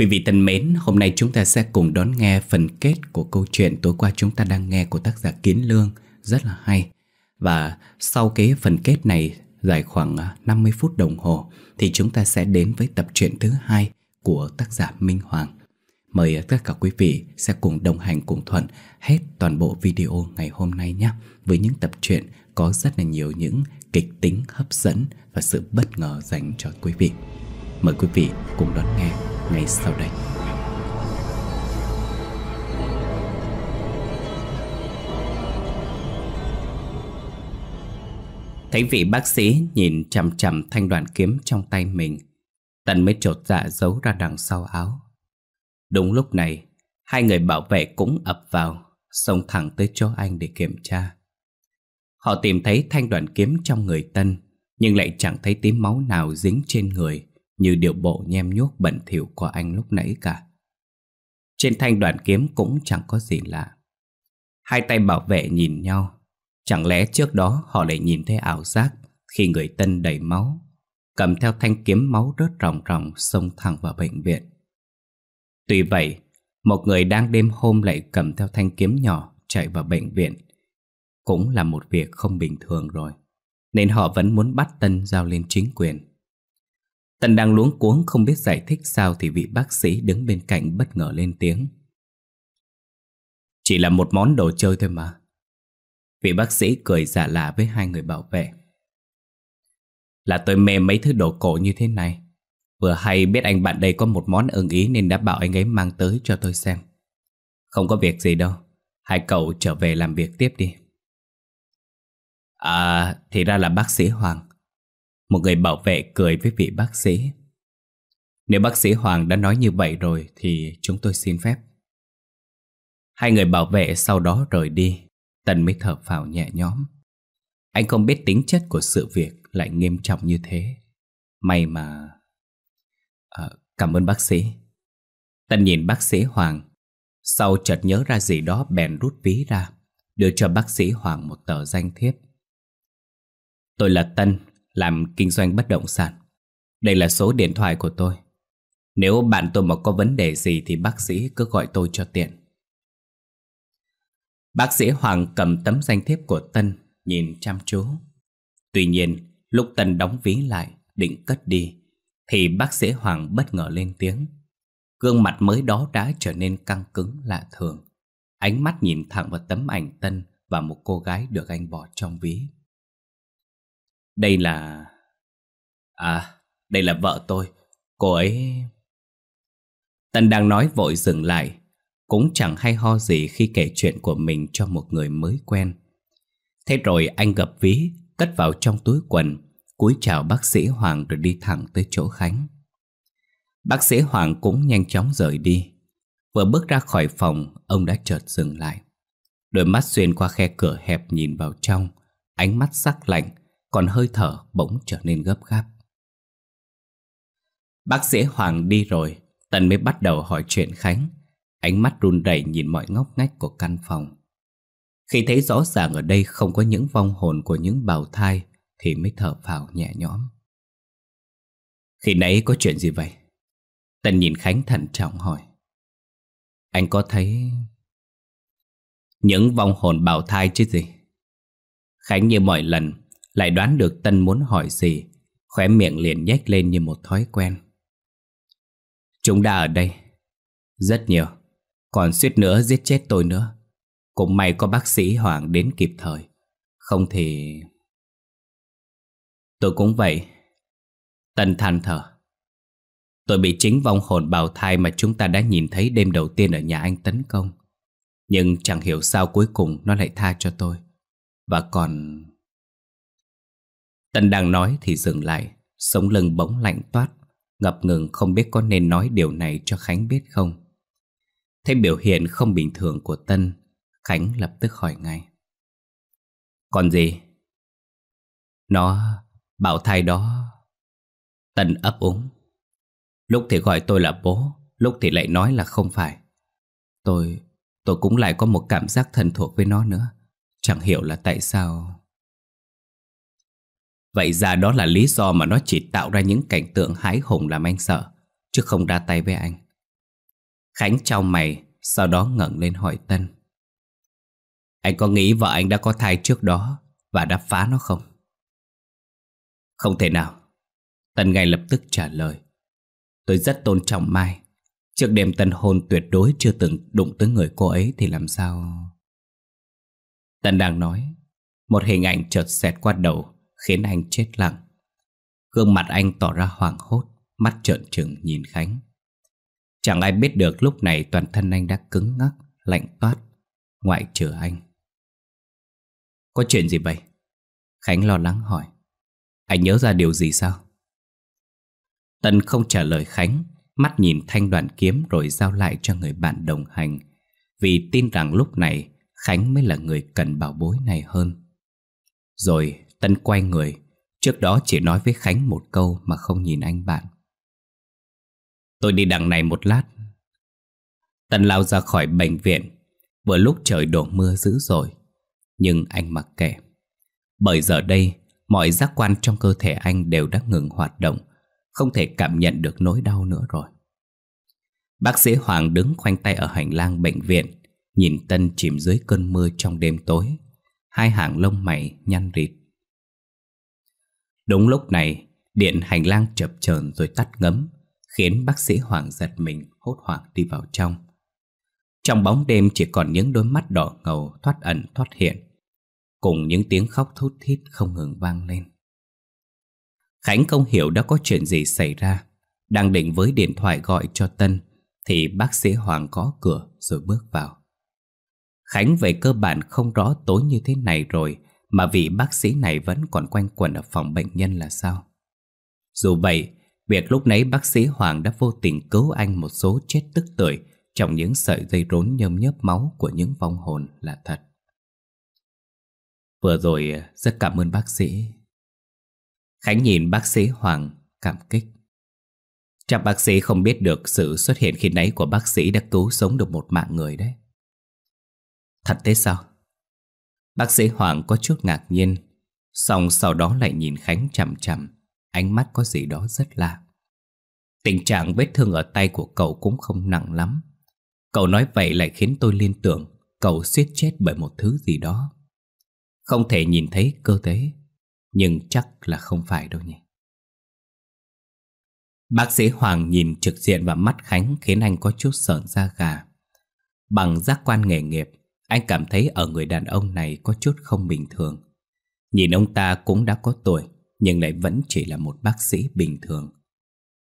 Quý vị thân mến, hôm nay chúng ta sẽ cùng đón nghe phần kết của câu chuyện tối qua chúng ta đang nghe của tác giả Kiến Lương Rất là hay Và sau cái phần kết này dài khoảng 50 à, phút đồng hồ Thì chúng ta sẽ đến với tập truyện thứ hai của tác giả Minh Hoàng Mời tất cả quý vị sẽ cùng đồng hành cùng Thuận hết toàn bộ video ngày hôm nay nhé Với những tập truyện có rất là nhiều những kịch tính hấp dẫn và sự bất ngờ dành cho quý vị Mời quý vị cùng đón nghe ngay sau đây. Thấy vị bác sĩ nhìn chằm chằm thanh đoạn kiếm trong tay mình, Tần mới trột dạ giấu ra đằng sau áo. Đúng lúc này, hai người bảo vệ cũng ập vào, xông thẳng tới chỗ anh để kiểm tra. Họ tìm thấy thanh đoạn kiếm trong người Tân, nhưng lại chẳng thấy tím máu nào dính trên người như điệu bộ nhem nhuốc bẩn thỉu của anh lúc nãy cả. Trên thanh đoàn kiếm cũng chẳng có gì lạ. Hai tay bảo vệ nhìn nhau, chẳng lẽ trước đó họ lại nhìn thấy ảo giác khi người tân đầy máu, cầm theo thanh kiếm máu rớt ròng ròng xông thẳng vào bệnh viện. Tuy vậy, một người đang đêm hôm lại cầm theo thanh kiếm nhỏ chạy vào bệnh viện cũng là một việc không bình thường rồi, nên họ vẫn muốn bắt Tân giao lên chính quyền. Tần đang luống cuống không biết giải thích sao thì vị bác sĩ đứng bên cạnh bất ngờ lên tiếng. Chỉ là một món đồ chơi thôi mà. Vị bác sĩ cười giả lạ với hai người bảo vệ. Là tôi mê mấy thứ đồ cổ như thế này. Vừa hay biết anh bạn đây có một món ưng ý nên đã bảo anh ấy mang tới cho tôi xem. Không có việc gì đâu. Hai cậu trở về làm việc tiếp đi. À, thì ra là bác sĩ Hoàng. Một người bảo vệ cười với vị bác sĩ Nếu bác sĩ Hoàng đã nói như vậy rồi Thì chúng tôi xin phép Hai người bảo vệ sau đó rời đi Tần mới thở phào nhẹ nhõm Anh không biết tính chất của sự việc Lại nghiêm trọng như thế May mà à, Cảm ơn bác sĩ Tần nhìn bác sĩ Hoàng Sau chợt nhớ ra gì đó bèn rút ví ra Đưa cho bác sĩ Hoàng một tờ danh thiếp Tôi là Tân làm kinh doanh bất động sản. Đây là số điện thoại của tôi. Nếu bạn tôi mà có vấn đề gì thì bác sĩ cứ gọi tôi cho tiện. Bác sĩ Hoàng cầm tấm danh thiếp của Tân nhìn chăm chú. Tuy nhiên, lúc Tân đóng ví lại, định cất đi, thì bác sĩ Hoàng bất ngờ lên tiếng. Gương mặt mới đó đã trở nên căng cứng lạ thường. Ánh mắt nhìn thẳng vào tấm ảnh Tân và một cô gái được anh bỏ trong ví. Đây là... À, đây là vợ tôi. Cô ấy... Tân đang nói vội dừng lại. Cũng chẳng hay ho gì khi kể chuyện của mình cho một người mới quen. Thế rồi anh gập ví, cất vào trong túi quần, cúi chào bác sĩ Hoàng rồi đi thẳng tới chỗ Khánh. Bác sĩ Hoàng cũng nhanh chóng rời đi. Vừa bước ra khỏi phòng, ông đã chợt dừng lại. Đôi mắt xuyên qua khe cửa hẹp nhìn vào trong, ánh mắt sắc lạnh, còn hơi thở bỗng trở nên gấp gáp Bác sĩ Hoàng đi rồi Tần mới bắt đầu hỏi chuyện Khánh Ánh mắt run rẩy nhìn mọi ngóc ngách của căn phòng Khi thấy rõ ràng ở đây không có những vong hồn của những bào thai Thì mới thở phào nhẹ nhõm Khi nãy có chuyện gì vậy? Tần nhìn Khánh thận trọng hỏi Anh có thấy... Những vong hồn bào thai chứ gì? Khánh như mọi lần lại đoán được Tân muốn hỏi gì Khóe miệng liền nhếch lên như một thói quen Chúng đã ở đây Rất nhiều Còn suýt nữa giết chết tôi nữa Cũng may có bác sĩ Hoàng đến kịp thời Không thì... Tôi cũng vậy Tân than thở Tôi bị chính vong hồn bào thai mà chúng ta đã nhìn thấy đêm đầu tiên ở nhà anh tấn công Nhưng chẳng hiểu sao cuối cùng nó lại tha cho tôi Và còn... Tân đang nói thì dừng lại Sống lưng bỗng lạnh toát Ngập ngừng không biết có nên nói điều này cho Khánh biết không Thấy biểu hiện không bình thường của Tân Khánh lập tức hỏi ngay Còn gì? Nó bảo thai đó Tân ấp úng Lúc thì gọi tôi là bố Lúc thì lại nói là không phải Tôi, tôi cũng lại có một cảm giác thân thuộc với nó nữa Chẳng hiểu là tại sao Vậy ra đó là lý do mà nó chỉ tạo ra những cảnh tượng hái hùng làm anh sợ Chứ không ra tay với anh Khánh trao mày Sau đó ngẩng lên hỏi Tân Anh có nghĩ vợ anh đã có thai trước đó Và đã phá nó không? Không thể nào Tân ngay lập tức trả lời Tôi rất tôn trọng Mai Trước đêm tân hôn tuyệt đối chưa từng đụng tới người cô ấy Thì làm sao... Tân đang nói Một hình ảnh chợt xẹt qua đầu khiến anh chết lặng. Gương mặt anh tỏ ra hoảng hốt, mắt trợn trừng nhìn Khánh. Chẳng ai biết được lúc này toàn thân anh đã cứng ngắc, lạnh toát, ngoại trừ anh. Có chuyện gì vậy? Khánh lo lắng hỏi. Anh nhớ ra điều gì sao? Tân không trả lời Khánh, mắt nhìn thanh đoạn kiếm rồi giao lại cho người bạn đồng hành, vì tin rằng lúc này Khánh mới là người cần bảo bối này hơn. Rồi Tân quay người Trước đó chỉ nói với Khánh một câu Mà không nhìn anh bạn Tôi đi đằng này một lát Tân lao ra khỏi bệnh viện Vừa lúc trời đổ mưa dữ rồi Nhưng anh mặc kệ Bởi giờ đây Mọi giác quan trong cơ thể anh đều đã ngừng hoạt động Không thể cảm nhận được nỗi đau nữa rồi Bác sĩ Hoàng đứng khoanh tay ở hành lang bệnh viện Nhìn Tân chìm dưới cơn mưa trong đêm tối Hai hàng lông mày nhăn rịt Đúng lúc này, điện hành lang chập chờn rồi tắt ngấm, khiến bác sĩ Hoàng giật mình hốt hoảng đi vào trong. Trong bóng đêm chỉ còn những đôi mắt đỏ ngầu thoát ẩn thoát hiện, cùng những tiếng khóc thút thít không ngừng vang lên. Khánh không hiểu đã có chuyện gì xảy ra, đang định với điện thoại gọi cho Tân, thì bác sĩ Hoàng có cửa rồi bước vào. Khánh về cơ bản không rõ tối như thế này rồi mà vị bác sĩ này vẫn còn quanh quẩn ở phòng bệnh nhân là sao? Dù vậy, việc lúc nãy bác sĩ Hoàng đã vô tình cứu anh một số chết tức tưởi trong những sợi dây rốn nhơm nhớp máu của những vong hồn là thật. Vừa rồi à, rất cảm ơn bác sĩ. Khánh nhìn bác sĩ Hoàng cảm kích. Chắc bác sĩ không biết được sự xuất hiện khi nãy của bác sĩ đã cứu sống được một mạng người đấy. Thật thế sao? Bác sĩ Hoàng có chút ngạc nhiên Xong sau đó lại nhìn Khánh chằm chằm Ánh mắt có gì đó rất lạ Tình trạng vết thương ở tay của cậu cũng không nặng lắm Cậu nói vậy lại khiến tôi liên tưởng Cậu suýt chết bởi một thứ gì đó Không thể nhìn thấy cơ thể Nhưng chắc là không phải đâu nhỉ Bác sĩ Hoàng nhìn trực diện vào mắt Khánh khiến anh có chút sợn da gà. Bằng giác quan nghề nghiệp, anh cảm thấy ở người đàn ông này có chút không bình thường Nhìn ông ta cũng đã có tuổi Nhưng lại vẫn chỉ là một bác sĩ bình thường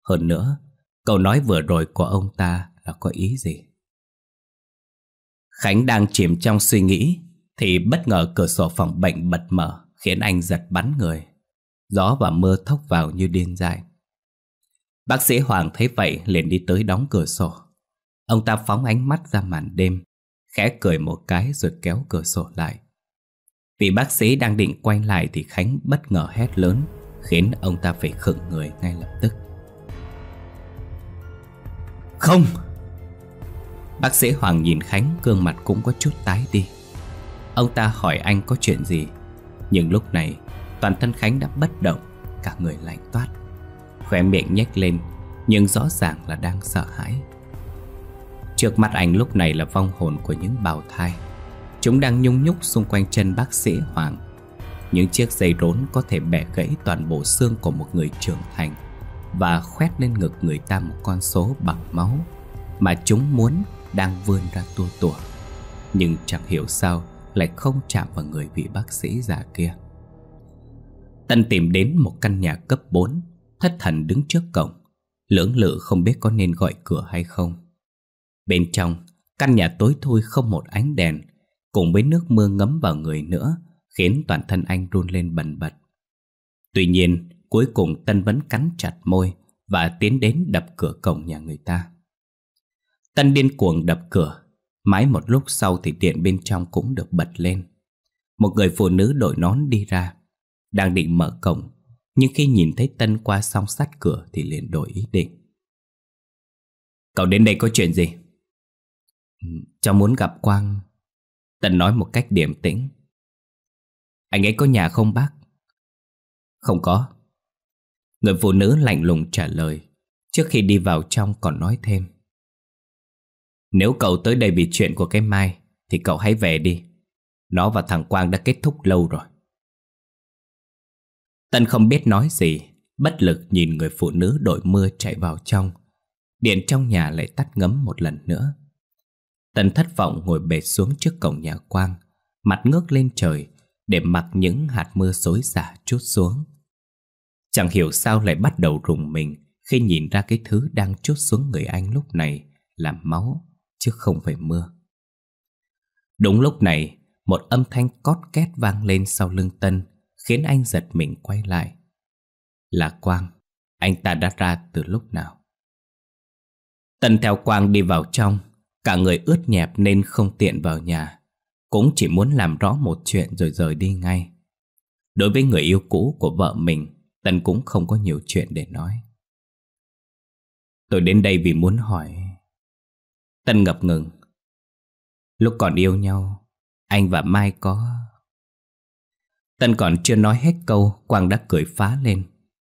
Hơn nữa Câu nói vừa rồi của ông ta là có ý gì Khánh đang chìm trong suy nghĩ Thì bất ngờ cửa sổ phòng bệnh bật mở Khiến anh giật bắn người Gió và mưa thốc vào như điên dại Bác sĩ Hoàng thấy vậy liền đi tới đóng cửa sổ Ông ta phóng ánh mắt ra màn đêm khẽ cười một cái rồi kéo cửa sổ lại. vị bác sĩ đang định quay lại thì Khánh bất ngờ hét lớn, khiến ông ta phải khựng người ngay lập tức. Không! Bác sĩ Hoàng nhìn Khánh gương mặt cũng có chút tái đi. Ông ta hỏi anh có chuyện gì, nhưng lúc này toàn thân Khánh đã bất động, cả người lạnh toát. Khóe miệng nhếch lên, nhưng rõ ràng là đang sợ hãi. Trước mắt anh lúc này là vong hồn của những bào thai Chúng đang nhung nhúc xung quanh chân bác sĩ Hoàng Những chiếc dây rốn có thể bẻ gãy toàn bộ xương của một người trưởng thành Và khoét lên ngực người ta một con số bằng máu Mà chúng muốn đang vươn ra tua tủa Nhưng chẳng hiểu sao lại không chạm vào người vị bác sĩ già kia Tân tìm đến một căn nhà cấp 4 Thất thần đứng trước cổng Lưỡng lự không biết có nên gọi cửa hay không Bên trong, căn nhà tối thui không một ánh đèn, cùng với nước mưa ngấm vào người nữa, khiến toàn thân anh run lên bần bật. Tuy nhiên, cuối cùng Tân vẫn cắn chặt môi và tiến đến đập cửa cổng nhà người ta. Tân điên cuồng đập cửa, mãi một lúc sau thì điện bên trong cũng được bật lên. Một người phụ nữ đội nón đi ra, đang định mở cổng, nhưng khi nhìn thấy Tân qua song sắt cửa thì liền đổi ý định. Cậu đến đây có chuyện gì? Cháu muốn gặp Quang tân nói một cách điềm tĩnh Anh ấy có nhà không bác? Không có Người phụ nữ lạnh lùng trả lời Trước khi đi vào trong còn nói thêm Nếu cậu tới đây vì chuyện của cái Mai Thì cậu hãy về đi Nó và thằng Quang đã kết thúc lâu rồi Tân không biết nói gì Bất lực nhìn người phụ nữ đội mưa chạy vào trong Điện trong nhà lại tắt ngấm một lần nữa Tân thất vọng ngồi bệt xuống trước cổng nhà Quang Mặt ngước lên trời Để mặc những hạt mưa xối xả chút xuống Chẳng hiểu sao lại bắt đầu rùng mình Khi nhìn ra cái thứ đang chút xuống người anh lúc này Là máu chứ không phải mưa Đúng lúc này Một âm thanh cót két vang lên sau lưng Tân Khiến anh giật mình quay lại Là Quang Anh ta đã ra từ lúc nào Tân theo Quang đi vào trong Cả người ướt nhẹp nên không tiện vào nhà Cũng chỉ muốn làm rõ một chuyện rồi rời đi ngay Đối với người yêu cũ của vợ mình Tân cũng không có nhiều chuyện để nói Tôi đến đây vì muốn hỏi Tân ngập ngừng Lúc còn yêu nhau Anh và Mai có Tân còn chưa nói hết câu Quang đã cười phá lên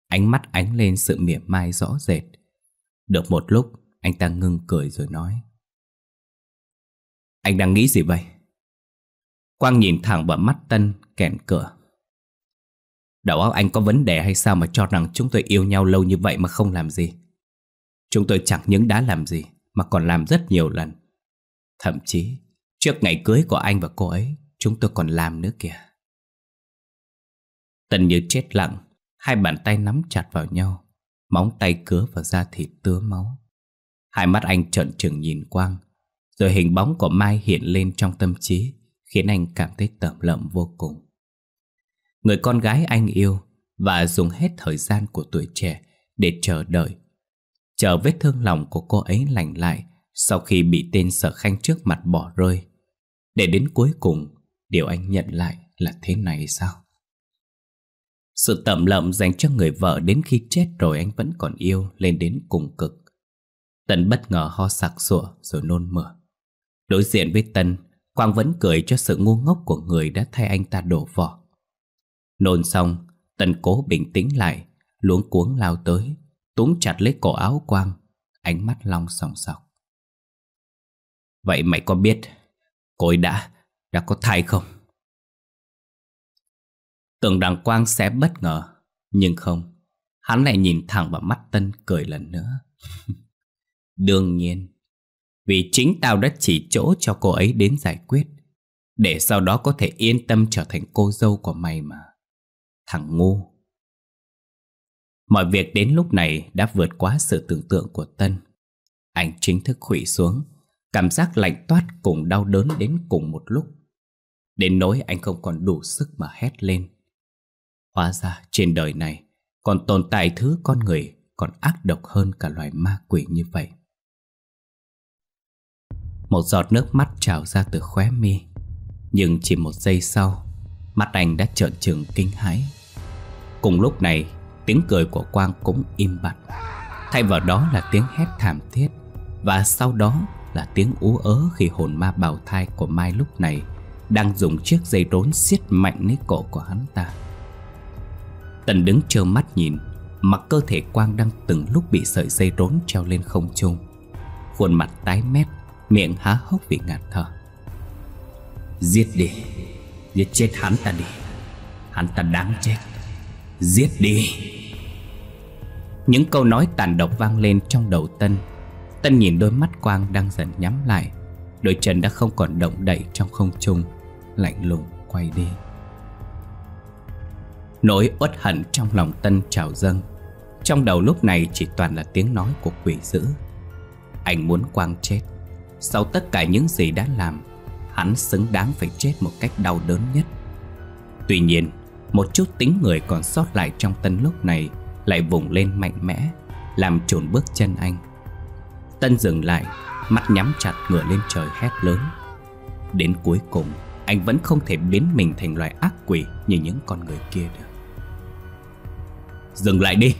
Ánh mắt ánh lên sự mỉa mai rõ rệt Được một lúc Anh ta ngưng cười rồi nói anh đang nghĩ gì vậy? Quang nhìn thẳng vào mắt Tân kèn cửa Đầu óc anh có vấn đề hay sao mà cho rằng chúng tôi yêu nhau lâu như vậy mà không làm gì Chúng tôi chẳng những đã làm gì mà còn làm rất nhiều lần Thậm chí trước ngày cưới của anh và cô ấy chúng tôi còn làm nữa kìa Tân như chết lặng Hai bàn tay nắm chặt vào nhau Móng tay cứa vào da thịt tứa máu Hai mắt anh trợn trừng nhìn Quang rồi hình bóng của Mai hiện lên trong tâm trí Khiến anh cảm thấy tẩm lậm vô cùng Người con gái anh yêu Và dùng hết thời gian của tuổi trẻ Để chờ đợi Chờ vết thương lòng của cô ấy lành lại Sau khi bị tên sở khanh trước mặt bỏ rơi Để đến cuối cùng Điều anh nhận lại là thế này sao Sự tẩm lậm dành cho người vợ Đến khi chết rồi anh vẫn còn yêu Lên đến cùng cực Tần bất ngờ ho sặc sụa rồi nôn mửa Đối diện với Tân, Quang vẫn cười cho sự ngu ngốc của người đã thay anh ta đổ vỏ. Nôn xong, Tân cố bình tĩnh lại, luống cuống lao tới, túm chặt lấy cổ áo Quang, ánh mắt long sòng sọc. Vậy mày có biết cô ấy đã, đã có thai không? Tưởng rằng Quang sẽ bất ngờ, nhưng không. Hắn lại nhìn thẳng vào mắt Tân cười lần nữa. Đương nhiên, vì chính tao đã chỉ chỗ cho cô ấy đến giải quyết Để sau đó có thể yên tâm trở thành cô dâu của mày mà Thằng ngu Mọi việc đến lúc này đã vượt quá sự tưởng tượng của Tân Anh chính thức khủy xuống Cảm giác lạnh toát cùng đau đớn đến cùng một lúc Đến nỗi anh không còn đủ sức mà hét lên Hóa ra trên đời này Còn tồn tại thứ con người Còn ác độc hơn cả loài ma quỷ như vậy một giọt nước mắt trào ra từ khóe mi Nhưng chỉ một giây sau Mắt anh đã trợn trừng kinh hãi Cùng lúc này Tiếng cười của Quang cũng im bặt Thay vào đó là tiếng hét thảm thiết Và sau đó là tiếng ú ớ Khi hồn ma bào thai của Mai lúc này Đang dùng chiếc dây rốn siết mạnh lấy cổ của hắn ta Tần đứng trơ mắt nhìn Mặc cơ thể Quang đang từng lúc bị sợi dây rốn treo lên không trung Khuôn mặt tái mét Miệng há hốc vì ngạt thở Giết đi Giết chết hắn ta đi Hắn ta đáng chết Giết đi Những câu nói tàn độc vang lên trong đầu Tân Tân nhìn đôi mắt quang đang dần nhắm lại Đôi chân đã không còn động đậy trong không trung Lạnh lùng quay đi Nỗi uất hận trong lòng Tân trào dâng Trong đầu lúc này chỉ toàn là tiếng nói của quỷ dữ Anh muốn quang chết sau tất cả những gì đã làm Hắn xứng đáng phải chết một cách đau đớn nhất Tuy nhiên Một chút tính người còn sót lại trong Tân lúc này Lại vùng lên mạnh mẽ Làm trồn bước chân anh Tân dừng lại Mắt nhắm chặt ngửa lên trời hét lớn Đến cuối cùng Anh vẫn không thể biến mình thành loài ác quỷ Như những con người kia được Dừng lại đi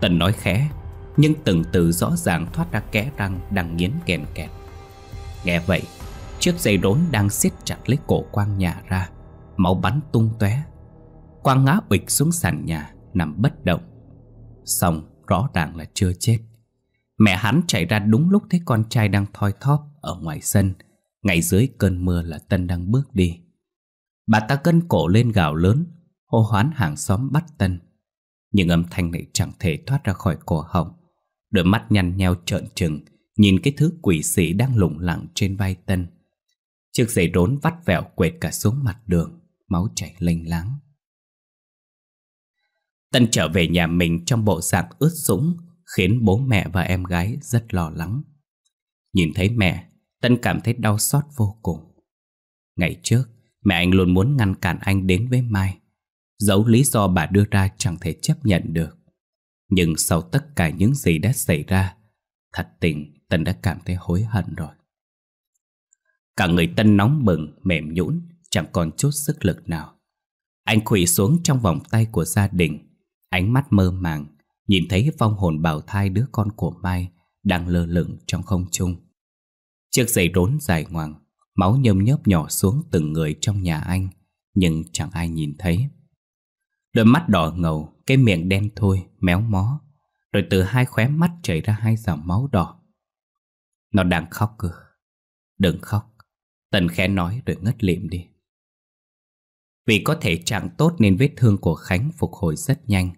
tân nói khẽ nhưng từng từ rõ ràng thoát ra kẽ răng đang nghiến kèn kẹt Nghe vậy Chiếc dây đốn đang siết chặt lấy cổ Quang nhà ra Máu bắn tung tóe Quang ngã bịch xuống sàn nhà Nằm bất động Xong rõ ràng là chưa chết Mẹ hắn chạy ra đúng lúc thấy con trai đang thoi thóp ở ngoài sân ngày dưới cơn mưa là Tân đang bước đi Bà ta cân cổ lên gào lớn Hô hoán hàng xóm bắt Tân Nhưng âm thanh này chẳng thể thoát ra khỏi cổ họng Đôi mắt nhăn nheo trợn trừng Nhìn cái thứ quỷ sĩ đang lủng lẳng trên vai Tân Chiếc giày rốn vắt vẹo quệt cả xuống mặt đường Máu chảy lênh láng Tân trở về nhà mình trong bộ dạng ướt sũng Khiến bố mẹ và em gái rất lo lắng Nhìn thấy mẹ Tân cảm thấy đau xót vô cùng Ngày trước Mẹ anh luôn muốn ngăn cản anh đến với Mai Dẫu lý do bà đưa ra chẳng thể chấp nhận được nhưng sau tất cả những gì đã xảy ra thật tình Tân đã cảm thấy hối hận rồi Cả người Tân nóng bừng Mềm nhũn Chẳng còn chút sức lực nào Anh quỳ xuống trong vòng tay của gia đình Ánh mắt mơ màng Nhìn thấy vong hồn bào thai đứa con của Mai Đang lơ lửng trong không trung Chiếc giày rốn dài ngoằng Máu nhôm nhớp nhỏ xuống từng người trong nhà anh Nhưng chẳng ai nhìn thấy Đôi mắt đỏ ngầu cái miệng đen thôi méo mó Rồi từ hai khóe mắt chảy ra hai dòng máu đỏ Nó đang khóc cơ Đừng khóc Tần khẽ nói rồi ngất liệm đi Vì có thể trạng tốt nên vết thương của Khánh phục hồi rất nhanh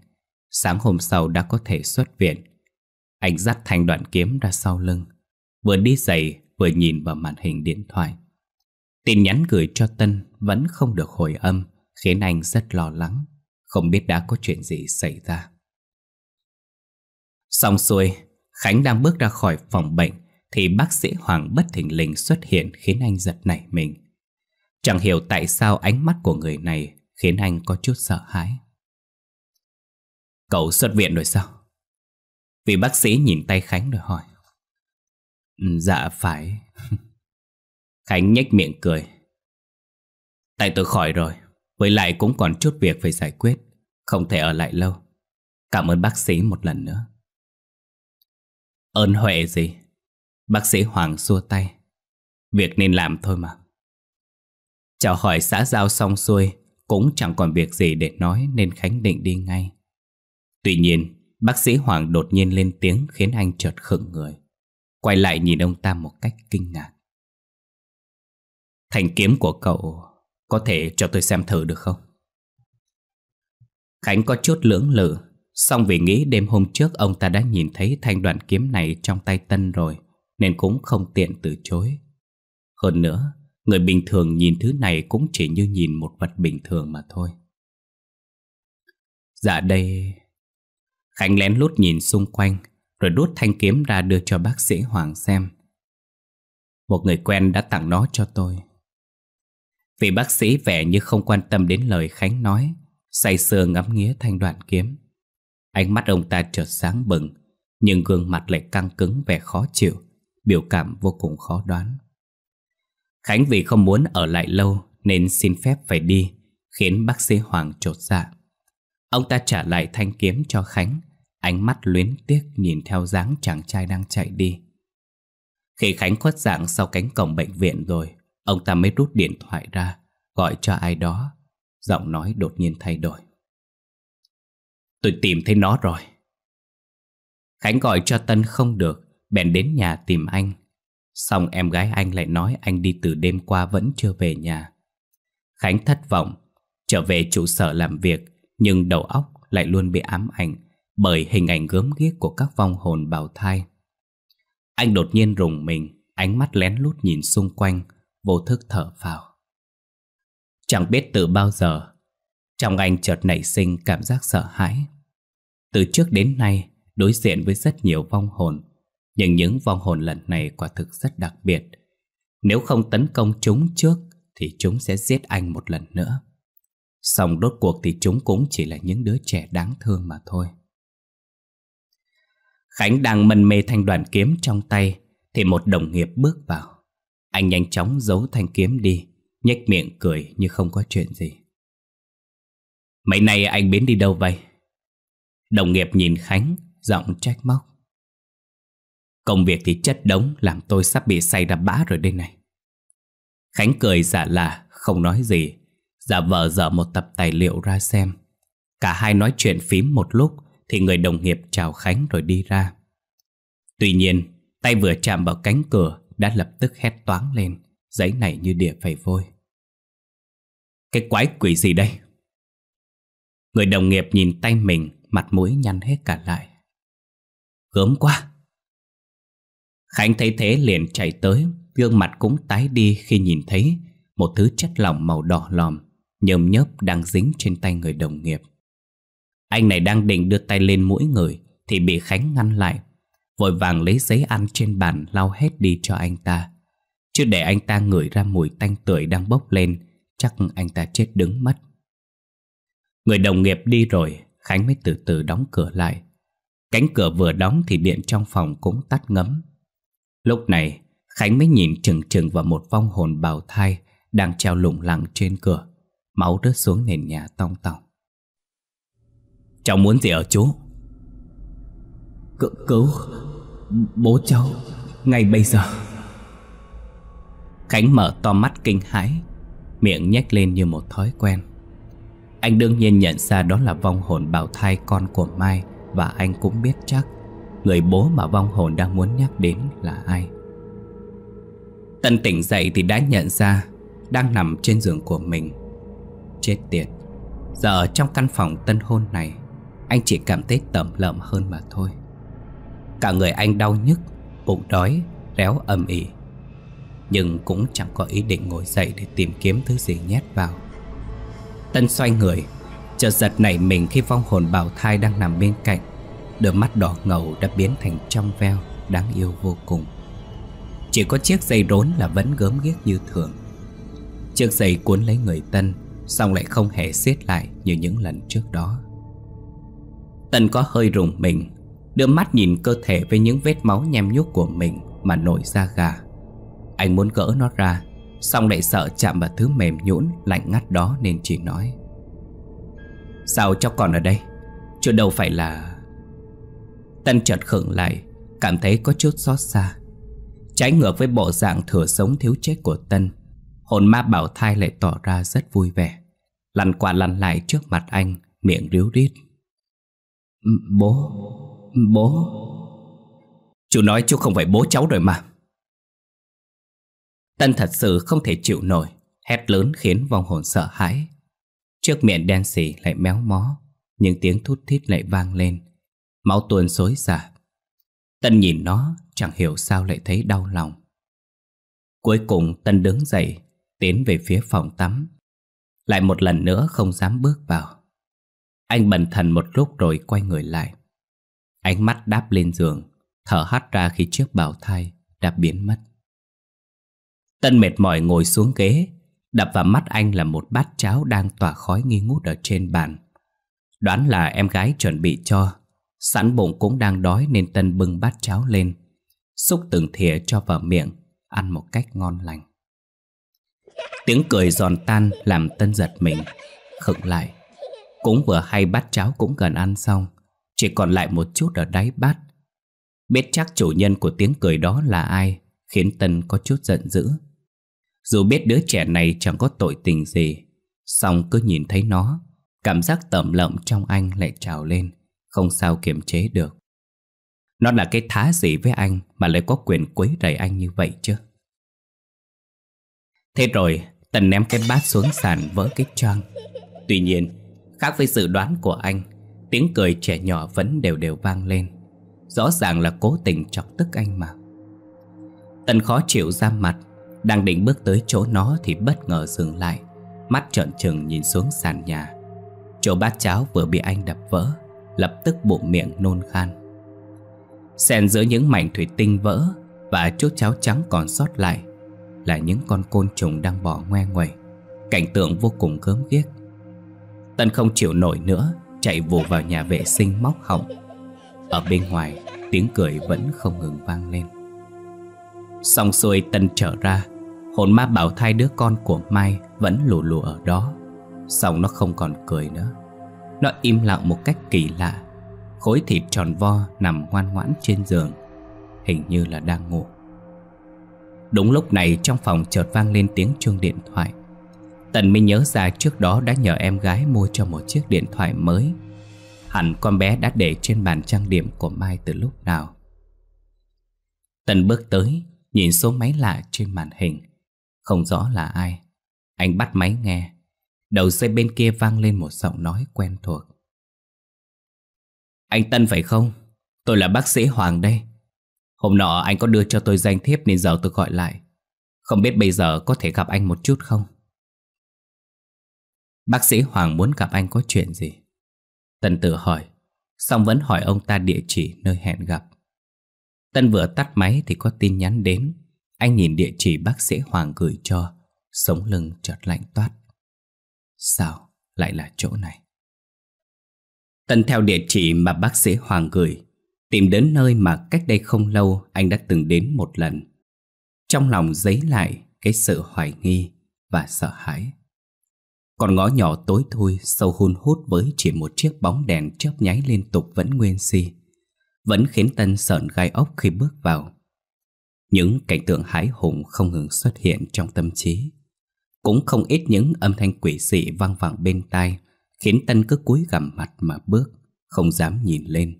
Sáng hôm sau đã có thể xuất viện Anh dắt thanh đoạn kiếm ra sau lưng Vừa đi giày vừa nhìn vào màn hình điện thoại Tin nhắn gửi cho Tân vẫn không được hồi âm Khiến anh rất lo lắng không biết đã có chuyện gì xảy ra Xong xuôi Khánh đang bước ra khỏi phòng bệnh Thì bác sĩ Hoàng bất thình lình xuất hiện Khiến anh giật nảy mình Chẳng hiểu tại sao ánh mắt của người này Khiến anh có chút sợ hãi Cậu xuất viện rồi sao? Vì bác sĩ nhìn tay Khánh rồi hỏi ừ, Dạ phải Khánh nhếch miệng cười Tay tôi khỏi rồi với lại cũng còn chút việc phải giải quyết Không thể ở lại lâu Cảm ơn bác sĩ một lần nữa Ơn huệ gì Bác sĩ Hoàng xua tay Việc nên làm thôi mà Chào hỏi xã giao xong xuôi Cũng chẳng còn việc gì để nói Nên Khánh định đi ngay Tuy nhiên Bác sĩ Hoàng đột nhiên lên tiếng Khiến anh chợt khựng người Quay lại nhìn ông ta một cách kinh ngạc Thành kiếm của cậu có thể cho tôi xem thử được không? Khánh có chút lưỡng lự Xong vì nghĩ đêm hôm trước ông ta đã nhìn thấy thanh đoạn kiếm này trong tay Tân rồi Nên cũng không tiện từ chối Hơn nữa, người bình thường nhìn thứ này cũng chỉ như nhìn một vật bình thường mà thôi Dạ đây... Khánh lén lút nhìn xung quanh Rồi đút thanh kiếm ra đưa cho bác sĩ Hoàng xem Một người quen đã tặng nó cho tôi Vị bác sĩ vẻ như không quan tâm đến lời Khánh nói Say sưa ngắm nghía thanh đoạn kiếm Ánh mắt ông ta chợt sáng bừng Nhưng gương mặt lại căng cứng vẻ khó chịu Biểu cảm vô cùng khó đoán Khánh vì không muốn ở lại lâu Nên xin phép phải đi Khiến bác sĩ Hoàng trột dạ Ông ta trả lại thanh kiếm cho Khánh Ánh mắt luyến tiếc nhìn theo dáng chàng trai đang chạy đi Khi Khánh khuất dạng sau cánh cổng bệnh viện rồi Ông ta mới rút điện thoại ra Gọi cho ai đó Giọng nói đột nhiên thay đổi Tôi tìm thấy nó rồi Khánh gọi cho Tân không được Bèn đến nhà tìm anh Xong em gái anh lại nói anh đi từ đêm qua vẫn chưa về nhà Khánh thất vọng Trở về trụ sở làm việc Nhưng đầu óc lại luôn bị ám ảnh Bởi hình ảnh gớm ghiếc của các vong hồn bào thai Anh đột nhiên rùng mình Ánh mắt lén lút nhìn xung quanh vô thức thở phào. Chẳng biết từ bao giờ, trong anh chợt nảy sinh cảm giác sợ hãi. Từ trước đến nay, đối diện với rất nhiều vong hồn, nhưng những vong hồn lần này quả thực rất đặc biệt. Nếu không tấn công chúng trước, thì chúng sẽ giết anh một lần nữa. Song đốt cuộc thì chúng cũng chỉ là những đứa trẻ đáng thương mà thôi. Khánh đang mân mê thanh đoàn kiếm trong tay, thì một đồng nghiệp bước vào. Anh nhanh chóng giấu thanh kiếm đi nhếch miệng cười như không có chuyện gì Mấy nay anh biến đi đâu vậy? Đồng nghiệp nhìn Khánh Giọng trách móc Công việc thì chất đống Làm tôi sắp bị say ra bã rồi đây này Khánh cười giả dạ là Không nói gì Giả dạ vờ dở một tập tài liệu ra xem Cả hai nói chuyện phím một lúc Thì người đồng nghiệp chào Khánh rồi đi ra Tuy nhiên Tay vừa chạm vào cánh cửa đã lập tức hét toáng lên, giấy này như địa phải vôi. Cái quái quỷ gì đây? Người đồng nghiệp nhìn tay mình, mặt mũi nhăn hết cả lại. Gớm quá! Khánh thấy thế liền chạy tới, gương mặt cũng tái đi khi nhìn thấy một thứ chất lỏng màu đỏ lòm, nhơm nhớp đang dính trên tay người đồng nghiệp. Anh này đang định đưa tay lên mũi người thì bị Khánh ngăn lại Vội vàng lấy giấy ăn trên bàn lau hết đi cho anh ta Chứ để anh ta ngửi ra mùi tanh tưởi đang bốc lên Chắc anh ta chết đứng mất Người đồng nghiệp đi rồi Khánh mới từ từ đóng cửa lại Cánh cửa vừa đóng thì điện trong phòng cũng tắt ngấm Lúc này Khánh mới nhìn chừng chừng vào một vong hồn bào thai Đang treo lủng lẳng trên cửa Máu rớt xuống nền nhà tong tòng Cháu muốn gì ở chú C cứu Bố cháu Ngay bây giờ Khánh mở to mắt kinh hãi Miệng nhếch lên như một thói quen Anh đương nhiên nhận ra đó là vong hồn bào thai con của Mai Và anh cũng biết chắc Người bố mà vong hồn đang muốn nhắc đến là ai Tân tỉnh dậy thì đã nhận ra Đang nằm trên giường của mình Chết tiệt Giờ ở trong căn phòng tân hôn này Anh chỉ cảm thấy tẩm lợm hơn mà thôi Cả người anh đau nhức Bụng đói Réo âm ỉ, Nhưng cũng chẳng có ý định ngồi dậy Để tìm kiếm thứ gì nhét vào Tân xoay người Chợt giật nảy mình khi vong hồn bào thai đang nằm bên cạnh Đôi mắt đỏ ngầu đã biến thành trong veo Đáng yêu vô cùng Chỉ có chiếc dây rốn là vẫn gớm ghiếc như thường Chiếc dây cuốn lấy người Tân Xong lại không hề xiết lại như những lần trước đó Tân có hơi rùng mình Đưa mắt nhìn cơ thể với những vết máu nhem nhuốc của mình Mà nổi da gà Anh muốn gỡ nó ra Xong lại sợ chạm vào thứ mềm nhũn Lạnh ngắt đó nên chỉ nói Sao cháu còn ở đây Chứ đâu phải là Tân chợt khựng lại Cảm thấy có chút xót xa Trái ngược với bộ dạng thừa sống thiếu chết của Tân Hồn ma bảo thai lại tỏ ra rất vui vẻ Lăn qua lăn lại trước mặt anh Miệng ríu rít Bố Bố Chú nói chú không phải bố cháu rồi mà Tân thật sự không thể chịu nổi Hét lớn khiến vong hồn sợ hãi Trước miệng đen xì lại méo mó Những tiếng thút thít lại vang lên Máu tuôn xối xả Tân nhìn nó chẳng hiểu sao lại thấy đau lòng Cuối cùng Tân đứng dậy Tiến về phía phòng tắm Lại một lần nữa không dám bước vào Anh bần thần một lúc rồi quay người lại Ánh mắt đáp lên giường Thở hắt ra khi chiếc bào thai đã biến mất Tân mệt mỏi ngồi xuống ghế Đập vào mắt anh là một bát cháo đang tỏa khói nghi ngút ở trên bàn Đoán là em gái chuẩn bị cho Sẵn bụng cũng đang đói nên Tân bưng bát cháo lên Xúc từng thìa cho vào miệng Ăn một cách ngon lành Tiếng cười giòn tan làm Tân giật mình Khựng lại Cũng vừa hay bát cháo cũng gần ăn xong chỉ còn lại một chút ở đáy bát Biết chắc chủ nhân của tiếng cười đó là ai Khiến Tân có chút giận dữ Dù biết đứa trẻ này chẳng có tội tình gì song cứ nhìn thấy nó Cảm giác tẩm lợm trong anh lại trào lên Không sao kiềm chế được Nó là cái thá gì với anh Mà lại có quyền quấy rầy anh như vậy chứ Thế rồi Tần ném cái bát xuống sàn vỡ cái choang Tuy nhiên Khác với dự đoán của anh Tiếng cười trẻ nhỏ vẫn đều đều vang lên Rõ ràng là cố tình chọc tức anh mà tân khó chịu ra mặt Đang định bước tới chỗ nó thì bất ngờ dừng lại Mắt trợn trừng nhìn xuống sàn nhà Chỗ bát cháo vừa bị anh đập vỡ Lập tức bụng miệng nôn khan Xen giữa những mảnh thủy tinh vỡ Và chút cháo trắng còn sót lại Là những con côn trùng đang bò ngoe nguẩy Cảnh tượng vô cùng gớm ghiếc Tân không chịu nổi nữa chạy vụ vào nhà vệ sinh móc họng. Ở bên ngoài, tiếng cười vẫn không ngừng vang lên. Xong xuôi Tân trở ra, hồn ma bảo thai đứa con của Mai vẫn lù lù ở đó. Xong nó không còn cười nữa. Nó im lặng một cách kỳ lạ. Khối thịt tròn vo nằm ngoan ngoãn trên giường. Hình như là đang ngủ. Đúng lúc này trong phòng chợt vang lên tiếng chuông điện thoại Tần mới nhớ ra trước đó đã nhờ em gái mua cho một chiếc điện thoại mới Hẳn con bé đã để trên bàn trang điểm của Mai từ lúc nào Tần bước tới Nhìn số máy lạ trên màn hình Không rõ là ai Anh bắt máy nghe Đầu dây bên kia vang lên một giọng nói quen thuộc Anh Tân phải không? Tôi là bác sĩ Hoàng đây Hôm nọ anh có đưa cho tôi danh thiếp nên giờ tôi gọi lại Không biết bây giờ có thể gặp anh một chút không? Bác sĩ Hoàng muốn gặp anh có chuyện gì? Tân tự hỏi, xong vẫn hỏi ông ta địa chỉ nơi hẹn gặp. Tân vừa tắt máy thì có tin nhắn đến. Anh nhìn địa chỉ bác sĩ Hoàng gửi cho, sống lưng chợt lạnh toát. Sao lại là chỗ này? Tân theo địa chỉ mà bác sĩ Hoàng gửi, tìm đến nơi mà cách đây không lâu anh đã từng đến một lần. Trong lòng dấy lại cái sự hoài nghi và sợ hãi. Còn ngõ nhỏ tối thui sâu hun hút với chỉ một chiếc bóng đèn chớp nháy liên tục vẫn nguyên si Vẫn khiến Tân sợn gai ốc khi bước vào Những cảnh tượng hái hùng không ngừng xuất hiện trong tâm trí Cũng không ít những âm thanh quỷ dị vang vẳng bên tai Khiến Tân cứ cúi gằm mặt mà bước, không dám nhìn lên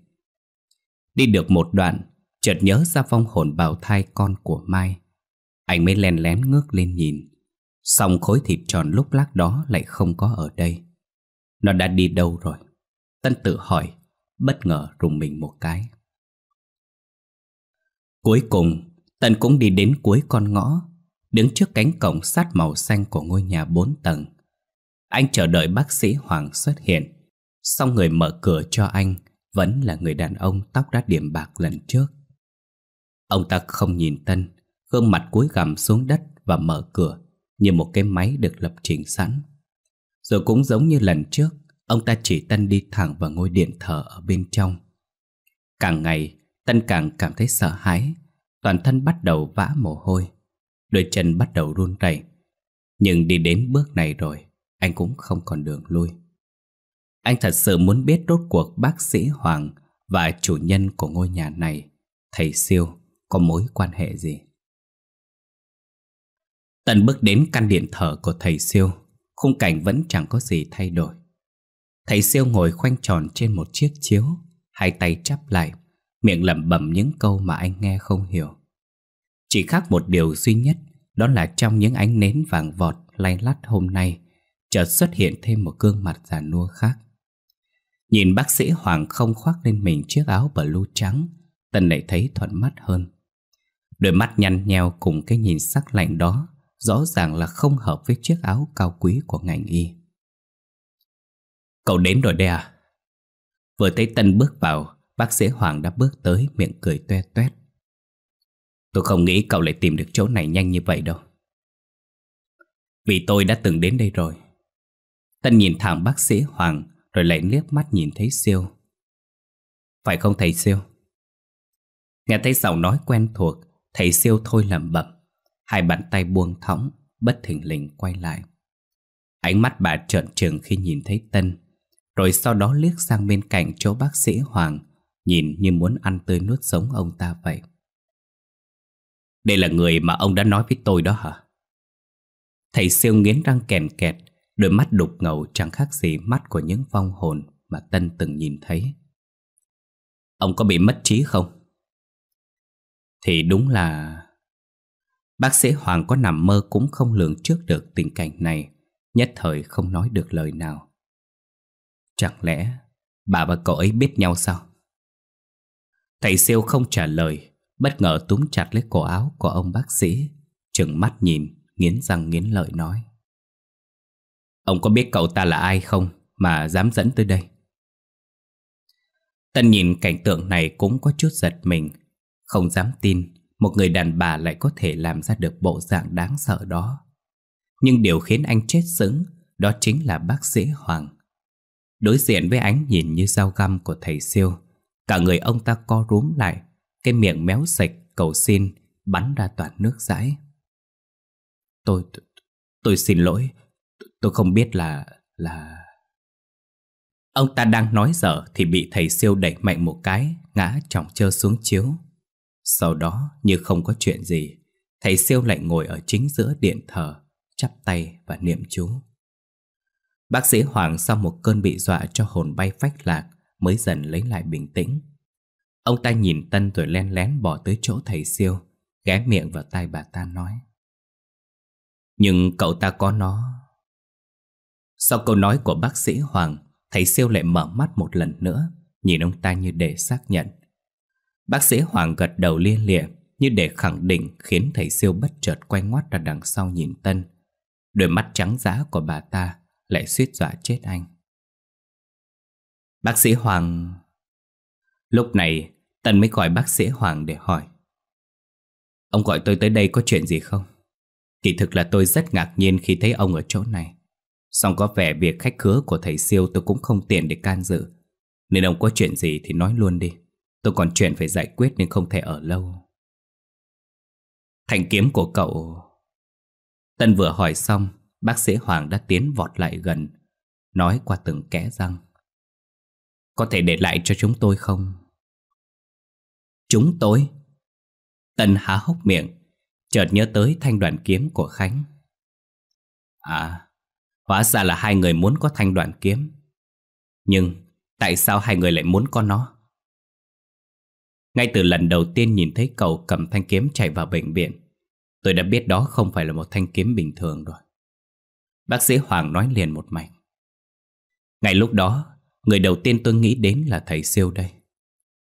Đi được một đoạn, chợt nhớ ra phong hồn bào thai con của Mai Anh mới len lén ngước lên nhìn Xong khối thịt tròn lúc lắc đó lại không có ở đây Nó đã đi đâu rồi Tân tự hỏi Bất ngờ rùng mình một cái Cuối cùng Tân cũng đi đến cuối con ngõ Đứng trước cánh cổng sát màu xanh của ngôi nhà bốn tầng Anh chờ đợi bác sĩ Hoàng xuất hiện Xong người mở cửa cho anh Vẫn là người đàn ông tóc đã điểm bạc lần trước Ông ta không nhìn Tân Gương mặt cuối gằm xuống đất và mở cửa như một cái máy được lập trình sẵn. Rồi cũng giống như lần trước, ông ta chỉ Tân đi thẳng vào ngôi điện thờ ở bên trong. Càng ngày, Tân càng cảm thấy sợ hãi, toàn thân bắt đầu vã mồ hôi, đôi chân bắt đầu run rẩy. Nhưng đi đến bước này rồi, anh cũng không còn đường lui. Anh thật sự muốn biết rốt cuộc bác sĩ Hoàng và chủ nhân của ngôi nhà này, thầy siêu, có mối quan hệ gì. Tần bước đến căn điện thờ của thầy siêu Khung cảnh vẫn chẳng có gì thay đổi Thầy siêu ngồi khoanh tròn trên một chiếc chiếu Hai tay chắp lại Miệng lẩm bẩm những câu mà anh nghe không hiểu Chỉ khác một điều duy nhất Đó là trong những ánh nến vàng vọt lay lắt hôm nay Chợt xuất hiện thêm một gương mặt già nua khác Nhìn bác sĩ Hoàng không khoác lên mình chiếc áo blue trắng Tần lại thấy thuận mắt hơn Đôi mắt nhăn nheo cùng cái nhìn sắc lạnh đó Rõ ràng là không hợp với chiếc áo cao quý của ngành y Cậu đến rồi đây à? Vừa thấy Tân bước vào Bác sĩ Hoàng đã bước tới miệng cười toe toét Tôi không nghĩ cậu lại tìm được chỗ này nhanh như vậy đâu Vì tôi đã từng đến đây rồi Tân nhìn thẳng bác sĩ Hoàng Rồi lại liếc mắt nhìn thấy siêu Phải không thầy siêu? Nghe thấy giọng nói quen thuộc Thầy siêu thôi lẩm bẩm Hai bàn tay buông thõng Bất thình lình quay lại Ánh mắt bà trợn trừng khi nhìn thấy Tân Rồi sau đó liếc sang bên cạnh chỗ bác sĩ Hoàng Nhìn như muốn ăn tươi nuốt sống ông ta vậy Đây là người mà ông đã nói với tôi đó hả? Thầy siêu nghiến răng kèn kẹt Đôi mắt đục ngầu chẳng khác gì mắt của những vong hồn Mà Tân từng nhìn thấy Ông có bị mất trí không? Thì đúng là Bác sĩ Hoàng có nằm mơ cũng không lường trước được tình cảnh này, nhất thời không nói được lời nào. Chẳng lẽ bà và cậu ấy biết nhau sao? Thầy siêu không trả lời, bất ngờ túm chặt lấy cổ áo của ông bác sĩ, trừng mắt nhìn, nghiến răng nghiến lợi nói. Ông có biết cậu ta là ai không mà dám dẫn tới đây? Tân nhìn cảnh tượng này cũng có chút giật mình, không dám tin một người đàn bà lại có thể làm ra được bộ dạng đáng sợ đó. Nhưng điều khiến anh chết sững đó chính là bác sĩ Hoàng. Đối diện với ánh nhìn như dao găm của thầy siêu, cả người ông ta co rúm lại, cái miệng méo sạch cầu xin bắn ra toàn nước dãi. Tôi, tôi, tôi xin lỗi, tôi không biết là, là... Ông ta đang nói dở thì bị thầy siêu đẩy mạnh một cái, ngã trọng trơ xuống chiếu. Sau đó như không có chuyện gì Thầy siêu lại ngồi ở chính giữa điện thờ Chắp tay và niệm chú Bác sĩ Hoàng sau một cơn bị dọa cho hồn bay phách lạc Mới dần lấy lại bình tĩnh Ông ta nhìn Tân rồi len lén bỏ tới chỗ thầy siêu Ghé miệng vào tay bà ta nói Nhưng cậu ta có nó Sau câu nói của bác sĩ Hoàng Thầy siêu lại mở mắt một lần nữa Nhìn ông ta như để xác nhận Bác sĩ Hoàng gật đầu liên lịa như để khẳng định khiến thầy siêu bất chợt quay ngoắt ra đằng sau nhìn Tân. Đôi mắt trắng giá của bà ta lại suýt dọa chết anh. Bác sĩ Hoàng... Lúc này, Tân mới gọi bác sĩ Hoàng để hỏi. Ông gọi tôi tới đây có chuyện gì không? Kỳ thực là tôi rất ngạc nhiên khi thấy ông ở chỗ này. Xong có vẻ việc khách khứa của thầy siêu tôi cũng không tiện để can dự. Nên ông có chuyện gì thì nói luôn đi. Tôi còn chuyện phải giải quyết nên không thể ở lâu Thành kiếm của cậu Tân vừa hỏi xong Bác sĩ Hoàng đã tiến vọt lại gần Nói qua từng kẽ răng Có thể để lại cho chúng tôi không? Chúng tôi? Tân há hốc miệng Chợt nhớ tới thanh đoàn kiếm của Khánh À Hóa ra là hai người muốn có thanh đoàn kiếm Nhưng Tại sao hai người lại muốn có nó? Ngay từ lần đầu tiên nhìn thấy cậu cầm thanh kiếm chạy vào bệnh viện Tôi đã biết đó không phải là một thanh kiếm bình thường rồi Bác sĩ Hoàng nói liền một mạch Ngay lúc đó, người đầu tiên tôi nghĩ đến là thầy siêu đây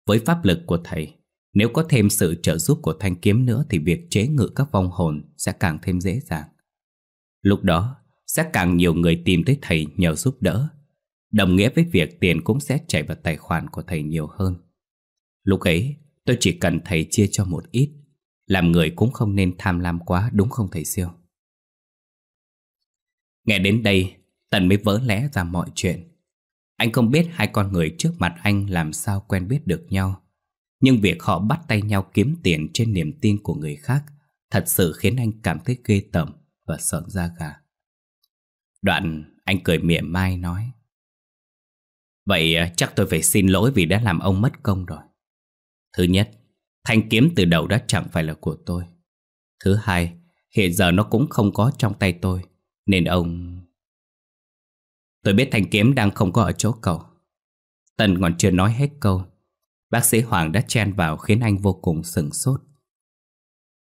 Với pháp lực của thầy, nếu có thêm sự trợ giúp của thanh kiếm nữa Thì việc chế ngự các vong hồn sẽ càng thêm dễ dàng Lúc đó, sẽ càng nhiều người tìm tới thầy nhờ giúp đỡ Đồng nghĩa với việc tiền cũng sẽ chảy vào tài khoản của thầy nhiều hơn Lúc ấy tôi chỉ cần thầy chia cho một ít Làm người cũng không nên tham lam quá đúng không thầy siêu Nghe đến đây Tần mới vỡ lẽ ra mọi chuyện Anh không biết hai con người trước mặt anh làm sao quen biết được nhau Nhưng việc họ bắt tay nhau kiếm tiền trên niềm tin của người khác Thật sự khiến anh cảm thấy ghê tởm và sợn ra gà Đoạn anh cười mỉa mai nói Vậy à, chắc tôi phải xin lỗi vì đã làm ông mất công rồi Thứ nhất, thanh kiếm từ đầu đã chẳng phải là của tôi. Thứ hai, hiện giờ nó cũng không có trong tay tôi, nên ông... Tôi biết thanh kiếm đang không có ở chỗ cậu. Tần còn chưa nói hết câu. Bác sĩ Hoàng đã chen vào khiến anh vô cùng sừng sốt.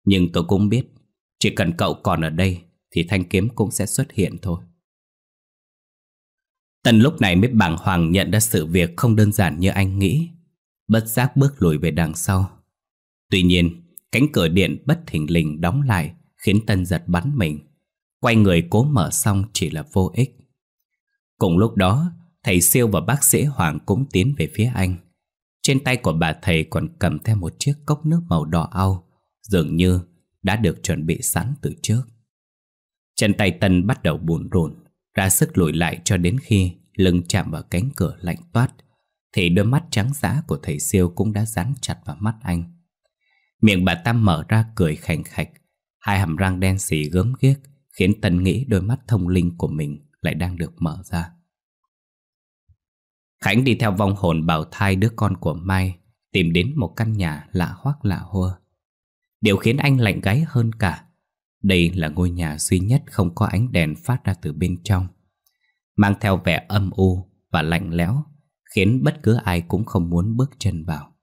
Nhưng tôi cũng biết, chỉ cần cậu còn ở đây thì thanh kiếm cũng sẽ xuất hiện thôi. Tần lúc này mới bàng hoàng nhận ra sự việc không đơn giản như anh nghĩ bất giác bước lùi về đằng sau. Tuy nhiên, cánh cửa điện bất thình lình đóng lại khiến Tân giật bắn mình. Quay người cố mở xong chỉ là vô ích. Cùng lúc đó, thầy siêu và bác sĩ Hoàng cũng tiến về phía anh. Trên tay của bà thầy còn cầm theo một chiếc cốc nước màu đỏ au, dường như đã được chuẩn bị sẵn từ trước. Chân tay Tân bắt đầu buồn rùn, ra sức lùi lại cho đến khi lưng chạm vào cánh cửa lạnh toát, thì đôi mắt trắng giã của thầy siêu cũng đã dán chặt vào mắt anh Miệng bà Tam mở ra cười khành khạch Hai hàm răng đen xì gớm ghiếc Khiến Tân nghĩ đôi mắt thông linh của mình lại đang được mở ra Khánh đi theo vong hồn bào thai đứa con của Mai Tìm đến một căn nhà lạ hoác lạ hoa Điều khiến anh lạnh gáy hơn cả Đây là ngôi nhà duy nhất không có ánh đèn phát ra từ bên trong Mang theo vẻ âm u và lạnh lẽo khiến bất cứ ai cũng không muốn bước chân vào.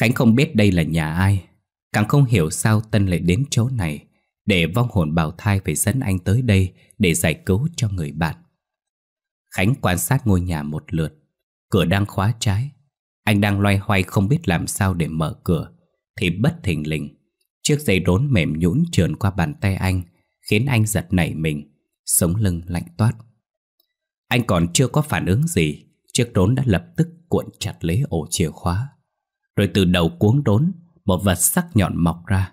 Khánh không biết đây là nhà ai, càng không hiểu sao Tân lại đến chỗ này để vong hồn bào thai phải dẫn anh tới đây để giải cứu cho người bạn. Khánh quan sát ngôi nhà một lượt, cửa đang khóa trái. Anh đang loay hoay không biết làm sao để mở cửa, thì bất thình lình, chiếc dây đốn mềm nhũn trườn qua bàn tay anh, khiến anh giật nảy mình, sống lưng lạnh toát. Anh còn chưa có phản ứng gì Chiếc đốn đã lập tức cuộn chặt lấy ổ chìa khóa Rồi từ đầu cuống đốn Một vật sắc nhọn mọc ra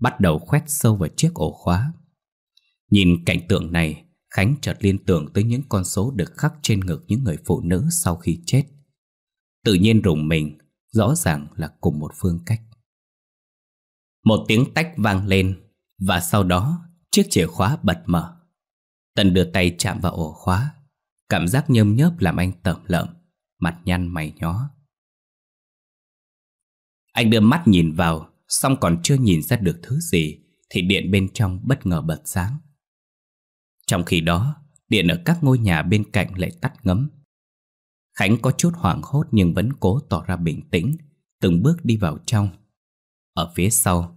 Bắt đầu khoét sâu vào chiếc ổ khóa Nhìn cảnh tượng này Khánh chợt liên tưởng tới những con số được khắc trên ngực những người phụ nữ sau khi chết Tự nhiên rùng mình Rõ ràng là cùng một phương cách Một tiếng tách vang lên Và sau đó chiếc chìa khóa bật mở Tần đưa tay chạm vào ổ khóa Cảm giác nhâm nhớp làm anh tởm lợm Mặt nhăn mày nhó Anh đưa mắt nhìn vào Xong còn chưa nhìn ra được thứ gì Thì điện bên trong bất ngờ bật sáng Trong khi đó Điện ở các ngôi nhà bên cạnh lại tắt ngấm Khánh có chút hoảng hốt Nhưng vẫn cố tỏ ra bình tĩnh Từng bước đi vào trong Ở phía sau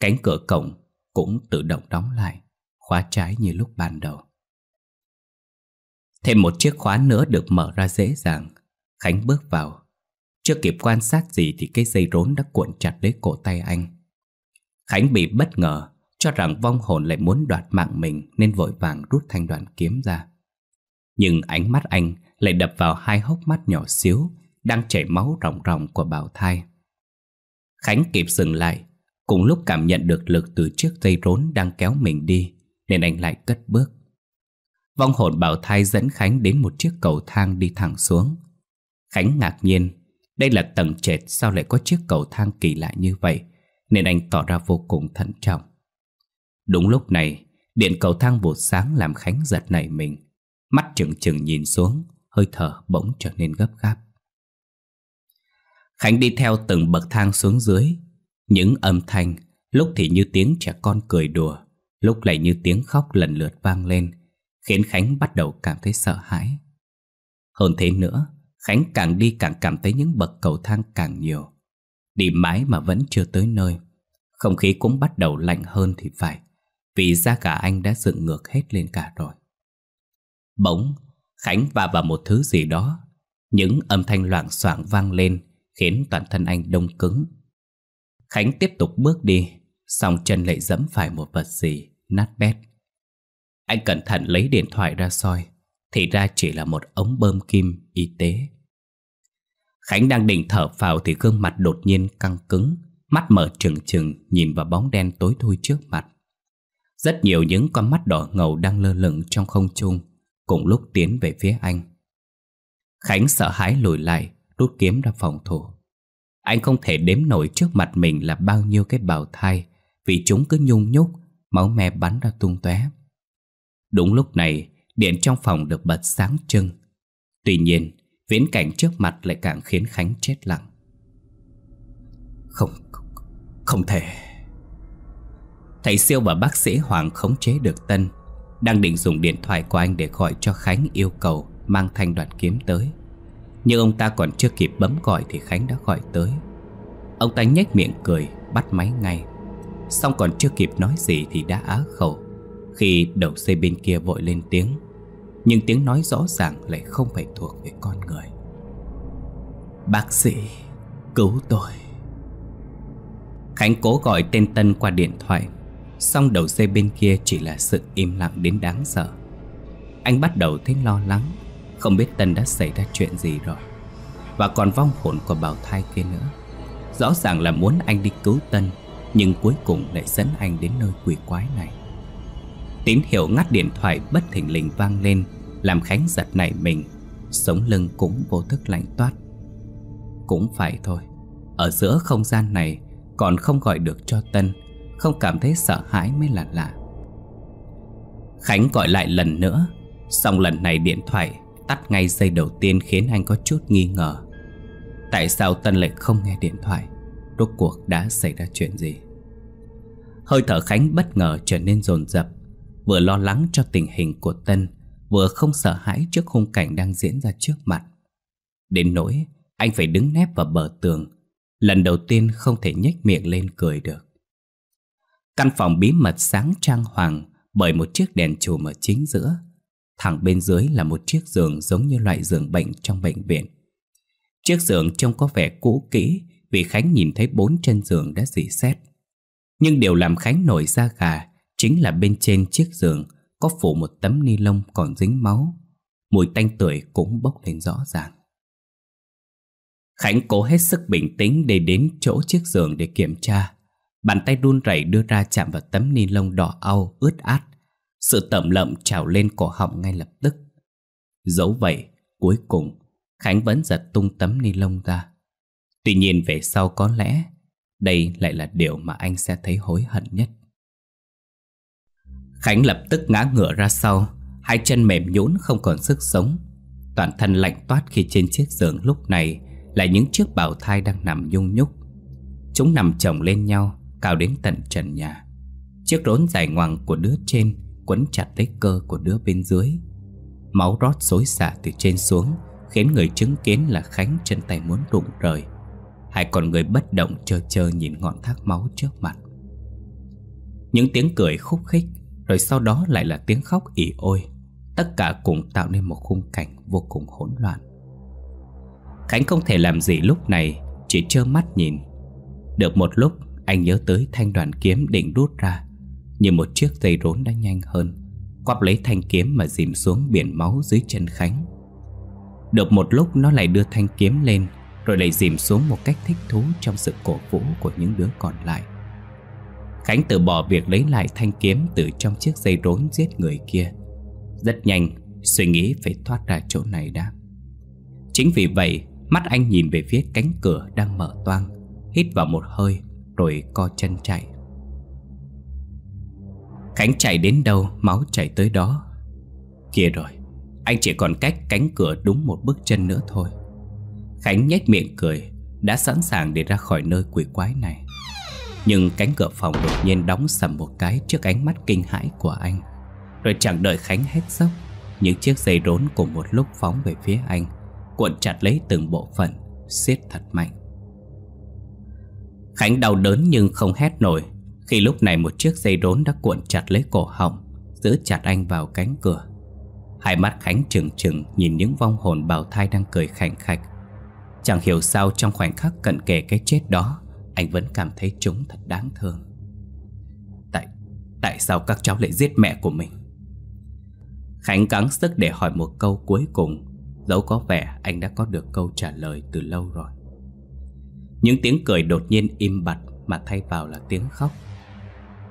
Cánh cửa cổng cũng tự động đóng lại Khóa trái như lúc ban đầu Thêm một chiếc khóa nữa được mở ra dễ dàng Khánh bước vào Chưa kịp quan sát gì thì cái dây rốn đã cuộn chặt lấy cổ tay anh Khánh bị bất ngờ Cho rằng vong hồn lại muốn đoạt mạng mình Nên vội vàng rút thanh đoạn kiếm ra Nhưng ánh mắt anh lại đập vào hai hốc mắt nhỏ xíu Đang chảy máu ròng ròng của bào thai Khánh kịp dừng lại Cùng lúc cảm nhận được lực từ chiếc dây rốn đang kéo mình đi Nên anh lại cất bước Vong hồn bảo thai dẫn Khánh đến một chiếc cầu thang đi thẳng xuống. Khánh ngạc nhiên, đây là tầng trệt sao lại có chiếc cầu thang kỳ lạ như vậy, nên anh tỏ ra vô cùng thận trọng. Đúng lúc này, điện cầu thang bột sáng làm Khánh giật nảy mình. Mắt trừng trừng nhìn xuống, hơi thở bỗng trở nên gấp gáp. Khánh đi theo từng bậc thang xuống dưới. Những âm thanh, lúc thì như tiếng trẻ con cười đùa, lúc lại như tiếng khóc lần lượt vang lên, khiến Khánh bắt đầu cảm thấy sợ hãi. Hơn thế nữa, Khánh càng đi càng cảm thấy những bậc cầu thang càng nhiều. Đi mãi mà vẫn chưa tới nơi. Không khí cũng bắt đầu lạnh hơn thì phải, vì da cả anh đã dựng ngược hết lên cả rồi. Bỗng, Khánh va vào một thứ gì đó. Những âm thanh loảng xoảng vang lên khiến toàn thân anh đông cứng. Khánh tiếp tục bước đi, song chân lại dẫm phải một vật gì, nát bét. Anh cẩn thận lấy điện thoại ra soi Thì ra chỉ là một ống bơm kim y tế Khánh đang định thở vào thì gương mặt đột nhiên căng cứng Mắt mở trừng trừng nhìn vào bóng đen tối thui trước mặt Rất nhiều những con mắt đỏ ngầu đang lơ lửng trong không trung Cùng lúc tiến về phía anh Khánh sợ hãi lùi lại Rút kiếm ra phòng thủ Anh không thể đếm nổi trước mặt mình là bao nhiêu cái bào thai Vì chúng cứ nhung nhúc Máu me bắn ra tung tóe Đúng lúc này, điện trong phòng được bật sáng trưng. Tuy nhiên, viễn cảnh trước mặt lại càng khiến Khánh chết lặng. Không, không thể. Thầy siêu và bác sĩ Hoàng khống chế được Tân, đang định dùng điện thoại của anh để gọi cho Khánh yêu cầu mang thanh đoạn kiếm tới. Nhưng ông ta còn chưa kịp bấm gọi thì Khánh đã gọi tới. Ông ta nhếch miệng cười, bắt máy ngay. Xong còn chưa kịp nói gì thì đã á khẩu khi đầu dây bên kia vội lên tiếng Nhưng tiếng nói rõ ràng lại không phải thuộc về con người Bác sĩ, cứu tôi Khánh cố gọi tên Tân qua điện thoại Xong đầu dây bên kia chỉ là sự im lặng đến đáng sợ Anh bắt đầu thấy lo lắng Không biết Tân đã xảy ra chuyện gì rồi Và còn vong hồn của bào thai kia nữa Rõ ràng là muốn anh đi cứu Tân Nhưng cuối cùng lại dẫn anh đến nơi quỷ quái này Tín hiệu ngắt điện thoại bất thình lình vang lên Làm Khánh giật nảy mình Sống lưng cũng vô thức lạnh toát Cũng phải thôi Ở giữa không gian này Còn không gọi được cho Tân Không cảm thấy sợ hãi mới là lạ Khánh gọi lại lần nữa Xong lần này điện thoại Tắt ngay giây đầu tiên khiến anh có chút nghi ngờ Tại sao Tân lại không nghe điện thoại Rốt cuộc đã xảy ra chuyện gì Hơi thở Khánh bất ngờ trở nên rồn rập Vừa lo lắng cho tình hình của Tân Vừa không sợ hãi trước khung cảnh đang diễn ra trước mặt Đến nỗi anh phải đứng nép vào bờ tường Lần đầu tiên không thể nhếch miệng lên cười được Căn phòng bí mật sáng trang hoàng Bởi một chiếc đèn chùm ở chính giữa Thẳng bên dưới là một chiếc giường giống như loại giường bệnh trong bệnh viện Chiếc giường trông có vẻ cũ kỹ Vì Khánh nhìn thấy bốn chân giường đã dỉ xét Nhưng điều làm Khánh nổi da gà Chính là bên trên chiếc giường Có phủ một tấm ni lông còn dính máu Mùi tanh tuổi cũng bốc lên rõ ràng Khánh cố hết sức bình tĩnh để đến chỗ chiếc giường để kiểm tra Bàn tay đun rẩy đưa ra chạm vào tấm ni lông đỏ au ướt át Sự tẩm lợm trào lên cổ họng ngay lập tức Dẫu vậy, cuối cùng Khánh vẫn giật tung tấm ni lông ra Tuy nhiên về sau có lẽ Đây lại là điều mà anh sẽ thấy hối hận nhất Khánh lập tức ngã ngửa ra sau Hai chân mềm nhũn không còn sức sống Toàn thân lạnh toát khi trên chiếc giường lúc này Là những chiếc bào thai đang nằm nhung nhúc Chúng nằm chồng lên nhau Cao đến tận trần nhà Chiếc rốn dài ngoằng của đứa trên Quấn chặt lấy cơ của đứa bên dưới Máu rót xối xả từ trên xuống Khiến người chứng kiến là Khánh chân tay muốn rụng rời Hai con người bất động chờ chờ nhìn ngọn thác máu trước mặt Những tiếng cười khúc khích rồi sau đó lại là tiếng khóc ỉ ôi Tất cả cùng tạo nên một khung cảnh vô cùng hỗn loạn Khánh không thể làm gì lúc này Chỉ trơ mắt nhìn Được một lúc anh nhớ tới thanh đoàn kiếm định đút ra Như một chiếc dây rốn đã nhanh hơn Quắp lấy thanh kiếm mà dìm xuống biển máu dưới chân Khánh Được một lúc nó lại đưa thanh kiếm lên Rồi lại dìm xuống một cách thích thú trong sự cổ vũ của những đứa còn lại Khánh từ bỏ việc lấy lại thanh kiếm từ trong chiếc dây rốn giết người kia Rất nhanh suy nghĩ phải thoát ra chỗ này đã Chính vì vậy mắt anh nhìn về phía cánh cửa đang mở toang Hít vào một hơi rồi co chân chạy Khánh chạy đến đâu máu chảy tới đó Kia rồi Anh chỉ còn cách cánh cửa đúng một bước chân nữa thôi Khánh nhếch miệng cười Đã sẵn sàng để ra khỏi nơi quỷ quái này nhưng cánh cửa phòng đột nhiên đóng sầm một cái trước ánh mắt kinh hãi của anh Rồi chẳng đợi Khánh hết sốc Những chiếc dây rốn cùng một lúc phóng về phía anh Cuộn chặt lấy từng bộ phận siết thật mạnh Khánh đau đớn nhưng không hét nổi Khi lúc này một chiếc dây rốn đã cuộn chặt lấy cổ họng Giữ chặt anh vào cánh cửa Hai mắt Khánh trừng trừng nhìn những vong hồn bào thai đang cười khảnh khạch Chẳng hiểu sao trong khoảnh khắc cận kề cái chết đó anh vẫn cảm thấy chúng thật đáng thương Tại tại sao các cháu lại giết mẹ của mình Khánh gắng sức để hỏi một câu cuối cùng Dẫu có vẻ anh đã có được câu trả lời từ lâu rồi Những tiếng cười đột nhiên im bặt Mà thay vào là tiếng khóc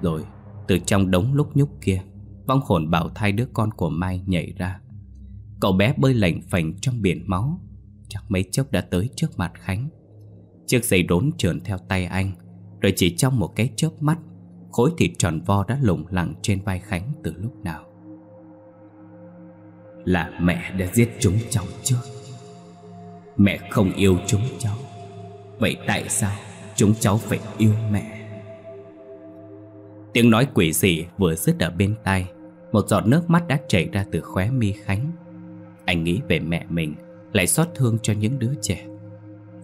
Rồi từ trong đống lúc nhúc kia Vong hồn bảo thai đứa con của Mai nhảy ra Cậu bé bơi lành phành trong biển máu Chẳng mấy chốc đã tới trước mặt Khánh Chiếc dây đốn trườn theo tay anh Rồi chỉ trong một cái chớp mắt Khối thịt tròn vo đã lủng lẳng trên vai Khánh từ lúc nào Là mẹ đã giết chúng cháu trước Mẹ không yêu chúng cháu Vậy tại sao chúng cháu phải yêu mẹ Tiếng nói quỷ dị vừa dứt ở bên tay Một giọt nước mắt đã chảy ra từ khóe mi Khánh Anh nghĩ về mẹ mình Lại xót thương cho những đứa trẻ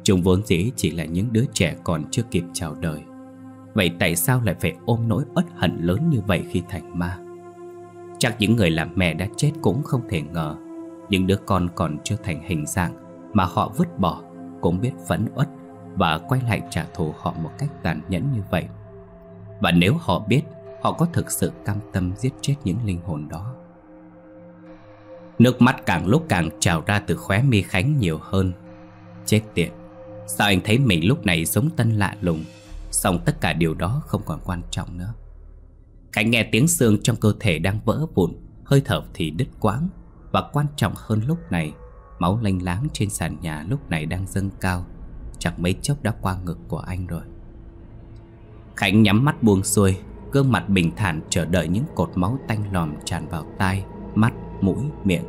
Chúng vốn dĩ chỉ là những đứa trẻ còn chưa kịp chào đời Vậy tại sao lại phải ôm nỗi ất hận lớn như vậy khi thành ma Chắc những người làm mẹ đã chết cũng không thể ngờ Những đứa con còn chưa thành hình dạng Mà họ vứt bỏ Cũng biết phẫn uất Và quay lại trả thù họ một cách tàn nhẫn như vậy Và nếu họ biết Họ có thực sự cam tâm giết chết những linh hồn đó Nước mắt càng lúc càng trào ra từ khóe mi Khánh nhiều hơn Chết tiệt Sao anh thấy mình lúc này giống tân lạ lùng Xong tất cả điều đó không còn quan trọng nữa Khánh nghe tiếng xương trong cơ thể đang vỡ vụn Hơi thở thì đứt quãng Và quan trọng hơn lúc này Máu lanh láng trên sàn nhà lúc này đang dâng cao Chẳng mấy chốc đã qua ngực của anh rồi Khánh nhắm mắt buông xuôi Gương mặt bình thản chờ đợi những cột máu tanh lòm tràn vào tai Mắt, mũi, miệng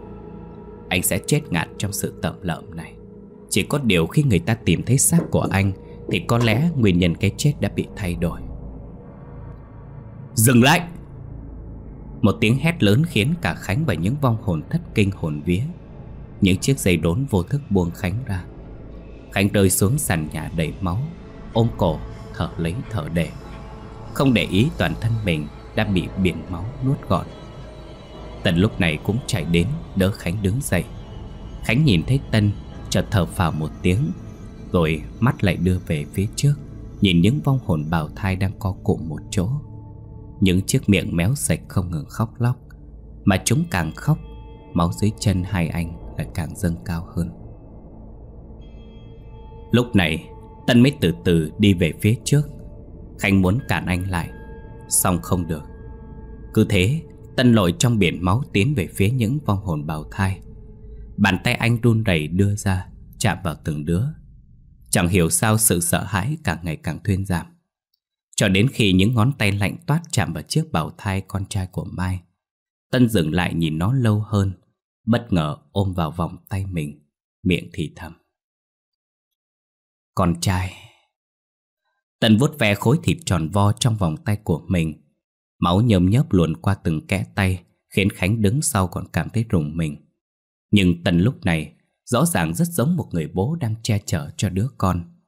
Anh sẽ chết ngạt trong sự tợm lợm này chỉ có điều khi người ta tìm thấy xác của anh Thì có lẽ nguyên nhân cái chết đã bị thay đổi Dừng lại Một tiếng hét lớn khiến cả Khánh và những vong hồn thất kinh hồn vía Những chiếc giày đốn vô thức buông Khánh ra Khánh rơi xuống sàn nhà đầy máu Ôm cổ, thở lấy thở để Không để ý toàn thân mình đã bị biển máu nuốt gọn Tân lúc này cũng chạy đến đỡ Khánh đứng dậy Khánh nhìn thấy Tân chợt thở phào một tiếng Rồi mắt lại đưa về phía trước Nhìn những vong hồn bào thai đang co cụm một chỗ Những chiếc miệng méo sạch không ngừng khóc lóc Mà chúng càng khóc Máu dưới chân hai anh lại càng dâng cao hơn Lúc này Tân mới từ từ đi về phía trước khanh muốn cản anh lại Xong không được Cứ thế Tân lội trong biển máu tiến về phía những vong hồn bào thai Bàn tay anh run rẩy đưa ra Chạm vào từng đứa Chẳng hiểu sao sự sợ hãi càng ngày càng thuyên giảm Cho đến khi những ngón tay lạnh toát chạm vào chiếc bào thai con trai của Mai Tân dừng lại nhìn nó lâu hơn Bất ngờ ôm vào vòng tay mình Miệng thì thầm Con trai Tân vuốt ve khối thịt tròn vo trong vòng tay của mình Máu nhơm nhớp luồn qua từng kẽ tay Khiến Khánh đứng sau còn cảm thấy rùng mình nhưng Tân lúc này rõ ràng rất giống một người bố đang che chở cho đứa con.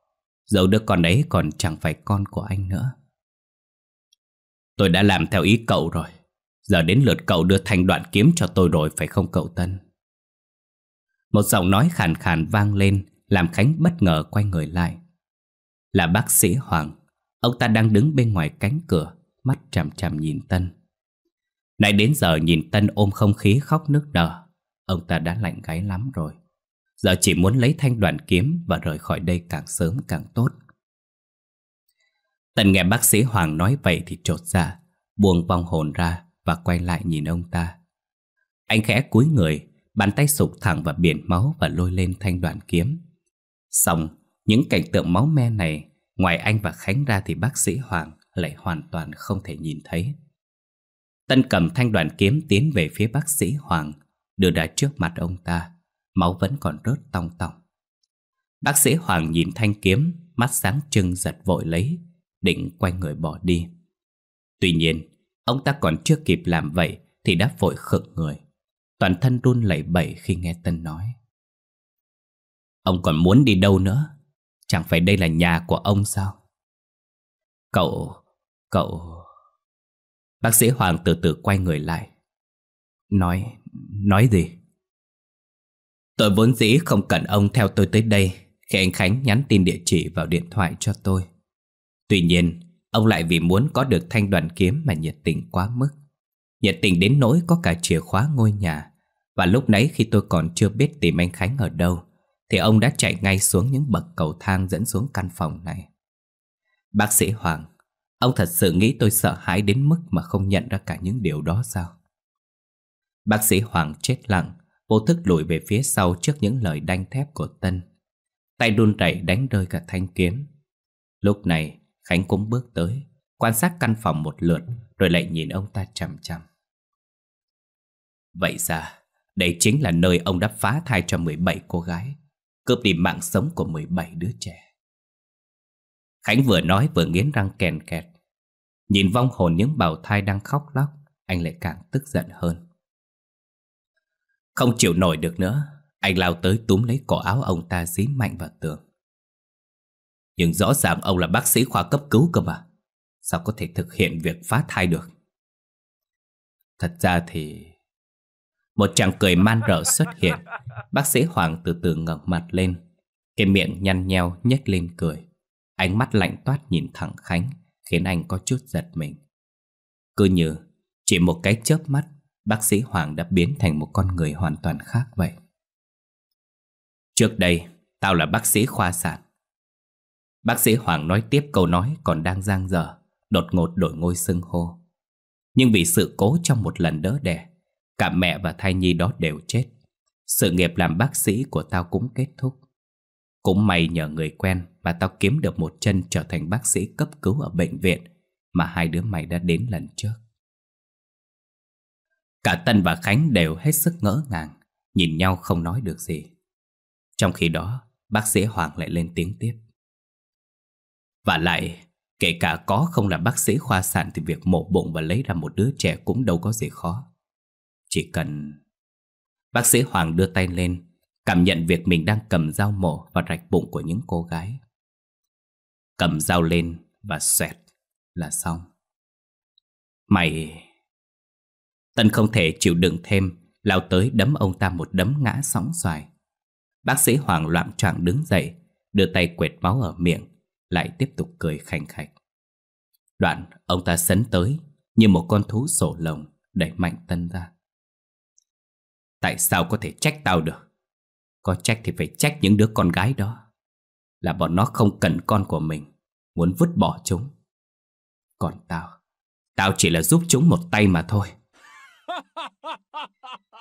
Dẫu đứa con ấy còn chẳng phải con của anh nữa. Tôi đã làm theo ý cậu rồi. Giờ đến lượt cậu đưa thanh đoạn kiếm cho tôi rồi phải không cậu Tân? Một giọng nói khàn khàn vang lên làm Khánh bất ngờ quay người lại. Là bác sĩ Hoàng. Ông ta đang đứng bên ngoài cánh cửa, mắt chằm chằm nhìn Tân. Nãy đến giờ nhìn Tân ôm không khí khóc nước nở Ông ta đã lạnh gáy lắm rồi Giờ chỉ muốn lấy thanh đoạn kiếm Và rời khỏi đây càng sớm càng tốt Tần nghe bác sĩ Hoàng nói vậy thì trột ra dạ, Buông vong hồn ra Và quay lại nhìn ông ta Anh khẽ cúi người Bàn tay sụp thẳng vào biển máu Và lôi lên thanh đoạn kiếm Xong những cảnh tượng máu me này Ngoài anh và Khánh ra thì bác sĩ Hoàng Lại hoàn toàn không thể nhìn thấy Tân cầm thanh đoạn kiếm tiến về phía bác sĩ Hoàng đưa ra trước mặt ông ta, máu vẫn còn rớt tong tong. Bác sĩ Hoàng nhìn thanh kiếm, mắt sáng trưng giật vội lấy, định quay người bỏ đi. Tuy nhiên, ông ta còn chưa kịp làm vậy thì đã vội khựng người. Toàn thân run lẩy bẩy khi nghe Tân nói. Ông còn muốn đi đâu nữa? Chẳng phải đây là nhà của ông sao? Cậu... cậu... Bác sĩ Hoàng từ từ quay người lại Nói, nói gì? Tôi vốn dĩ không cần ông theo tôi tới đây khi anh Khánh nhắn tin địa chỉ vào điện thoại cho tôi. Tuy nhiên, ông lại vì muốn có được thanh đoàn kiếm mà nhiệt tình quá mức. Nhiệt tình đến nỗi có cả chìa khóa ngôi nhà. Và lúc nãy khi tôi còn chưa biết tìm anh Khánh ở đâu, thì ông đã chạy ngay xuống những bậc cầu thang dẫn xuống căn phòng này. Bác sĩ Hoàng, ông thật sự nghĩ tôi sợ hãi đến mức mà không nhận ra cả những điều đó sao? Bác sĩ Hoàng chết lặng, vô thức lùi về phía sau trước những lời đanh thép của Tân. Tay đun rẩy đánh rơi cả thanh kiếm. Lúc này, Khánh cũng bước tới, quan sát căn phòng một lượt, rồi lại nhìn ông ta chằm chằm. Vậy ra, đây chính là nơi ông đã phá thai cho 17 cô gái, cướp đi mạng sống của 17 đứa trẻ. Khánh vừa nói vừa nghiến răng kèn kẹt. Nhìn vong hồn những bào thai đang khóc lóc, anh lại càng tức giận hơn. Không chịu nổi được nữa Anh lao tới túm lấy cổ áo ông ta dí mạnh vào tường Nhưng rõ ràng ông là bác sĩ khoa cấp cứu cơ mà Sao có thể thực hiện việc phá thai được Thật ra thì Một chàng cười man rợ xuất hiện Bác sĩ Hoàng từ từ ngẩng mặt lên Cái miệng nhăn nheo nhếch lên cười Ánh mắt lạnh toát nhìn thẳng Khánh Khiến anh có chút giật mình Cứ như chỉ một cái chớp mắt bác sĩ Hoàng đã biến thành một con người hoàn toàn khác vậy. Trước đây, tao là bác sĩ khoa sản. Bác sĩ Hoàng nói tiếp câu nói còn đang giang dở, đột ngột đổi ngôi xưng hô. Nhưng vì sự cố trong một lần đỡ đẻ, cả mẹ và thai nhi đó đều chết. Sự nghiệp làm bác sĩ của tao cũng kết thúc. Cũng may nhờ người quen mà tao kiếm được một chân trở thành bác sĩ cấp cứu ở bệnh viện mà hai đứa mày đã đến lần trước. Cả Tân và Khánh đều hết sức ngỡ ngàng Nhìn nhau không nói được gì Trong khi đó Bác sĩ Hoàng lại lên tiếng tiếp Và lại Kể cả có không là bác sĩ khoa sản Thì việc mổ bụng và lấy ra một đứa trẻ Cũng đâu có gì khó Chỉ cần Bác sĩ Hoàng đưa tay lên Cảm nhận việc mình đang cầm dao mổ Và rạch bụng của những cô gái Cầm dao lên và xoẹt là xong Mày Tân không thể chịu đựng thêm Lao tới đấm ông ta một đấm ngã sóng xoài Bác sĩ Hoàng loạn choạng đứng dậy Đưa tay quệt máu ở miệng Lại tiếp tục cười khanh khạch Đoạn ông ta sấn tới Như một con thú sổ lồng Đẩy mạnh Tân ra Tại sao có thể trách tao được Có trách thì phải trách những đứa con gái đó Là bọn nó không cần con của mình Muốn vứt bỏ chúng Còn tao Tao chỉ là giúp chúng một tay mà thôi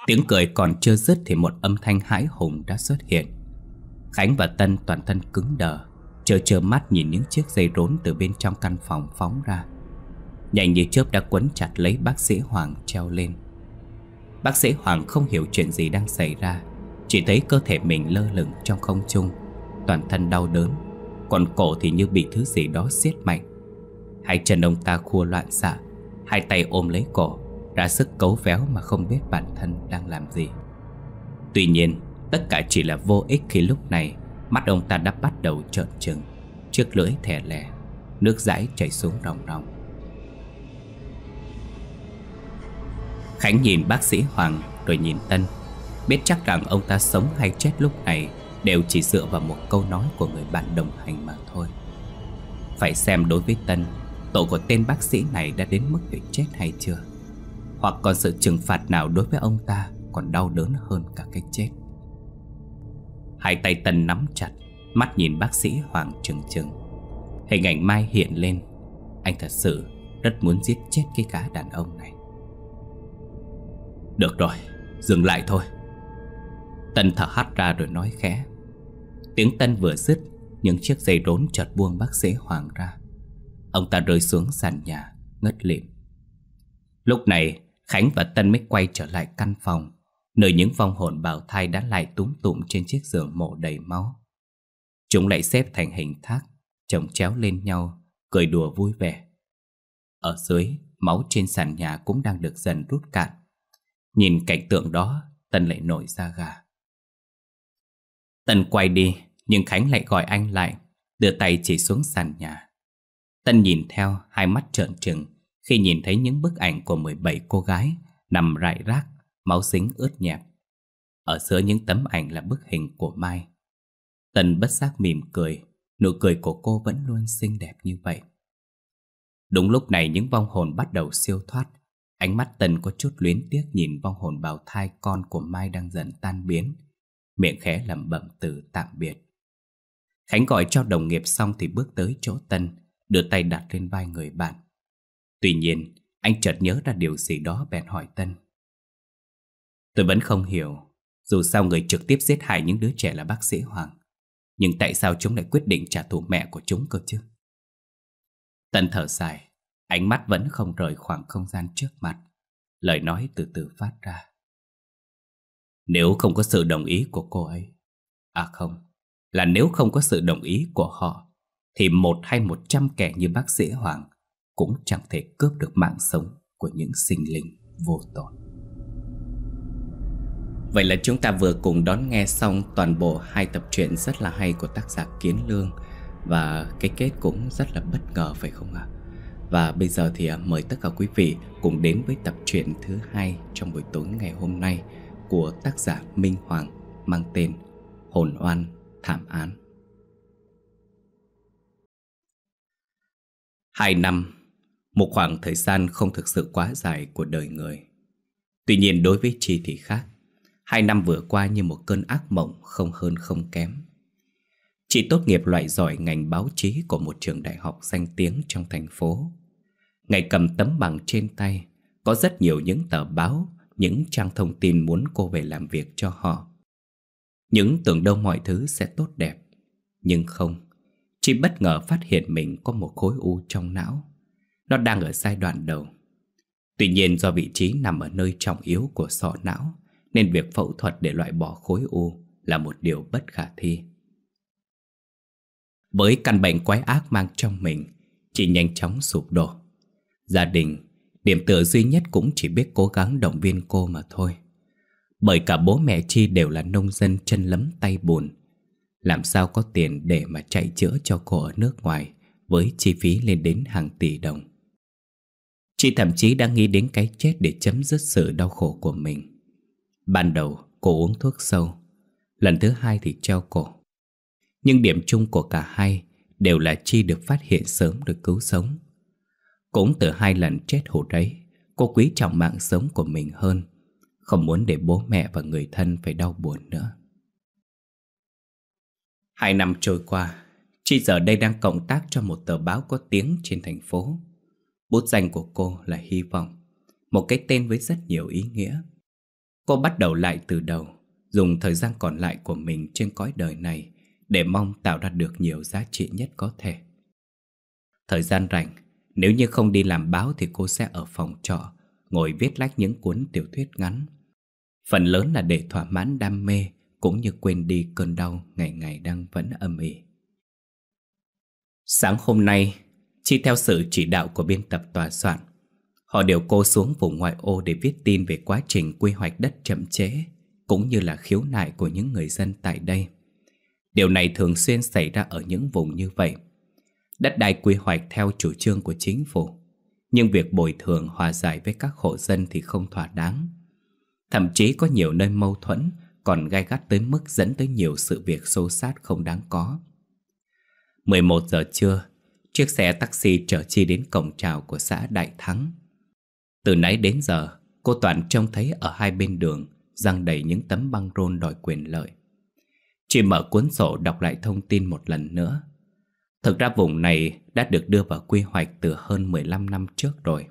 Tiếng cười còn chưa dứt thì một âm thanh hãi hùng đã xuất hiện Khánh và Tân toàn thân cứng đờ Chờ chờ mắt nhìn những chiếc dây rốn từ bên trong căn phòng phóng ra Nhanh như chớp đã quấn chặt lấy bác sĩ Hoàng treo lên Bác sĩ Hoàng không hiểu chuyện gì đang xảy ra Chỉ thấy cơ thể mình lơ lửng trong không trung Toàn thân đau đớn Còn cổ thì như bị thứ gì đó siết mạnh Hai chân ông ta khua loạn xạ Hai tay ôm lấy cổ ra sức cấu véo mà không biết bản thân đang làm gì. Tuy nhiên, tất cả chỉ là vô ích khi lúc này mắt ông ta đã bắt đầu trợn trừng, chiếc lưỡi thẻ lẻ, nước dãi chảy xuống ròng ròng. Khánh nhìn bác sĩ Hoàng rồi nhìn Tân, biết chắc rằng ông ta sống hay chết lúc này đều chỉ dựa vào một câu nói của người bạn đồng hành mà thôi. Phải xem đối với Tân, tội của tên bác sĩ này đã đến mức phải chết hay chưa. Hoặc còn sự trừng phạt nào đối với ông ta Còn đau đớn hơn cả cái chết Hai tay Tân nắm chặt Mắt nhìn bác sĩ Hoàng Trừng Trừng Hình ảnh Mai hiện lên Anh thật sự rất muốn giết chết cái cá đàn ông này Được rồi, dừng lại thôi Tân thở hắt ra rồi nói khẽ Tiếng Tân vừa dứt Những chiếc giày rốn chợt buông bác sĩ Hoàng ra Ông ta rơi xuống sàn nhà Ngất lịm Lúc này Khánh và Tân mới quay trở lại căn phòng Nơi những vong hồn bào thai đã lại túm tụm trên chiếc giường mổ đầy máu Chúng lại xếp thành hình thác Chồng chéo lên nhau Cười đùa vui vẻ Ở dưới Máu trên sàn nhà cũng đang được dần rút cạn Nhìn cảnh tượng đó Tân lại nổi da gà Tân quay đi Nhưng Khánh lại gọi anh lại Đưa tay chỉ xuống sàn nhà Tân nhìn theo hai mắt trợn trừng khi nhìn thấy những bức ảnh của 17 cô gái nằm rải rác, máu xính ướt nhẹp. Ở giữa những tấm ảnh là bức hình của Mai. Tần bất giác mỉm cười, nụ cười của cô vẫn luôn xinh đẹp như vậy. Đúng lúc này những vong hồn bắt đầu siêu thoát, ánh mắt Tần có chút luyến tiếc nhìn vong hồn bào thai con của Mai đang dần tan biến, miệng khẽ lẩm bẩm từ tạm biệt. Khánh gọi cho đồng nghiệp xong thì bước tới chỗ Tân, đưa tay đặt lên vai người bạn. Tuy nhiên, anh chợt nhớ ra điều gì đó bèn hỏi Tân. Tôi vẫn không hiểu, dù sao người trực tiếp giết hại những đứa trẻ là bác sĩ Hoàng, nhưng tại sao chúng lại quyết định trả thù mẹ của chúng cơ chứ? Tân thở dài, ánh mắt vẫn không rời khoảng không gian trước mặt, lời nói từ từ phát ra. Nếu không có sự đồng ý của cô ấy, à không, là nếu không có sự đồng ý của họ, thì một hay một trăm kẻ như bác sĩ Hoàng cũng chẳng thể cướp được mạng sống của những sinh linh vô tội. Vậy là chúng ta vừa cùng đón nghe xong toàn bộ hai tập truyện rất là hay của tác giả Kiến Lương và cái kết cũng rất là bất ngờ phải không ạ? Và bây giờ thì à, mời tất cả quý vị cùng đến với tập truyện thứ hai trong buổi tối ngày hôm nay của tác giả Minh Hoàng mang tên Hồn oan thảm án. Hai năm một khoảng thời gian không thực sự quá dài của đời người. Tuy nhiên đối với Chi thì khác, hai năm vừa qua như một cơn ác mộng không hơn không kém. Chị tốt nghiệp loại giỏi ngành báo chí của một trường đại học danh tiếng trong thành phố. Ngày cầm tấm bằng trên tay, có rất nhiều những tờ báo, những trang thông tin muốn cô về làm việc cho họ. Những tưởng đâu mọi thứ sẽ tốt đẹp, nhưng không. Chị bất ngờ phát hiện mình có một khối u trong não nó đang ở giai đoạn đầu Tuy nhiên do vị trí nằm ở nơi trọng yếu của sọ não Nên việc phẫu thuật để loại bỏ khối u là một điều bất khả thi Với căn bệnh quái ác mang trong mình Chị nhanh chóng sụp đổ Gia đình, điểm tựa duy nhất cũng chỉ biết cố gắng động viên cô mà thôi Bởi cả bố mẹ Chi đều là nông dân chân lấm tay bùn Làm sao có tiền để mà chạy chữa cho cô ở nước ngoài Với chi phí lên đến hàng tỷ đồng Chị thậm chí đã nghĩ đến cái chết để chấm dứt sự đau khổ của mình. Ban đầu cô uống thuốc sâu, lần thứ hai thì treo cổ. Nhưng điểm chung của cả hai đều là Chi được phát hiện sớm được cứu sống. Cũng từ hai lần chết hồ đấy, cô quý trọng mạng sống của mình hơn, không muốn để bố mẹ và người thân phải đau buồn nữa. Hai năm trôi qua, Chi giờ đây đang cộng tác cho một tờ báo có tiếng trên thành phố. Bút danh của cô là Hy vọng Một cái tên với rất nhiều ý nghĩa Cô bắt đầu lại từ đầu Dùng thời gian còn lại của mình trên cõi đời này Để mong tạo ra được nhiều giá trị nhất có thể Thời gian rảnh Nếu như không đi làm báo thì cô sẽ ở phòng trọ Ngồi viết lách những cuốn tiểu thuyết ngắn Phần lớn là để thỏa mãn đam mê Cũng như quên đi cơn đau ngày ngày đang vẫn âm ỉ Sáng hôm nay chỉ theo sự chỉ đạo của biên tập tòa soạn Họ đều cô xuống vùng ngoại ô để viết tin về quá trình quy hoạch đất chậm chế Cũng như là khiếu nại của những người dân tại đây Điều này thường xuyên xảy ra ở những vùng như vậy Đất đai quy hoạch theo chủ trương của chính phủ Nhưng việc bồi thường hòa giải với các hộ dân thì không thỏa đáng Thậm chí có nhiều nơi mâu thuẫn còn gai gắt tới mức dẫn tới nhiều sự việc xô sát không đáng có 11 giờ trưa Chiếc xe taxi chở Chi đến cổng chào của xã Đại Thắng Từ nãy đến giờ Cô Toàn trông thấy ở hai bên đường Răng đầy những tấm băng rôn đòi quyền lợi Chị mở cuốn sổ đọc lại thông tin một lần nữa Thực ra vùng này đã được đưa vào quy hoạch từ hơn 15 năm trước rồi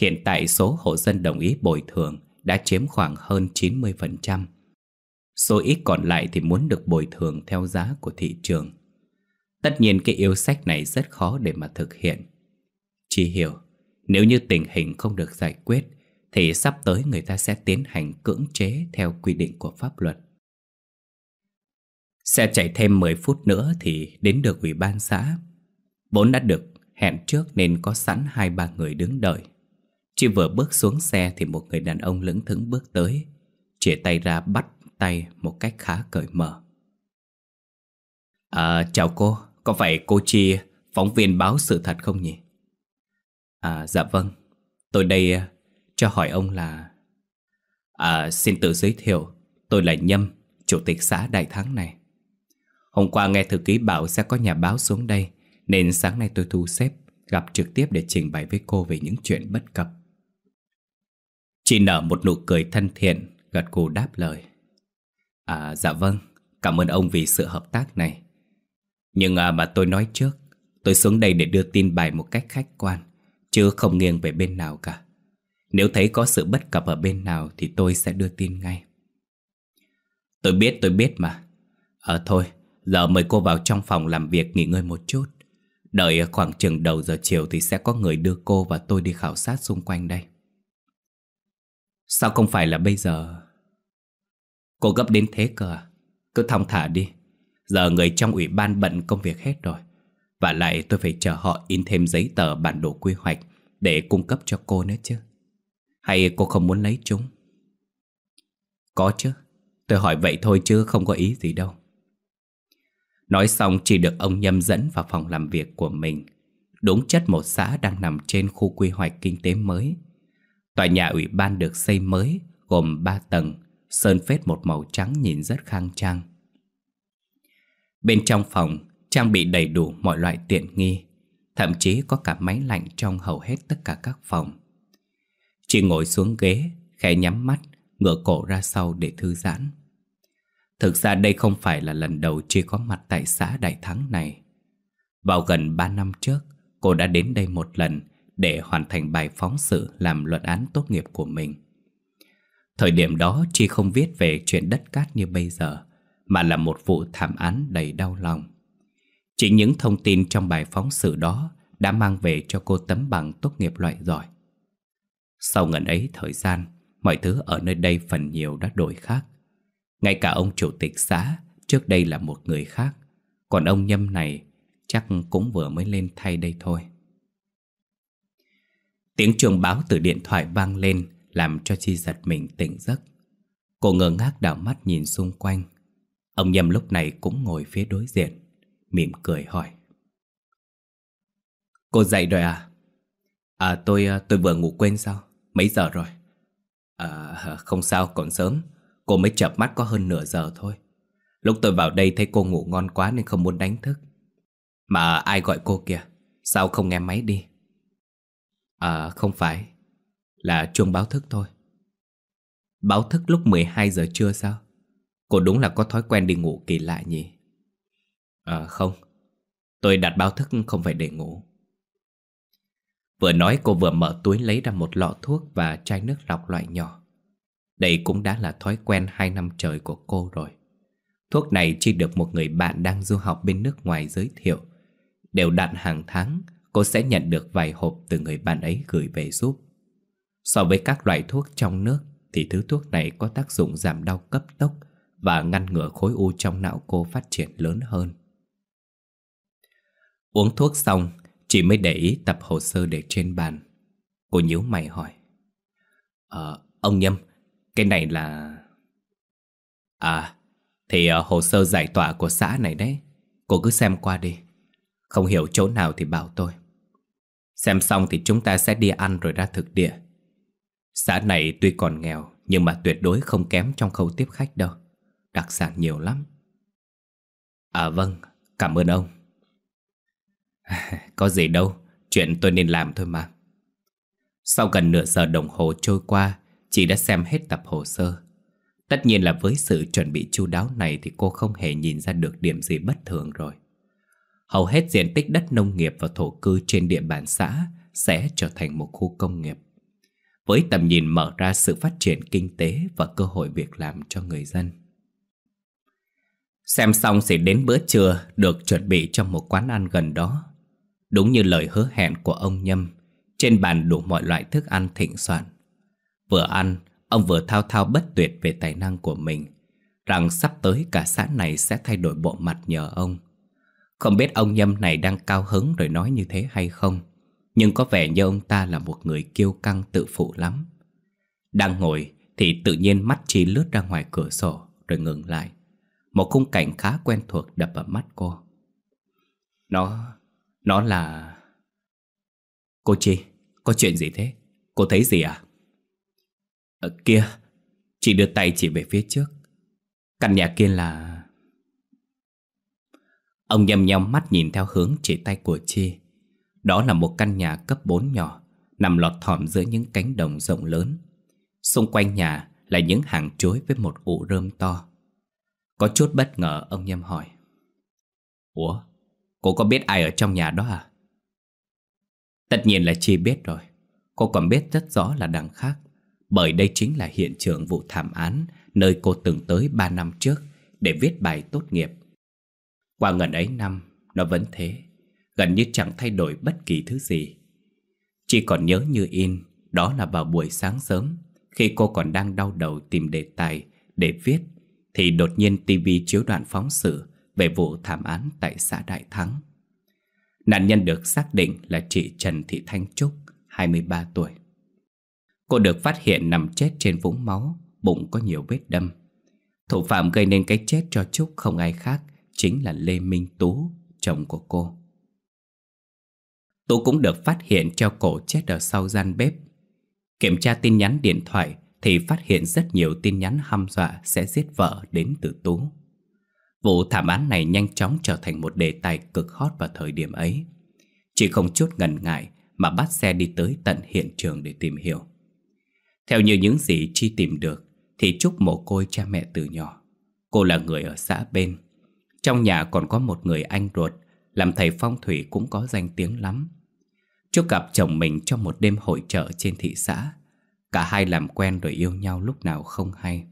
Hiện tại số hộ dân đồng ý bồi thường đã chiếm khoảng hơn 90%. Số ít còn lại thì muốn được bồi thường theo giá của thị trường. Tất nhiên cái yêu sách này rất khó để mà thực hiện. Chỉ hiểu, nếu như tình hình không được giải quyết, thì sắp tới người ta sẽ tiến hành cưỡng chế theo quy định của pháp luật. Xe chạy thêm 10 phút nữa thì đến được ủy ban xã. Vốn đã được hẹn trước nên có sẵn hai ba người đứng đợi. Chỉ vừa bước xuống xe thì một người đàn ông lững thững bước tới, chĩa tay ra bắt tay một cách khá cởi mở. À, chào cô, có phải cô Chi phóng viên báo sự thật không nhỉ? À dạ vâng Tôi đây à, cho hỏi ông là À xin tự giới thiệu Tôi là Nhâm Chủ tịch xã Đại Thắng này Hôm qua nghe thư ký bảo sẽ có nhà báo xuống đây Nên sáng nay tôi thu xếp Gặp trực tiếp để trình bày với cô về những chuyện bất cập Chị nở một nụ cười thân thiện Gật cù đáp lời À dạ vâng Cảm ơn ông vì sự hợp tác này nhưng à, mà tôi nói trước Tôi xuống đây để đưa tin bài một cách khách quan Chứ không nghiêng về bên nào cả Nếu thấy có sự bất cập ở bên nào Thì tôi sẽ đưa tin ngay Tôi biết tôi biết mà Ờ thôi Giờ mời cô vào trong phòng làm việc nghỉ ngơi một chút Đợi khoảng chừng đầu giờ chiều Thì sẽ có người đưa cô và tôi đi khảo sát xung quanh đây Sao không phải là bây giờ Cô gấp đến thế cơ à Cứ thong thả đi Giờ người trong ủy ban bận công việc hết rồi Và lại tôi phải chờ họ in thêm giấy tờ bản đồ quy hoạch Để cung cấp cho cô nữa chứ Hay cô không muốn lấy chúng Có chứ Tôi hỏi vậy thôi chứ không có ý gì đâu Nói xong chỉ được ông Nhâm dẫn vào phòng làm việc của mình Đúng chất một xã đang nằm trên khu quy hoạch kinh tế mới Tòa nhà ủy ban được xây mới gồm 3 tầng Sơn phết một màu trắng nhìn rất khang trang Bên trong phòng trang bị đầy đủ mọi loại tiện nghi, thậm chí có cả máy lạnh trong hầu hết tất cả các phòng. Chị ngồi xuống ghế, khẽ nhắm mắt, ngửa cổ ra sau để thư giãn. Thực ra đây không phải là lần đầu Chi có mặt tại xã Đại Thắng này. Vào gần 3 năm trước, cô đã đến đây một lần để hoàn thành bài phóng sự làm luận án tốt nghiệp của mình. Thời điểm đó Chi không viết về chuyện đất cát như bây giờ mà là một vụ thảm án đầy đau lòng. Chỉ những thông tin trong bài phóng sự đó đã mang về cho cô tấm bằng tốt nghiệp loại giỏi. Sau ngần ấy thời gian, mọi thứ ở nơi đây phần nhiều đã đổi khác. Ngay cả ông chủ tịch xã trước đây là một người khác, còn ông nhâm này chắc cũng vừa mới lên thay đây thôi. Tiếng chuông báo từ điện thoại vang lên làm cho Chi giật mình tỉnh giấc. Cô ngơ ngác đảo mắt nhìn xung quanh Ông Nhâm lúc này cũng ngồi phía đối diện Mỉm cười hỏi Cô dậy rồi à? À tôi à, tôi vừa ngủ quên sao? Mấy giờ rồi? À không sao còn sớm Cô mới chập mắt có hơn nửa giờ thôi Lúc tôi vào đây thấy cô ngủ ngon quá nên không muốn đánh thức Mà ai gọi cô kìa? Sao không nghe máy đi? À không phải Là chuông báo thức thôi Báo thức lúc 12 giờ trưa sao? Cô đúng là có thói quen đi ngủ kỳ lạ nhỉ À không Tôi đặt báo thức không phải để ngủ Vừa nói cô vừa mở túi lấy ra một lọ thuốc và chai nước lọc loại nhỏ Đây cũng đã là thói quen hai năm trời của cô rồi Thuốc này chỉ được một người bạn đang du học bên nước ngoài giới thiệu Đều đặn hàng tháng Cô sẽ nhận được vài hộp từ người bạn ấy gửi về giúp So với các loại thuốc trong nước Thì thứ thuốc này có tác dụng giảm đau cấp tốc và ngăn ngừa khối u trong não cô phát triển lớn hơn. Uống thuốc xong, chị mới để ý tập hồ sơ để trên bàn. Cô nhíu mày hỏi. Ờ, ông Nhâm, cái này là... À, thì ờ, hồ sơ giải tỏa của xã này đấy. Cô cứ xem qua đi. Không hiểu chỗ nào thì bảo tôi. Xem xong thì chúng ta sẽ đi ăn rồi ra thực địa. Xã này tuy còn nghèo nhưng mà tuyệt đối không kém trong khâu tiếp khách đâu đặc sản nhiều lắm. À vâng, cảm ơn ông. Có gì đâu, chuyện tôi nên làm thôi mà. Sau gần nửa giờ đồng hồ trôi qua, chị đã xem hết tập hồ sơ. Tất nhiên là với sự chuẩn bị chu đáo này thì cô không hề nhìn ra được điểm gì bất thường rồi. Hầu hết diện tích đất nông nghiệp và thổ cư trên địa bàn xã sẽ trở thành một khu công nghiệp. Với tầm nhìn mở ra sự phát triển kinh tế và cơ hội việc làm cho người dân. Xem xong sẽ đến bữa trưa được chuẩn bị trong một quán ăn gần đó. Đúng như lời hứa hẹn của ông Nhâm, trên bàn đủ mọi loại thức ăn thịnh soạn. Vừa ăn, ông vừa thao thao bất tuyệt về tài năng của mình, rằng sắp tới cả xã này sẽ thay đổi bộ mặt nhờ ông. Không biết ông Nhâm này đang cao hứng rồi nói như thế hay không, nhưng có vẻ như ông ta là một người kiêu căng tự phụ lắm. Đang ngồi thì tự nhiên mắt trí lướt ra ngoài cửa sổ rồi ngừng lại. Một khung cảnh khá quen thuộc đập vào mắt cô Nó... nó là... Cô Chi, có chuyện gì thế? Cô thấy gì à? Ở ờ, kia, chị đưa tay chỉ về phía trước Căn nhà kia là... Ông nhầm nhầm mắt nhìn theo hướng chỉ tay của Chi Đó là một căn nhà cấp 4 nhỏ Nằm lọt thỏm giữa những cánh đồng rộng lớn Xung quanh nhà là những hàng chuối với một ụ rơm to có chút bất ngờ ông Nhâm hỏi Ủa, cô có biết ai ở trong nhà đó à? Tất nhiên là Chi biết rồi Cô còn biết rất rõ là đằng khác Bởi đây chính là hiện trường vụ thảm án Nơi cô từng tới 3 năm trước Để viết bài tốt nghiệp Qua gần ấy năm Nó vẫn thế Gần như chẳng thay đổi bất kỳ thứ gì Chi còn nhớ như in Đó là vào buổi sáng sớm Khi cô còn đang đau đầu tìm đề tài Để viết thì đột nhiên tivi chiếu đoạn phóng sự về vụ thảm án tại xã Đại Thắng. Nạn nhân được xác định là chị Trần Thị Thanh Trúc, 23 tuổi. Cô được phát hiện nằm chết trên vũng máu, bụng có nhiều vết đâm. Thủ phạm gây nên cái chết cho Trúc không ai khác, chính là Lê Minh Tú, chồng của cô. Tú cũng được phát hiện treo cổ chết ở sau gian bếp. Kiểm tra tin nhắn điện thoại thì phát hiện rất nhiều tin nhắn hăm dọa sẽ giết vợ đến từ Tú. Vụ thảm án này nhanh chóng trở thành một đề tài cực hot vào thời điểm ấy. Chỉ không chút ngần ngại mà bắt xe đi tới tận hiện trường để tìm hiểu. Theo như những gì Chi tìm được thì Trúc mồ côi cha mẹ từ nhỏ. Cô là người ở xã bên. Trong nhà còn có một người anh ruột làm thầy phong thủy cũng có danh tiếng lắm. Trúc gặp chồng mình trong một đêm hội chợ trên thị xã Cả hai làm quen rồi yêu nhau lúc nào không hay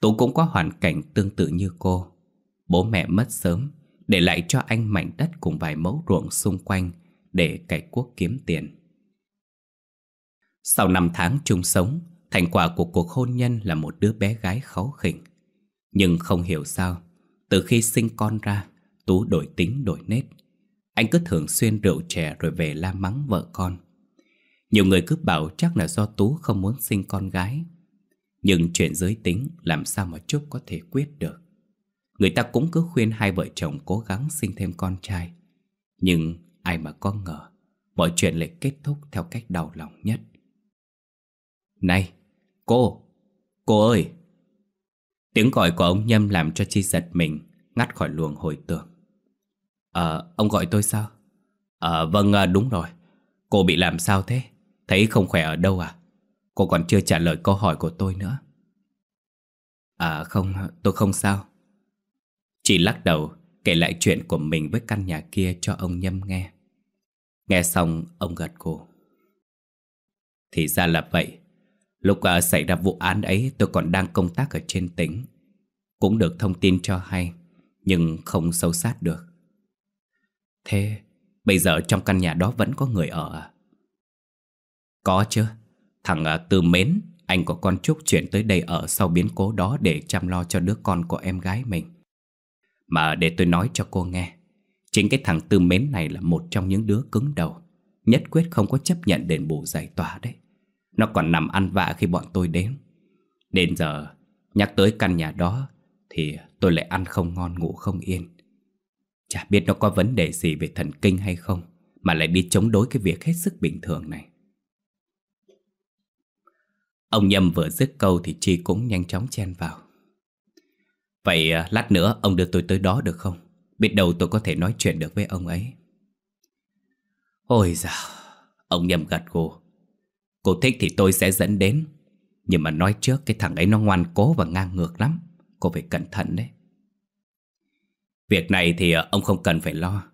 Tú cũng có hoàn cảnh tương tự như cô Bố mẹ mất sớm Để lại cho anh mảnh đất cùng vài mẫu ruộng xung quanh Để cải quốc kiếm tiền Sau năm tháng chung sống Thành quả của cuộc hôn nhân là một đứa bé gái kháu khỉnh Nhưng không hiểu sao Từ khi sinh con ra Tú đổi tính đổi nết Anh cứ thường xuyên rượu chè rồi về la mắng vợ con nhiều người cứ bảo chắc là do Tú không muốn sinh con gái Nhưng chuyện giới tính làm sao mà Trúc có thể quyết được Người ta cũng cứ khuyên hai vợ chồng cố gắng sinh thêm con trai Nhưng ai mà có ngờ Mọi chuyện lại kết thúc theo cách đau lòng nhất Này, cô, cô ơi Tiếng gọi của ông Nhâm làm cho Chi giật mình Ngắt khỏi luồng hồi tưởng Ờ, ông gọi tôi sao? Ờ, vâng, ờ, đúng rồi Cô bị làm sao thế? Thấy không khỏe ở đâu à? Cô còn chưa trả lời câu hỏi của tôi nữa. À không, tôi không sao. Chị lắc đầu, kể lại chuyện của mình với căn nhà kia cho ông Nhâm nghe. Nghe xong, ông gật cổ. Thì ra là vậy. Lúc uh, xảy ra vụ án ấy, tôi còn đang công tác ở trên tỉnh. Cũng được thông tin cho hay, nhưng không sâu sát được. Thế, bây giờ trong căn nhà đó vẫn có người ở à? Có chứ Thằng à, Tư Mến Anh của con Trúc chuyển tới đây ở sau biến cố đó Để chăm lo cho đứa con của em gái mình Mà để tôi nói cho cô nghe Chính cái thằng Tư Mến này là một trong những đứa cứng đầu Nhất quyết không có chấp nhận đền bù giải tỏa đấy Nó còn nằm ăn vạ khi bọn tôi đến Đến giờ Nhắc tới căn nhà đó Thì tôi lại ăn không ngon ngủ không yên Chả biết nó có vấn đề gì về thần kinh hay không Mà lại đi chống đối cái việc hết sức bình thường này Ông Nhâm vừa dứt câu thì Chi cũng nhanh chóng chen vào Vậy à, lát nữa ông đưa tôi tới đó được không? Biết đâu tôi có thể nói chuyện được với ông ấy Ôi dào Ông Nhâm gật gù Cô thích thì tôi sẽ dẫn đến Nhưng mà nói trước cái thằng ấy nó ngoan cố và ngang ngược lắm Cô phải cẩn thận đấy Việc này thì à, ông không cần phải lo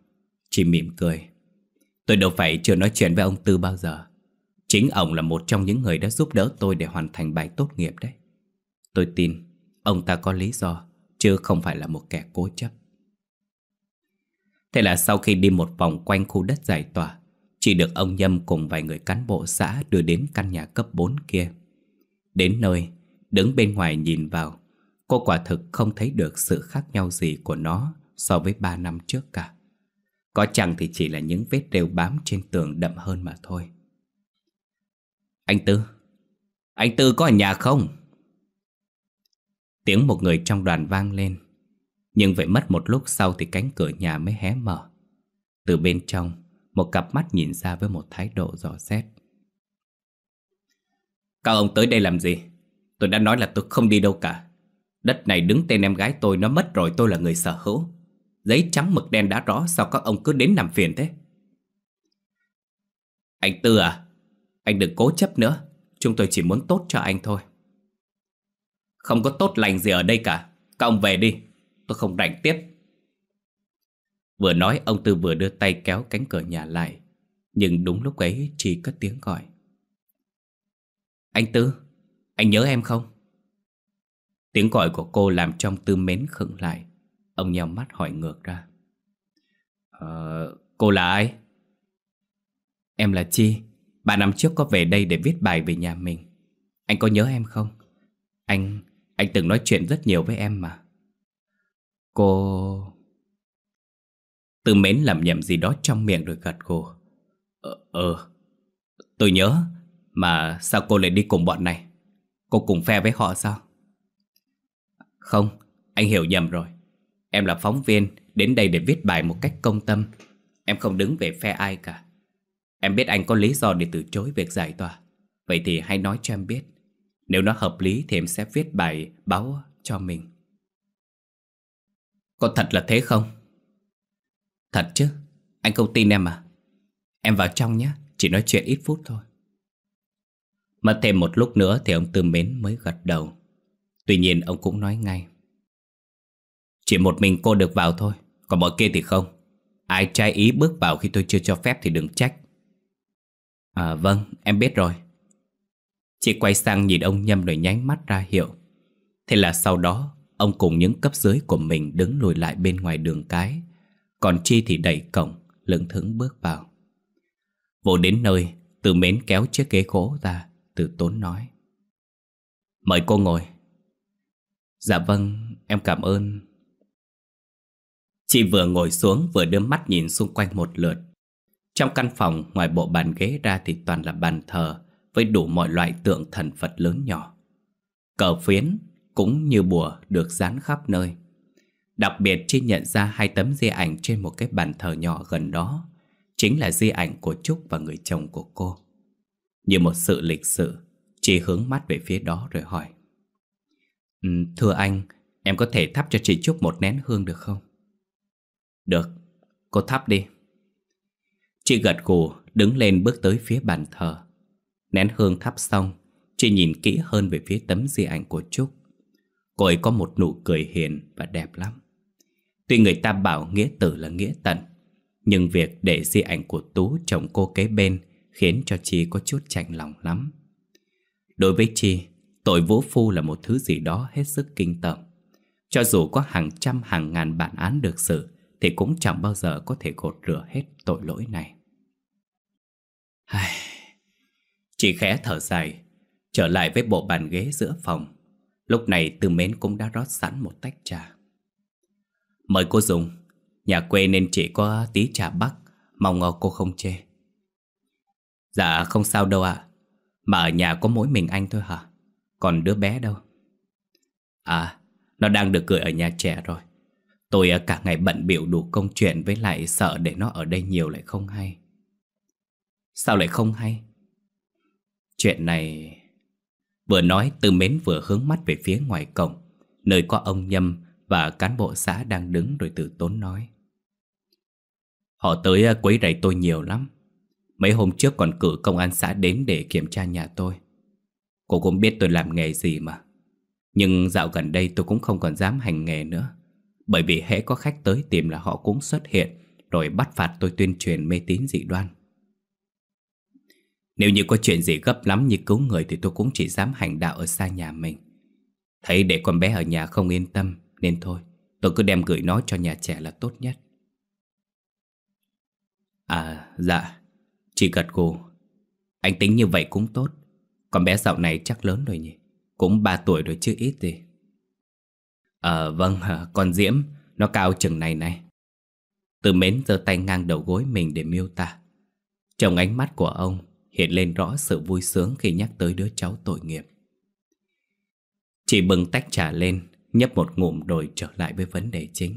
Chỉ mỉm cười Tôi đâu phải chưa nói chuyện với ông Tư bao giờ Chính ông là một trong những người đã giúp đỡ tôi để hoàn thành bài tốt nghiệp đấy. Tôi tin ông ta có lý do, chứ không phải là một kẻ cố chấp. Thế là sau khi đi một vòng quanh khu đất giải tỏa, chỉ được ông Nhâm cùng vài người cán bộ xã đưa đến căn nhà cấp 4 kia. Đến nơi, đứng bên ngoài nhìn vào, cô quả thực không thấy được sự khác nhau gì của nó so với 3 năm trước cả. Có chẳng thì chỉ là những vết rêu bám trên tường đậm hơn mà thôi. Anh Tư Anh Tư có ở nhà không Tiếng một người trong đoàn vang lên Nhưng vậy mất một lúc sau Thì cánh cửa nhà mới hé mở Từ bên trong Một cặp mắt nhìn ra với một thái độ dò xét Các ông tới đây làm gì Tôi đã nói là tôi không đi đâu cả Đất này đứng tên em gái tôi Nó mất rồi tôi là người sở hữu Giấy trắng mực đen đã rõ Sao các ông cứ đến làm phiền thế Anh Tư à anh đừng cố chấp nữa Chúng tôi chỉ muốn tốt cho anh thôi Không có tốt lành gì ở đây cả Các ông về đi Tôi không rảnh tiếp Vừa nói ông Tư vừa đưa tay kéo cánh cửa nhà lại Nhưng đúng lúc ấy chỉ cất tiếng gọi Anh Tư Anh nhớ em không Tiếng gọi của cô làm trong Tư mến khựng lại Ông nhắm mắt hỏi ngược ra Ờ, cô là ai? Em là Chi Ba năm trước có về đây để viết bài về nhà mình Anh có nhớ em không? Anh... anh từng nói chuyện rất nhiều với em mà Cô... Tư mến làm nhầm gì đó trong miệng rồi gật gù Ờ... ờ Tôi nhớ Mà sao cô lại đi cùng bọn này? Cô cùng phe với họ sao? Không, anh hiểu nhầm rồi Em là phóng viên Đến đây để viết bài một cách công tâm Em không đứng về phe ai cả Em biết anh có lý do để từ chối việc giải tòa Vậy thì hãy nói cho em biết Nếu nó hợp lý thì em sẽ viết bài báo cho mình Có thật là thế không? Thật chứ Anh không tin em à Em vào trong nhé Chỉ nói chuyện ít phút thôi Mất thêm một lúc nữa thì ông Tư Mến mới gật đầu Tuy nhiên ông cũng nói ngay Chỉ một mình cô được vào thôi Còn bọn kia thì không Ai trái ý bước vào khi tôi chưa cho phép thì đừng trách À vâng, em biết rồi. Chị quay sang nhìn ông Nhâm rồi nháy mắt ra hiệu. Thế là sau đó, ông cùng những cấp dưới của mình đứng lùi lại bên ngoài đường cái. Còn Chi thì đẩy cổng, lững thững bước vào. Vô đến nơi, từ mến kéo chiếc ghế gỗ ra, từ tốn nói. Mời cô ngồi. Dạ vâng, em cảm ơn. Chị vừa ngồi xuống vừa đưa mắt nhìn xung quanh một lượt trong căn phòng ngoài bộ bàn ghế ra thì toàn là bàn thờ với đủ mọi loại tượng thần Phật lớn nhỏ. Cờ phiến cũng như bùa được dán khắp nơi. Đặc biệt Chi nhận ra hai tấm di ảnh trên một cái bàn thờ nhỏ gần đó chính là di ảnh của Trúc và người chồng của cô. Như một sự lịch sự, chị hướng mắt về phía đó rồi hỏi. Um, thưa anh, em có thể thắp cho chị Trúc một nén hương được không? Được, cô thắp đi. Chị gật gù đứng lên bước tới phía bàn thờ Nén hương thắp xong Chị nhìn kỹ hơn về phía tấm di ảnh của Trúc Cô ấy có một nụ cười hiền và đẹp lắm Tuy người ta bảo nghĩa tử là nghĩa tận Nhưng việc để di ảnh của Tú chồng cô kế bên Khiến cho chị có chút chạnh lòng lắm Đối với chị, tội vũ phu là một thứ gì đó hết sức kinh tởm. Cho dù có hàng trăm hàng ngàn bản án được xử Thì cũng chẳng bao giờ có thể gột rửa hết tội lỗi này Ai... Chị khẽ thở dài Trở lại với bộ bàn ghế giữa phòng Lúc này từ mến cũng đã rót sẵn một tách trà Mời cô dùng Nhà quê nên chỉ có tí trà bắc Mong cô không chê Dạ không sao đâu ạ Mà ở nhà có mỗi mình anh thôi hả Còn đứa bé đâu À Nó đang được gửi ở nhà trẻ rồi Tôi cả ngày bận biểu đủ công chuyện Với lại sợ để nó ở đây nhiều lại không hay Sao lại không hay Chuyện này Vừa nói từ mến vừa hướng mắt về phía ngoài cổng Nơi có ông Nhâm Và cán bộ xã đang đứng rồi từ tốn nói Họ tới ờ, quấy rầy tôi nhiều lắm Mấy hôm trước còn cử công an xã đến để kiểm tra nhà tôi Cô cũng biết tôi làm nghề gì mà Nhưng dạo gần đây tôi cũng không còn dám hành nghề nữa Bởi vì hễ có khách tới tìm là họ cũng xuất hiện Rồi bắt phạt tôi tuyên truyền mê tín dị đoan nếu như có chuyện gì gấp lắm như cứu người Thì tôi cũng chỉ dám hành đạo ở xa nhà mình Thấy để con bé ở nhà không yên tâm Nên thôi Tôi cứ đem gửi nó cho nhà trẻ là tốt nhất À dạ Chị gật gù Anh tính như vậy cũng tốt Con bé dạo này chắc lớn rồi nhỉ Cũng 3 tuổi rồi chứ ít gì Ờ à, vâng Con Diễm Nó cao chừng này này Từ mến giơ tay ngang đầu gối mình để miêu tả Trong ánh mắt của ông hiện lên rõ sự vui sướng khi nhắc tới đứa cháu tội nghiệp. Chị bưng tách trà lên, nhấp một ngụm rồi trở lại với vấn đề chính.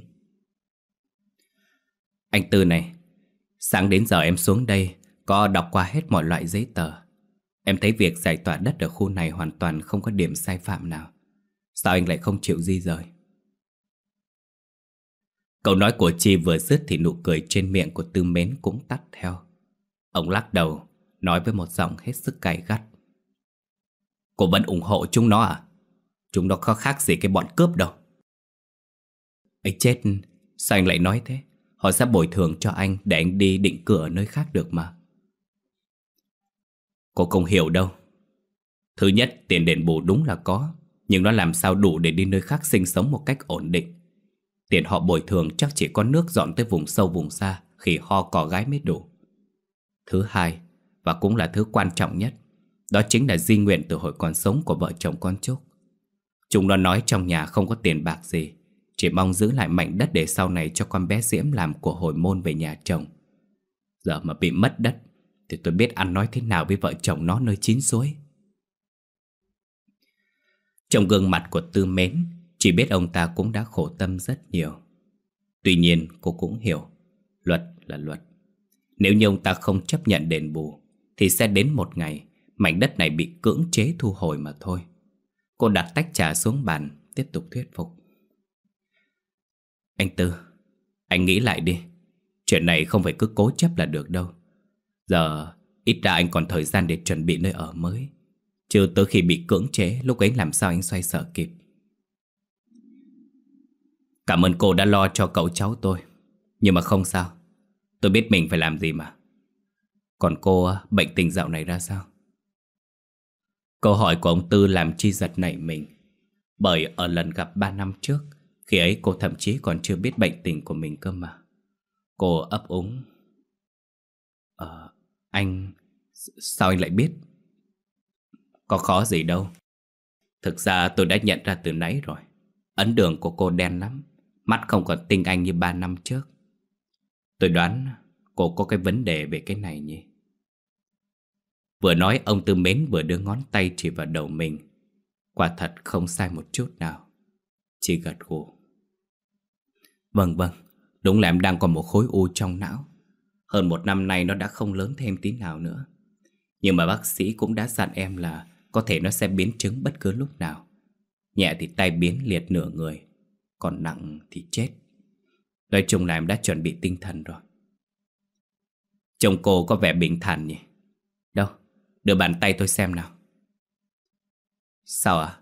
Anh Tư này, sáng đến giờ em xuống đây có đọc qua hết mọi loại giấy tờ. Em thấy việc giải tỏa đất ở khu này hoàn toàn không có điểm sai phạm nào. Sao anh lại không chịu di rời? Câu nói của Chi vừa dứt thì nụ cười trên miệng của Tư Mến cũng tắt theo. Ông lắc đầu, Nói với một giọng hết sức cay gắt Cô vẫn ủng hộ chúng nó à? Chúng nó khó khác gì cái bọn cướp đâu Ấy chết, sao anh lại nói thế? Họ sẽ bồi thường cho anh để anh đi định cửa nơi khác được mà Cô không hiểu đâu Thứ nhất, tiền đền bù đúng là có Nhưng nó làm sao đủ để đi nơi khác sinh sống một cách ổn định Tiền họ bồi thường chắc chỉ có nước dọn tới vùng sâu vùng xa Khi ho cò gái mới đủ Thứ hai, và cũng là thứ quan trọng nhất. Đó chính là di nguyện từ hồi còn sống của vợ chồng con Trúc. Chúng nó nói trong nhà không có tiền bạc gì, chỉ mong giữ lại mảnh đất để sau này cho con bé Diễm làm của hồi môn về nhà chồng. Giờ mà bị mất đất thì tôi biết ăn nói thế nào với vợ chồng nó nơi chín suối. Trong gương mặt của Tư Mến, chỉ biết ông ta cũng đã khổ tâm rất nhiều. Tuy nhiên cô cũng hiểu, luật là luật. Nếu như ông ta không chấp nhận đền bù, thì sẽ đến một ngày mảnh đất này bị cưỡng chế thu hồi mà thôi. Cô đặt tách trà xuống bàn, tiếp tục thuyết phục. Anh Tư, anh nghĩ lại đi. Chuyện này không phải cứ cố chấp là được đâu. Giờ ít ra anh còn thời gian để chuẩn bị nơi ở mới. Chứ tới khi bị cưỡng chế, lúc ấy làm sao anh xoay sở kịp. Cảm ơn cô đã lo cho cậu cháu tôi. Nhưng mà không sao. Tôi biết mình phải làm gì mà. Còn cô bệnh tình dạo này ra sao? Câu hỏi của ông Tư làm Chi giật nảy mình. Bởi ở lần gặp 3 năm trước, khi ấy cô thậm chí còn chưa biết bệnh tình của mình cơ mà. Cô ấp úng. Ờ, anh... sao anh lại biết? Có khó gì đâu. Thực ra tôi đã nhận ra từ nãy rồi. Ấn đường của cô đen lắm, mắt không còn tinh anh như 3 năm trước. Tôi đoán cô có cái vấn đề về cái này nhỉ? Vừa nói ông Tư Mến vừa đưa ngón tay chỉ vào đầu mình Quả thật không sai một chút nào Chỉ gật gù Vâng vâng Đúng là em đang có một khối u trong não Hơn một năm nay nó đã không lớn thêm tí nào nữa Nhưng mà bác sĩ cũng đã dặn em là Có thể nó sẽ biến chứng bất cứ lúc nào Nhẹ thì tay biến liệt nửa người Còn nặng thì chết Nói chung là em đã chuẩn bị tinh thần rồi Chồng cô có vẻ bình thản nhỉ Đưa bàn tay tôi xem nào Sao à?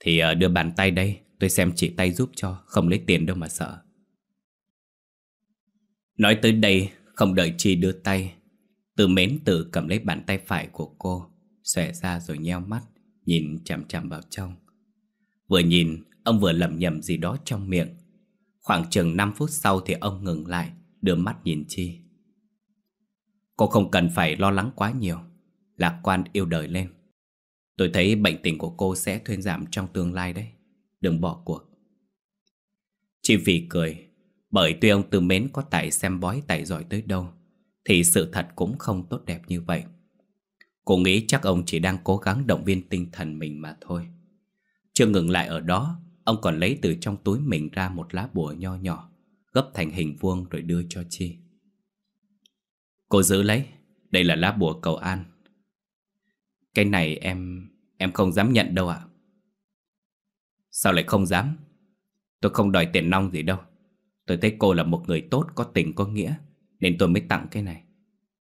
Thì ờ, đưa bàn tay đây Tôi xem chỉ tay giúp cho Không lấy tiền đâu mà sợ Nói tới đây Không đợi chi đưa tay Từ mến tử cầm lấy bàn tay phải của cô Xòe ra rồi nheo mắt Nhìn chằm chằm vào trong Vừa nhìn Ông vừa lầm nhầm gì đó trong miệng Khoảng chừng 5 phút sau thì ông ngừng lại Đưa mắt nhìn Chi Cô không cần phải lo lắng quá nhiều lạc quan yêu đời lên. Tôi thấy bệnh tình của cô sẽ thuyên giảm trong tương lai đấy. Đừng bỏ cuộc. Chị vì cười, bởi tuy ông Tư Mến có tài xem bói tài giỏi tới đâu, thì sự thật cũng không tốt đẹp như vậy. Cô nghĩ chắc ông chỉ đang cố gắng động viên tinh thần mình mà thôi. Chưa ngừng lại ở đó, ông còn lấy từ trong túi mình ra một lá bùa nho nhỏ, gấp thành hình vuông rồi đưa cho Chi. Cô giữ lấy, đây là lá bùa cầu an, cái này em... em không dám nhận đâu ạ Sao lại không dám? Tôi không đòi tiền nong gì đâu Tôi thấy cô là một người tốt, có tình, có nghĩa Nên tôi mới tặng cái này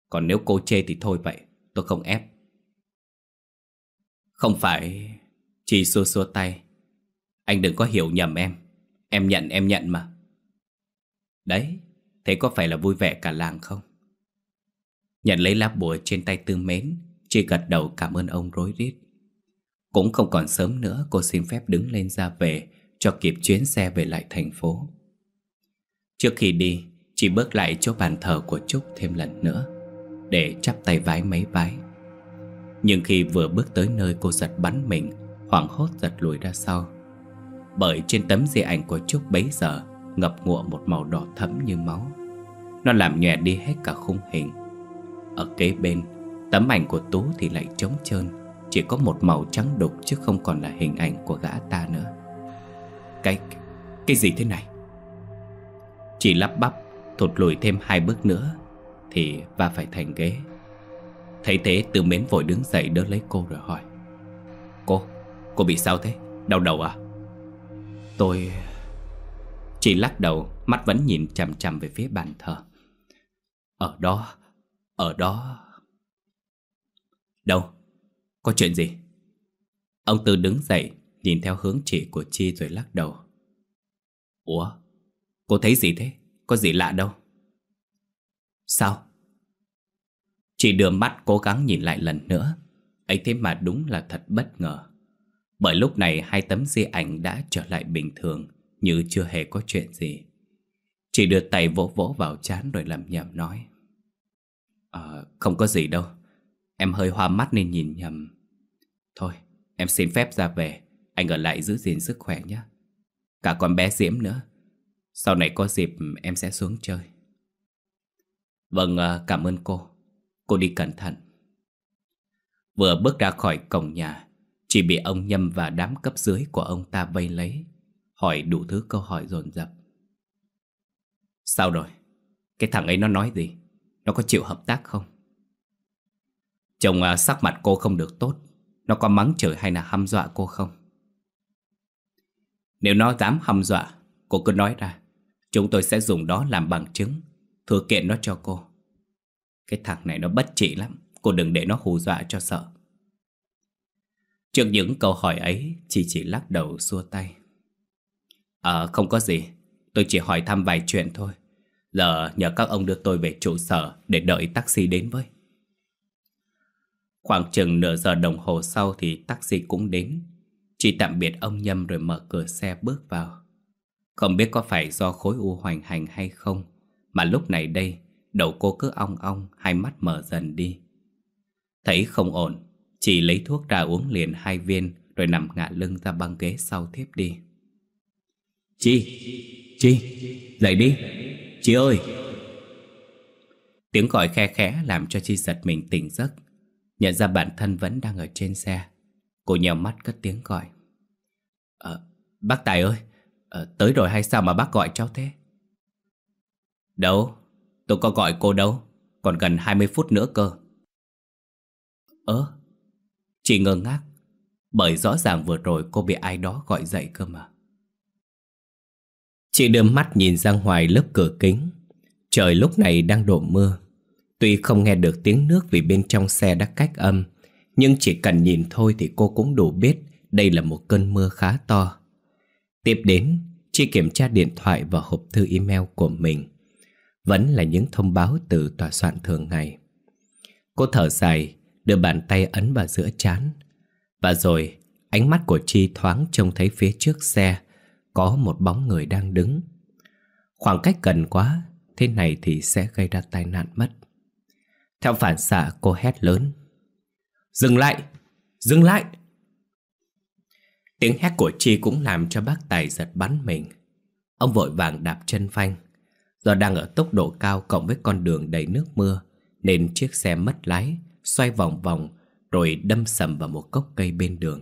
Còn nếu cô chê thì thôi vậy Tôi không ép Không phải... Chi xua xua tay Anh đừng có hiểu nhầm em Em nhận em nhận mà Đấy, thế có phải là vui vẻ cả làng không? Nhận lấy lá bùa trên tay tư mến chỉ gật đầu cảm ơn ông rối rít Cũng không còn sớm nữa cô xin phép đứng lên ra về Cho kịp chuyến xe về lại thành phố Trước khi đi Chị bước lại chỗ bàn thờ của Trúc thêm lần nữa Để chắp tay vái mấy vái Nhưng khi vừa bước tới nơi cô giật bắn mình Hoảng hốt giật lùi ra sau Bởi trên tấm di ảnh của Trúc bấy giờ Ngập ngụa một màu đỏ thẫm như máu Nó làm nhòe đi hết cả khung hình Ở kế bên Tấm ảnh của Tú thì lại trống trơn Chỉ có một màu trắng đục chứ không còn là hình ảnh của gã ta nữa Cái... cái gì thế này? Chỉ lắp bắp Thụt lùi thêm hai bước nữa Thì va phải thành ghế Thấy thế từ mến vội đứng dậy đỡ lấy cô rồi hỏi Cô, cô bị sao thế? Đau đầu à? Tôi... Chỉ lắc đầu, mắt vẫn nhìn chằm chằm về phía bàn thờ Ở đó, ở đó Đâu? Có chuyện gì? Ông Tư đứng dậy, nhìn theo hướng chỉ của Chi rồi lắc đầu. Ủa? Cô thấy gì thế? Có gì lạ đâu? Sao? Chị đưa mắt cố gắng nhìn lại lần nữa. ấy thế mà đúng là thật bất ngờ. Bởi lúc này hai tấm di ảnh đã trở lại bình thường như chưa hề có chuyện gì. Chị đưa tay vỗ vỗ vào chán rồi lầm nhầm nói. À, không có gì đâu. Em hơi hoa mắt nên nhìn nhầm Thôi em xin phép ra về Anh ở lại giữ gìn sức khỏe nhé Cả con bé Diễm nữa Sau này có dịp em sẽ xuống chơi Vâng à, cảm ơn cô Cô đi cẩn thận Vừa bước ra khỏi cổng nhà Chỉ bị ông Nhâm và đám cấp dưới của ông ta vây lấy Hỏi đủ thứ câu hỏi dồn dập Sao rồi? Cái thằng ấy nó nói gì? Nó có chịu hợp tác không? Chồng à, sắc mặt cô không được tốt Nó có mắng trời hay là hăm dọa cô không Nếu nó dám hăm dọa Cô cứ nói ra Chúng tôi sẽ dùng đó làm bằng chứng Thừa kiện nó cho cô Cái thằng này nó bất trị lắm Cô đừng để nó hù dọa cho sợ Trước những câu hỏi ấy Chị chỉ lắc đầu xua tay Ờ không có gì Tôi chỉ hỏi thăm vài chuyện thôi Giờ nhờ các ông đưa tôi về trụ sở Để đợi taxi đến với Khoảng chừng nửa giờ đồng hồ sau thì taxi cũng đến. Chị tạm biệt ông Nhâm rồi mở cửa xe bước vào. Không biết có phải do khối u hoành hành hay không, mà lúc này đây, đầu cô cứ ong ong, hai mắt mở dần đi. Thấy không ổn, chị lấy thuốc ra uống liền hai viên rồi nằm ngả lưng ra băng ghế sau tiếp đi. Chi, Chi, dậy đi, chị ơi! Tiếng gọi khe khẽ làm cho Chi giật mình tỉnh giấc. Nhận ra bản thân vẫn đang ở trên xe Cô nhèo mắt cất tiếng gọi à, Bác Tài ơi à, Tới rồi hay sao mà bác gọi cháu thế Đâu Tôi có gọi cô đâu Còn gần 20 phút nữa cơ Ơ Chị ngơ ngác Bởi rõ ràng vừa rồi cô bị ai đó gọi dậy cơ mà Chị đưa mắt nhìn ra ngoài lớp cửa kính Trời lúc này đang đổ mưa Tuy không nghe được tiếng nước vì bên trong xe đã cách âm, nhưng chỉ cần nhìn thôi thì cô cũng đủ biết đây là một cơn mưa khá to. Tiếp đến, Chi kiểm tra điện thoại và hộp thư email của mình. Vẫn là những thông báo từ tòa soạn thường ngày. Cô thở dài, đưa bàn tay ấn vào giữa chán. Và rồi, ánh mắt của Chi thoáng trông thấy phía trước xe có một bóng người đang đứng. Khoảng cách gần quá, thế này thì sẽ gây ra tai nạn mất. Theo phản xạ cô hét lớn Dừng lại! Dừng lại! Tiếng hét của Chi cũng làm cho bác Tài giật bắn mình Ông vội vàng đạp chân phanh Do đang ở tốc độ cao cộng với con đường đầy nước mưa Nên chiếc xe mất lái Xoay vòng vòng Rồi đâm sầm vào một cốc cây bên đường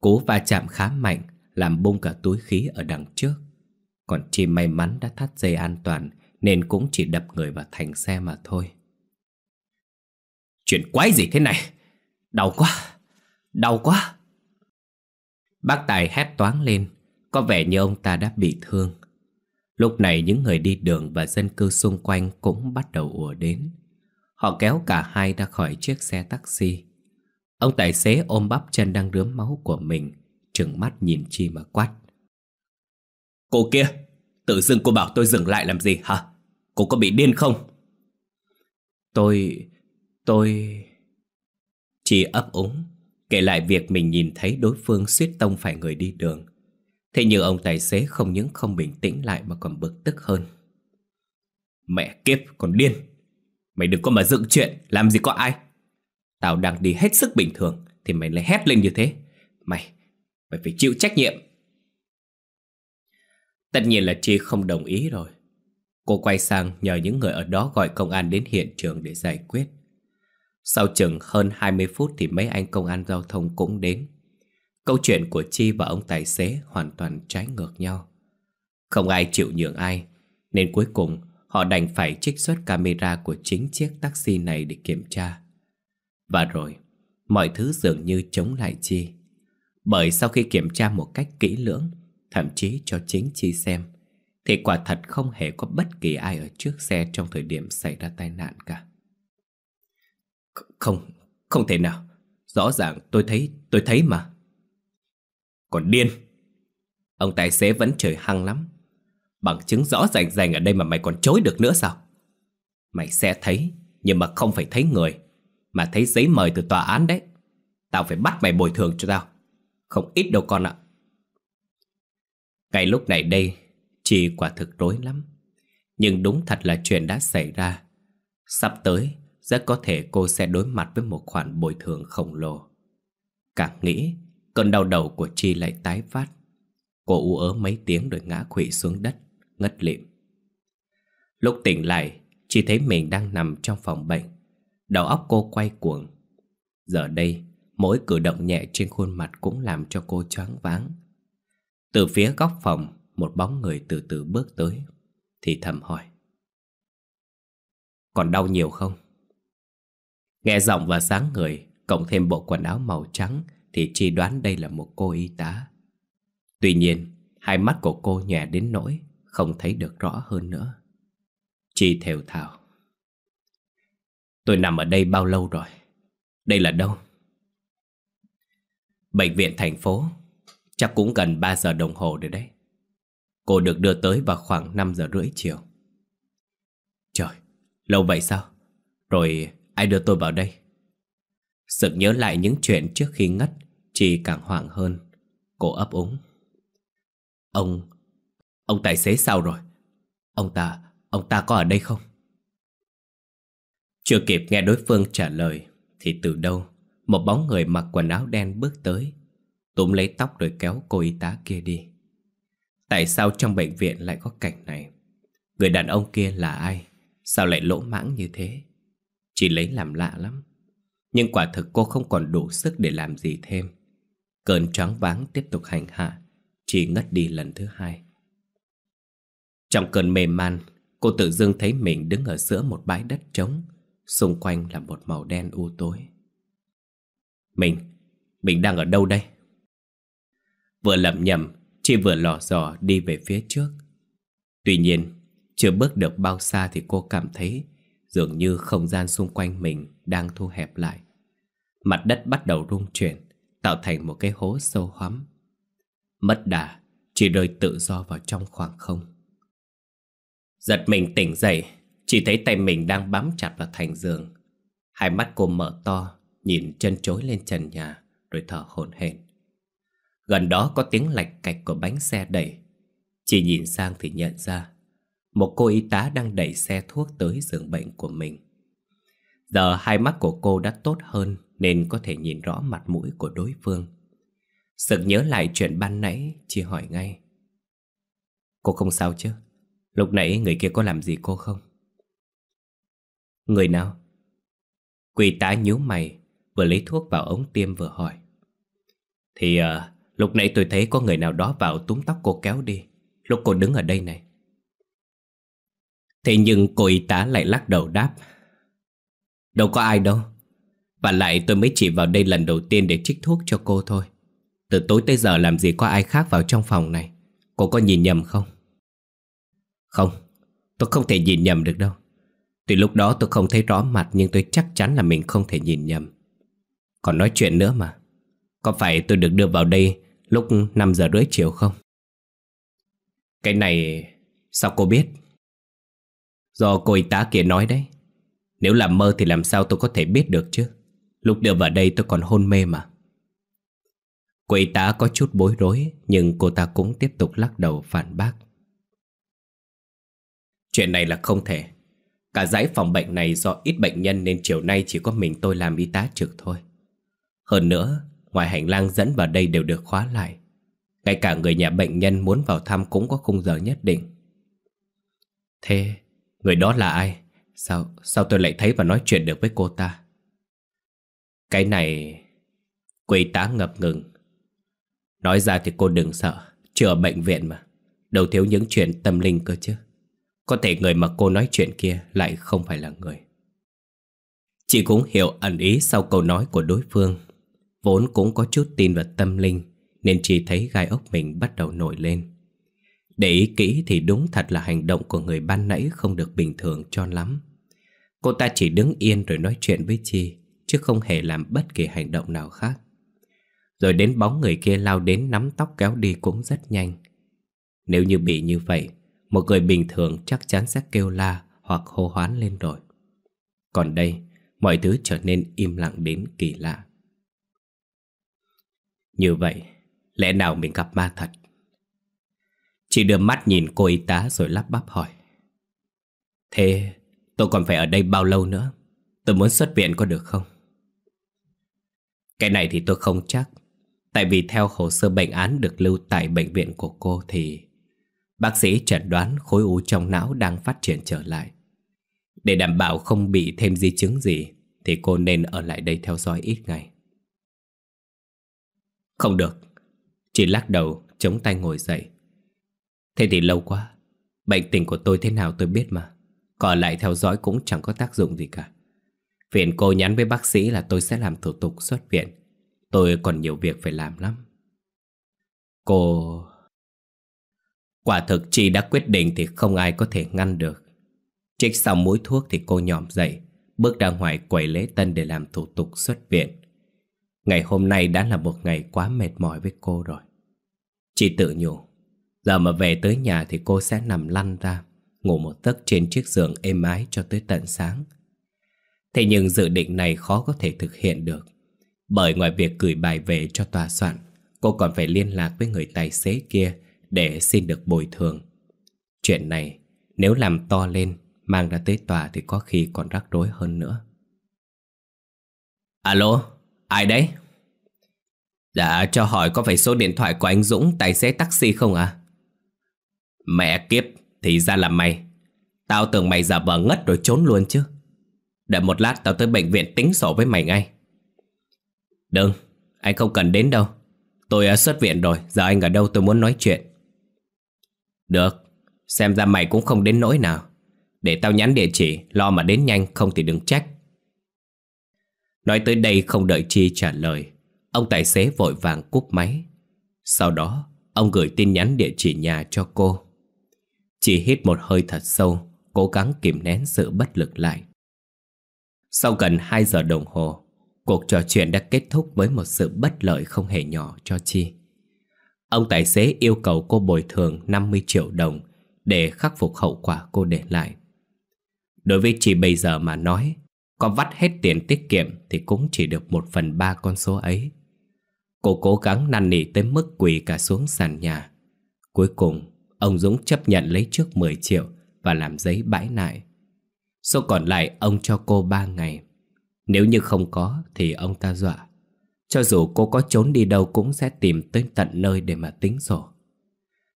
Cú va chạm khá mạnh Làm bung cả túi khí ở đằng trước Còn Chi may mắn đã thắt dây an toàn Nên cũng chỉ đập người vào thành xe mà thôi Chuyện quái gì thế này Đau quá Đau quá Bác Tài hét toáng lên Có vẻ như ông ta đã bị thương Lúc này những người đi đường và dân cư xung quanh cũng bắt đầu ùa đến Họ kéo cả hai ra khỏi chiếc xe taxi Ông tài xế ôm bắp chân đang rướm máu của mình Trừng mắt nhìn Chi mà quát Cô kia, tự dưng cô bảo tôi dừng lại làm gì hả? Cô có bị điên không? Tôi... Tôi... Chỉ ấp úng, kể lại việc mình nhìn thấy đối phương suýt tông phải người đi đường. Thế nhưng ông tài xế không những không bình tĩnh lại mà còn bực tức hơn. Mẹ kiếp, còn điên. Mày đừng có mà dựng chuyện, làm gì có ai. Tao đang đi hết sức bình thường, thì mày lại hét lên như thế. Mày, mày phải chịu trách nhiệm. Tất nhiên là chị không đồng ý rồi. Cô quay sang nhờ những người ở đó gọi công an đến hiện trường để giải quyết. Sau chừng hơn 20 phút thì mấy anh công an giao thông cũng đến. Câu chuyện của Chi và ông tài xế hoàn toàn trái ngược nhau. Không ai chịu nhường ai, nên cuối cùng họ đành phải trích xuất camera của chính chiếc taxi này để kiểm tra. Và rồi, mọi thứ dường như chống lại Chi. Bởi sau khi kiểm tra một cách kỹ lưỡng, thậm chí cho chính Chi xem, thì quả thật không hề có bất kỳ ai ở trước xe trong thời điểm xảy ra tai nạn cả. Không, không thể nào. Rõ ràng tôi thấy, tôi thấy mà. Còn điên. Ông tài xế vẫn trời hăng lắm. Bằng chứng rõ rành rành ở đây mà mày còn chối được nữa sao? Mày sẽ thấy, nhưng mà không phải thấy người, mà thấy giấy mời từ tòa án đấy. Tao phải bắt mày bồi thường cho tao. Không ít đâu con ạ. Ngay lúc này đây, chị quả thực rối lắm. Nhưng đúng thật là chuyện đã xảy ra. Sắp tới, rất có thể cô sẽ đối mặt với một khoản bồi thường khổng lồ. Càng nghĩ, cơn đau đầu của Chi lại tái phát. Cô u ớ mấy tiếng rồi ngã quỵ xuống đất, ngất lịm. Lúc tỉnh lại, Chi thấy mình đang nằm trong phòng bệnh. Đầu óc cô quay cuồng. Giờ đây, mỗi cử động nhẹ trên khuôn mặt cũng làm cho cô choáng váng. Từ phía góc phòng, một bóng người từ từ bước tới, thì thầm hỏi. Còn đau nhiều không? Nghe giọng và dáng người Cộng thêm bộ quần áo màu trắng Thì chi đoán đây là một cô y tá Tuy nhiên Hai mắt của cô nhòe đến nỗi Không thấy được rõ hơn nữa Chi thều thào Tôi nằm ở đây bao lâu rồi Đây là đâu Bệnh viện thành phố Chắc cũng gần 3 giờ đồng hồ rồi đấy Cô được đưa tới vào khoảng 5 giờ rưỡi chiều Trời, lâu vậy sao? Rồi Ai đưa tôi vào đây? Sực nhớ lại những chuyện trước khi ngất, chỉ càng hoảng hơn. Cô ấp úng. Ông, ông tài xế sao rồi? Ông ta, ông ta có ở đây không? Chưa kịp nghe đối phương trả lời, thì từ đâu, một bóng người mặc quần áo đen bước tới, túm lấy tóc rồi kéo cô y tá kia đi. Tại sao trong bệnh viện lại có cảnh này? Người đàn ông kia là ai? Sao lại lỗ mãng như thế? chỉ lấy làm lạ lắm Nhưng quả thực cô không còn đủ sức để làm gì thêm Cơn choáng váng tiếp tục hành hạ chỉ ngất đi lần thứ hai Trong cơn mềm man Cô tự dưng thấy mình đứng ở giữa một bãi đất trống Xung quanh là một màu đen u tối Mình, mình đang ở đâu đây? Vừa lẩm nhẩm, chị vừa lò dò đi về phía trước Tuy nhiên, chưa bước được bao xa thì cô cảm thấy Dường như không gian xung quanh mình đang thu hẹp lại Mặt đất bắt đầu rung chuyển Tạo thành một cái hố sâu hoắm Mất đà Chỉ rơi tự do vào trong khoảng không Giật mình tỉnh dậy Chỉ thấy tay mình đang bám chặt vào thành giường Hai mắt cô mở to Nhìn chân chối lên trần nhà Rồi thở hổn hển Gần đó có tiếng lạch cạch của bánh xe đẩy Chỉ nhìn sang thì nhận ra một cô y tá đang đẩy xe thuốc tới giường bệnh của mình Giờ hai mắt của cô đã tốt hơn Nên có thể nhìn rõ mặt mũi của đối phương Sực nhớ lại chuyện ban nãy Chị hỏi ngay Cô không sao chứ Lúc nãy người kia có làm gì cô không Người nào Quỳ tá nhíu mày Vừa lấy thuốc vào ống tiêm vừa hỏi Thì à, lúc nãy tôi thấy có người nào đó vào túm tóc cô kéo đi Lúc cô đứng ở đây này Thế nhưng cô y tá lại lắc đầu đáp Đâu có ai đâu Và lại tôi mới chỉ vào đây lần đầu tiên để trích thuốc cho cô thôi Từ tối tới giờ làm gì có ai khác vào trong phòng này Cô có nhìn nhầm không? Không, tôi không thể nhìn nhầm được đâu Tuy lúc đó tôi không thấy rõ mặt nhưng tôi chắc chắn là mình không thể nhìn nhầm Còn nói chuyện nữa mà Có phải tôi được đưa vào đây lúc 5 giờ rưỡi chiều không? Cái này sao cô biết? Do cô y tá kia nói đấy Nếu làm mơ thì làm sao tôi có thể biết được chứ Lúc đưa vào đây tôi còn hôn mê mà Cô y tá có chút bối rối Nhưng cô ta cũng tiếp tục lắc đầu phản bác Chuyện này là không thể Cả dãy phòng bệnh này do ít bệnh nhân Nên chiều nay chỉ có mình tôi làm y tá trực thôi Hơn nữa Ngoài hành lang dẫn vào đây đều được khóa lại Ngay cả người nhà bệnh nhân muốn vào thăm Cũng có khung giờ nhất định Thế Người đó là ai? Sao sao tôi lại thấy và nói chuyện được với cô ta? Cái này... Quỷ tá ngập ngừng. Nói ra thì cô đừng sợ, chưa ở bệnh viện mà. Đâu thiếu những chuyện tâm linh cơ chứ. Có thể người mà cô nói chuyện kia lại không phải là người. Chị cũng hiểu ẩn ý sau câu nói của đối phương. Vốn cũng có chút tin vào tâm linh, nên chị thấy gai ốc mình bắt đầu nổi lên. Để ý kỹ thì đúng thật là hành động của người ban nãy không được bình thường cho lắm. Cô ta chỉ đứng yên rồi nói chuyện với Chi, chứ không hề làm bất kỳ hành động nào khác. Rồi đến bóng người kia lao đến nắm tóc kéo đi cũng rất nhanh. Nếu như bị như vậy, một người bình thường chắc chắn sẽ kêu la hoặc hô hoán lên rồi. Còn đây, mọi thứ trở nên im lặng đến kỳ lạ. Như vậy, lẽ nào mình gặp ma thật? Chị đưa mắt nhìn cô y tá rồi lắp bắp hỏi Thế tôi còn phải ở đây bao lâu nữa? Tôi muốn xuất viện có được không? Cái này thì tôi không chắc Tại vì theo hồ sơ bệnh án được lưu tại bệnh viện của cô thì Bác sĩ chẩn đoán khối u trong não đang phát triển trở lại Để đảm bảo không bị thêm di chứng gì Thì cô nên ở lại đây theo dõi ít ngày Không được Chị lắc đầu, chống tay ngồi dậy Thế thì lâu quá Bệnh tình của tôi thế nào tôi biết mà Còn lại theo dõi cũng chẳng có tác dụng gì cả Phiền cô nhắn với bác sĩ là tôi sẽ làm thủ tục xuất viện Tôi còn nhiều việc phải làm lắm Cô... Quả thực chị đã quyết định thì không ai có thể ngăn được Trích xong mũi thuốc thì cô nhòm dậy Bước ra ngoài quầy lễ tân để làm thủ tục xuất viện Ngày hôm nay đã là một ngày quá mệt mỏi với cô rồi Chị tự nhủ Giờ mà về tới nhà thì cô sẽ nằm lăn ra Ngủ một giấc trên chiếc giường êm ái cho tới tận sáng Thế nhưng dự định này khó có thể thực hiện được Bởi ngoài việc gửi bài về cho tòa soạn Cô còn phải liên lạc với người tài xế kia Để xin được bồi thường Chuyện này nếu làm to lên Mang ra tới tòa thì có khi còn rắc rối hơn nữa Alo, ai đấy? Dạ, cho hỏi có phải số điện thoại của anh Dũng tài xế taxi không ạ? À? Mẹ kiếp, thì ra là mày. Tao tưởng mày giả vờ ngất rồi trốn luôn chứ. Đợi một lát tao tới bệnh viện tính sổ với mày ngay. Đừng, anh không cần đến đâu. Tôi à, xuất viện rồi, giờ anh ở đâu tôi muốn nói chuyện. Được, xem ra mày cũng không đến nỗi nào. Để tao nhắn địa chỉ, lo mà đến nhanh không thì đừng trách. Nói tới đây không đợi Chi trả lời, ông tài xế vội vàng cúp máy. Sau đó, ông gửi tin nhắn địa chỉ nhà cho cô. Chỉ hít một hơi thật sâu Cố gắng kìm nén sự bất lực lại Sau gần 2 giờ đồng hồ Cuộc trò chuyện đã kết thúc với một sự bất lợi không hề nhỏ cho Chi Ông tài xế yêu cầu cô bồi thường 50 triệu đồng Để khắc phục hậu quả cô để lại Đối với Chi bây giờ mà nói Có vắt hết tiền tiết kiệm Thì cũng chỉ được một phần ba con số ấy Cô cố gắng năn nỉ tới mức quỳ cả xuống sàn nhà Cuối cùng ông Dũng chấp nhận lấy trước 10 triệu và làm giấy bãi nại. Số còn lại ông cho cô 3 ngày. Nếu như không có thì ông ta dọa. Cho dù cô có trốn đi đâu cũng sẽ tìm tới tận nơi để mà tính sổ.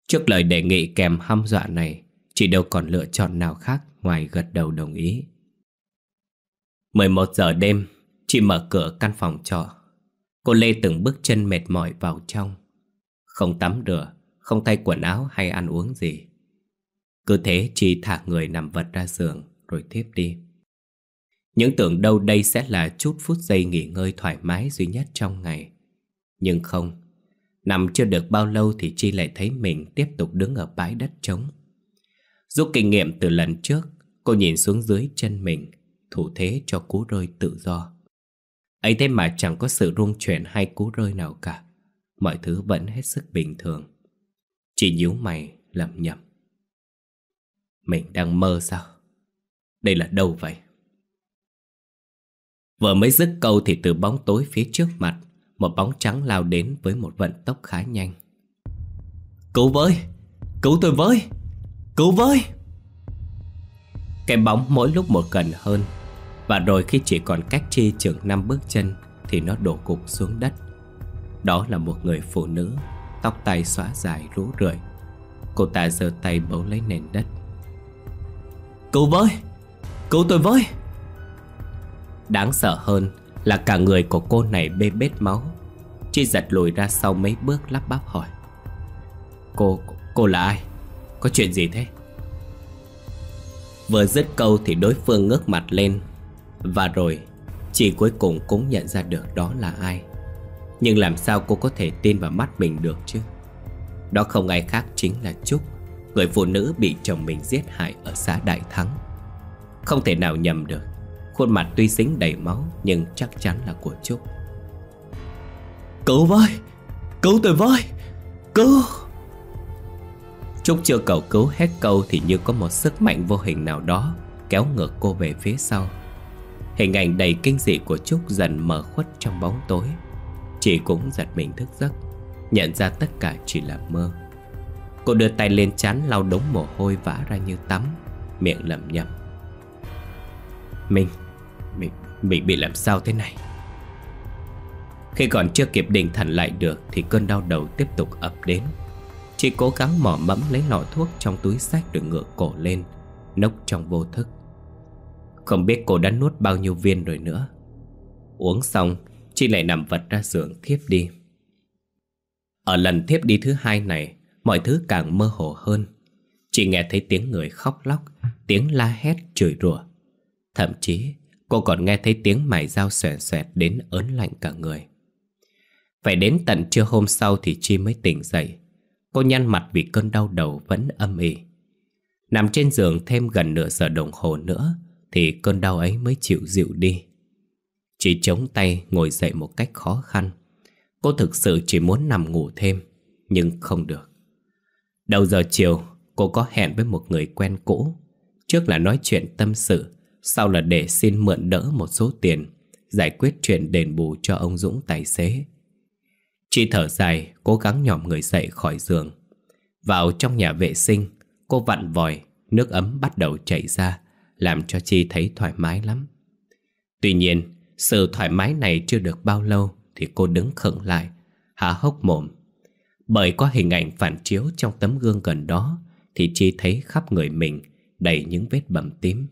Trước lời đề nghị kèm hăm dọa này, chị đâu còn lựa chọn nào khác ngoài gật đầu đồng ý. 11 giờ đêm, chị mở cửa căn phòng trọ. Cô Lê từng bước chân mệt mỏi vào trong. Không tắm rửa, không thay quần áo hay ăn uống gì. Cứ thế Chi thả người nằm vật ra giường rồi thiếp đi. Những tưởng đâu đây sẽ là chút phút giây nghỉ ngơi thoải mái duy nhất trong ngày. Nhưng không, nằm chưa được bao lâu thì Chi lại thấy mình tiếp tục đứng ở bãi đất trống. Rút kinh nghiệm từ lần trước, cô nhìn xuống dưới chân mình, thủ thế cho cú rơi tự do. ấy thế mà chẳng có sự rung chuyển hay cú rơi nào cả. Mọi thứ vẫn hết sức bình thường. Chị nhíu mày lầm nhầm Mình đang mơ sao Đây là đâu vậy Vừa mới dứt câu thì từ bóng tối phía trước mặt Một bóng trắng lao đến với một vận tốc khá nhanh Cứu với Cứu tôi với Cứu với Cái bóng mỗi lúc một gần hơn Và rồi khi chỉ còn cách chi chừng năm bước chân Thì nó đổ cục xuống đất Đó là một người phụ nữ Tóc tai xóa dài rũ rượi Cô ta giơ tay bấu lấy nền đất Cứu với Cứu tôi với Đáng sợ hơn là cả người của cô này bê bết máu Chi giật lùi ra sau mấy bước lắp bắp hỏi Cô, cô là ai? Có chuyện gì thế? Vừa dứt câu thì đối phương ngước mặt lên Và rồi Chị cuối cùng cũng nhận ra được đó là ai nhưng làm sao cô có thể tin vào mắt mình được chứ Đó không ai khác chính là Trúc Người phụ nữ bị chồng mình giết hại ở xã Đại Thắng Không thể nào nhầm được Khuôn mặt tuy dính đầy máu Nhưng chắc chắn là của Trúc Cứu với Cứu tôi với Cứu Trúc chưa cầu cứu hết câu Thì như có một sức mạnh vô hình nào đó Kéo ngược cô về phía sau Hình ảnh đầy kinh dị của Trúc dần mở khuất trong bóng tối Chị cũng giật mình thức giấc Nhận ra tất cả chỉ là mơ Cô đưa tay lên chán lau đống mồ hôi vã ra như tắm Miệng lẩm nhẩm Mình Mình mình bị làm sao thế này Khi còn chưa kịp định thần lại được Thì cơn đau đầu tiếp tục ập đến Chị cố gắng mỏ mẫm lấy lọ thuốc trong túi sách được ngựa cổ lên Nốc trong vô thức Không biết cô đã nuốt bao nhiêu viên rồi nữa Uống xong Chị lại nằm vật ra giường thiếp đi Ở lần thiếp đi thứ hai này Mọi thứ càng mơ hồ hơn Chị nghe thấy tiếng người khóc lóc Tiếng la hét chửi rủa Thậm chí cô còn nghe thấy tiếng mài dao xoẹt xoẹt Đến ớn lạnh cả người Phải đến tận trưa hôm sau Thì Chi mới tỉnh dậy Cô nhăn mặt vì cơn đau đầu vẫn âm ỉ Nằm trên giường thêm gần nửa giờ đồng hồ nữa Thì cơn đau ấy mới chịu dịu đi chỉ chống tay ngồi dậy một cách khó khăn Cô thực sự chỉ muốn nằm ngủ thêm Nhưng không được Đầu giờ chiều Cô có hẹn với một người quen cũ Trước là nói chuyện tâm sự Sau là để xin mượn đỡ một số tiền Giải quyết chuyện đền bù cho ông Dũng tài xế Chị thở dài Cố gắng nhòm người dậy khỏi giường Vào trong nhà vệ sinh Cô vặn vòi Nước ấm bắt đầu chảy ra Làm cho Chi thấy thoải mái lắm Tuy nhiên sự thoải mái này chưa được bao lâu Thì cô đứng khựng lại hạ hốc mồm Bởi có hình ảnh phản chiếu trong tấm gương gần đó Thì Chi thấy khắp người mình Đầy những vết bầm tím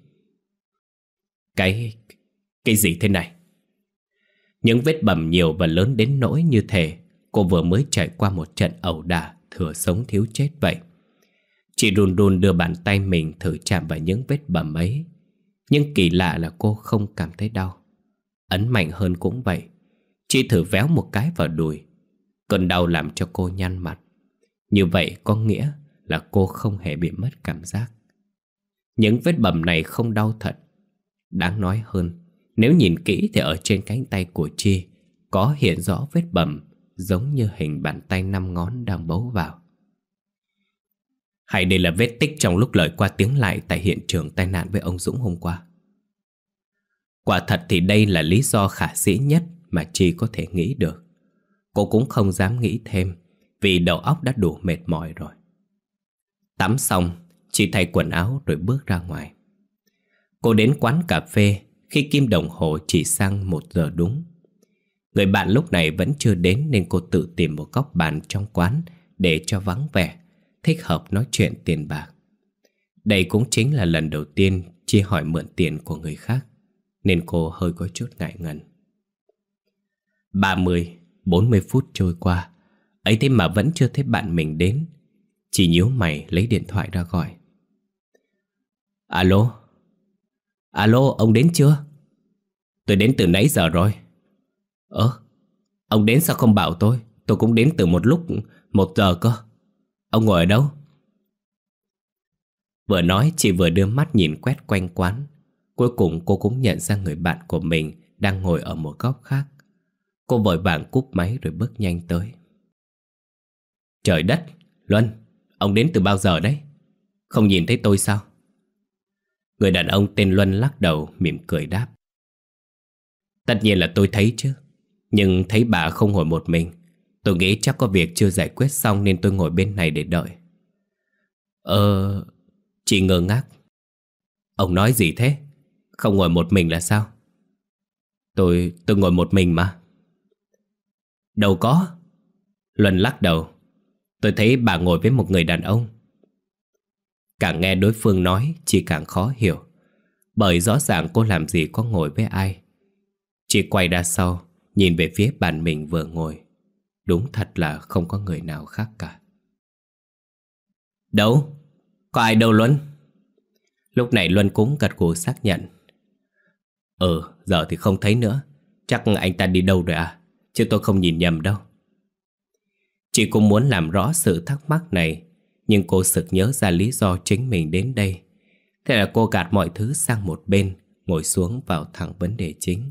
Cái... cái gì thế này? Những vết bầm nhiều và lớn đến nỗi như thế Cô vừa mới trải qua một trận ẩu đả Thừa sống thiếu chết vậy Chị run run đưa bàn tay mình thử chạm vào những vết bầm ấy Nhưng kỳ lạ là cô không cảm thấy đau Ấn mạnh hơn cũng vậy Chi thử véo một cái vào đùi Cơn đau làm cho cô nhăn mặt Như vậy có nghĩa là cô không hề bị mất cảm giác Những vết bầm này không đau thật Đáng nói hơn Nếu nhìn kỹ thì ở trên cánh tay của Chi Có hiện rõ vết bầm Giống như hình bàn tay năm ngón đang bấu vào Hay đây là vết tích trong lúc lời qua tiếng lại Tại hiện trường tai nạn với ông Dũng hôm qua Quả thật thì đây là lý do khả dĩ nhất mà Chi có thể nghĩ được. Cô cũng không dám nghĩ thêm vì đầu óc đã đủ mệt mỏi rồi. Tắm xong, Chi thay quần áo rồi bước ra ngoài. Cô đến quán cà phê khi kim đồng hồ chỉ sang một giờ đúng. Người bạn lúc này vẫn chưa đến nên cô tự tìm một góc bàn trong quán để cho vắng vẻ, thích hợp nói chuyện tiền bạc. Đây cũng chính là lần đầu tiên Chi hỏi mượn tiền của người khác. Nên cô hơi có chút ngại ngần 30, 40 phút trôi qua Ấy thế mà vẫn chưa thấy bạn mình đến Chỉ nhíu mày lấy điện thoại ra gọi Alo Alo ông đến chưa Tôi đến từ nãy giờ rồi Ơ Ông đến sao không bảo tôi Tôi cũng đến từ một lúc Một giờ cơ Ông ngồi ở đâu Vừa nói chị vừa đưa mắt nhìn quét quanh quán Cuối cùng cô cũng nhận ra người bạn của mình đang ngồi ở một góc khác. Cô vội vàng cúp máy rồi bước nhanh tới. Trời đất, Luân, ông đến từ bao giờ đấy? Không nhìn thấy tôi sao? Người đàn ông tên Luân lắc đầu mỉm cười đáp. Tất nhiên là tôi thấy chứ, nhưng thấy bà không ngồi một mình. Tôi nghĩ chắc có việc chưa giải quyết xong nên tôi ngồi bên này để đợi. Ờ, chị ngơ ngác. Ông nói gì thế? Không ngồi một mình là sao? Tôi, tôi ngồi một mình mà. Đâu có. Luân lắc đầu. Tôi thấy bà ngồi với một người đàn ông. Càng nghe đối phương nói, chỉ càng khó hiểu. Bởi rõ ràng cô làm gì có ngồi với ai. chỉ quay ra sau, nhìn về phía bàn mình vừa ngồi. Đúng thật là không có người nào khác cả. Đâu? Có ai đâu Luân? Lúc này Luân cũng gật gù xác nhận Ừ, giờ thì không thấy nữa. Chắc anh ta đi đâu rồi à? Chứ tôi không nhìn nhầm đâu. Chị cũng muốn làm rõ sự thắc mắc này, nhưng cô sực nhớ ra lý do chính mình đến đây. Thế là cô gạt mọi thứ sang một bên, ngồi xuống vào thẳng vấn đề chính.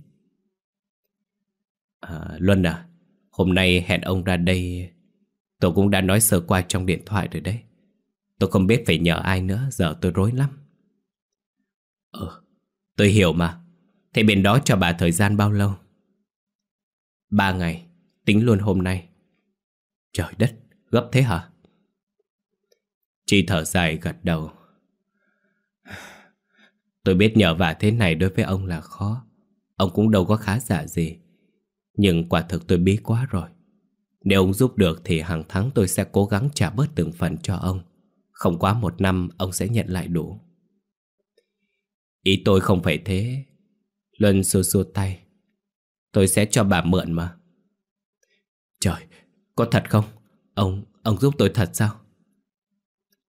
À, Luân à, hôm nay hẹn ông ra đây, tôi cũng đã nói sơ qua trong điện thoại rồi đấy. Tôi không biết phải nhờ ai nữa, giờ tôi rối lắm. Ờ, tôi hiểu mà, Thế bên đó cho bà thời gian bao lâu? Ba ngày, tính luôn hôm nay. Trời đất, gấp thế hả? chị thở dài gật đầu. Tôi biết nhờ vả thế này đối với ông là khó. Ông cũng đâu có khá giả gì. Nhưng quả thực tôi bí quá rồi. Nếu ông giúp được thì hàng tháng tôi sẽ cố gắng trả bớt từng phần cho ông. Không quá một năm ông sẽ nhận lại đủ. Ý tôi không phải thế, Luân xua xua tay Tôi sẽ cho bà mượn mà Trời, có thật không? Ông, ông giúp tôi thật sao?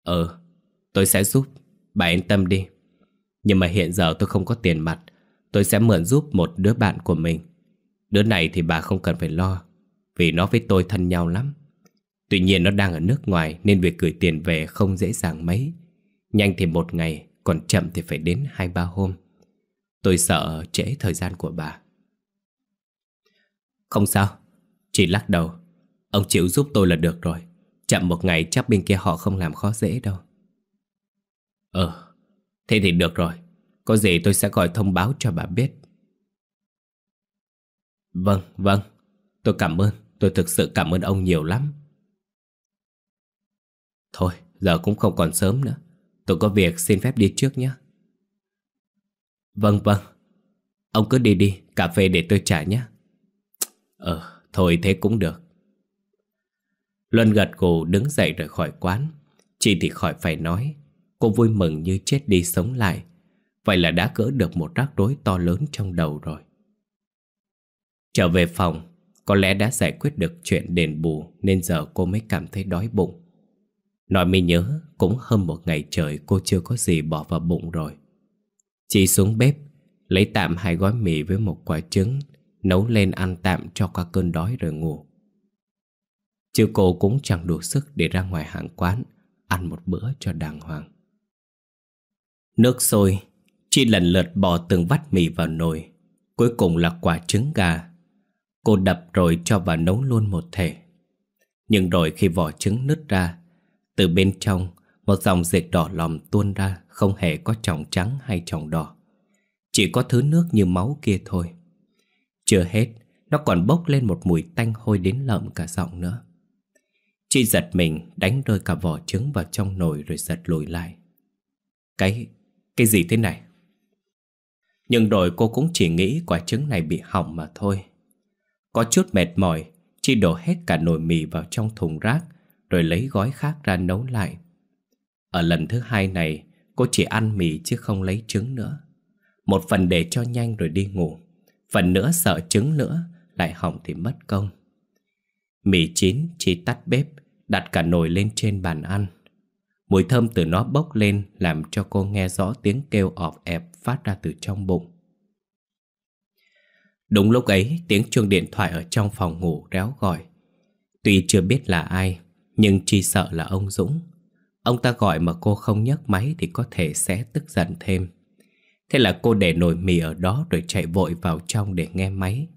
Ừ, tôi sẽ giúp Bà yên tâm đi Nhưng mà hiện giờ tôi không có tiền mặt Tôi sẽ mượn giúp một đứa bạn của mình Đứa này thì bà không cần phải lo Vì nó với tôi thân nhau lắm Tuy nhiên nó đang ở nước ngoài Nên việc gửi tiền về không dễ dàng mấy Nhanh thì một ngày Còn chậm thì phải đến hai ba hôm Tôi sợ trễ thời gian của bà Không sao Chỉ lắc đầu Ông chịu giúp tôi là được rồi Chậm một ngày chắc bên kia họ không làm khó dễ đâu Ờ Thế thì được rồi Có gì tôi sẽ gọi thông báo cho bà biết Vâng, vâng Tôi cảm ơn Tôi thực sự cảm ơn ông nhiều lắm Thôi, giờ cũng không còn sớm nữa Tôi có việc xin phép đi trước nhé Vâng vâng Ông cứ đi đi, cà phê để tôi trả nhé Ờ, thôi thế cũng được Luân gật gù đứng dậy rời khỏi quán Chị thì khỏi phải nói Cô vui mừng như chết đi sống lại Vậy là đã gỡ được một rắc rối to lớn trong đầu rồi Trở về phòng Có lẽ đã giải quyết được chuyện đền bù Nên giờ cô mới cảm thấy đói bụng Nói mới nhớ Cũng hơn một ngày trời cô chưa có gì bỏ vào bụng rồi Chị xuống bếp Lấy tạm hai gói mì với một quả trứng Nấu lên ăn tạm cho qua cơn đói rồi ngủ Chứ cô cũng chẳng đủ sức để ra ngoài hàng quán Ăn một bữa cho đàng hoàng Nước sôi Chị lần lượt bỏ từng vắt mì vào nồi Cuối cùng là quả trứng gà Cô đập rồi cho vào nấu luôn một thể Nhưng rồi khi vỏ trứng nứt ra Từ bên trong Một dòng dịch đỏ lòm tuôn ra không hề có tròng trắng hay tròng đỏ. Chỉ có thứ nước như máu kia thôi. Chưa hết, nó còn bốc lên một mùi tanh hôi đến lợm cả giọng nữa. Chị giật mình đánh rơi cả vỏ trứng vào trong nồi rồi giật lùi lại. Cái... cái gì thế này? Nhưng rồi cô cũng chỉ nghĩ quả trứng này bị hỏng mà thôi. Có chút mệt mỏi, chị đổ hết cả nồi mì vào trong thùng rác rồi lấy gói khác ra nấu lại. Ở lần thứ hai này, Cô chỉ ăn mì chứ không lấy trứng nữa Một phần để cho nhanh rồi đi ngủ Phần nữa sợ trứng nữa Lại hỏng thì mất công Mì chín chỉ tắt bếp Đặt cả nồi lên trên bàn ăn Mùi thơm từ nó bốc lên Làm cho cô nghe rõ tiếng kêu ọp ẹp Phát ra từ trong bụng Đúng lúc ấy Tiếng chuông điện thoại ở trong phòng ngủ réo gọi Tuy chưa biết là ai Nhưng chị sợ là ông Dũng Ông ta gọi mà cô không nhấc máy thì có thể sẽ tức giận thêm. Thế là cô để nồi mì ở đó rồi chạy vội vào trong để nghe máy.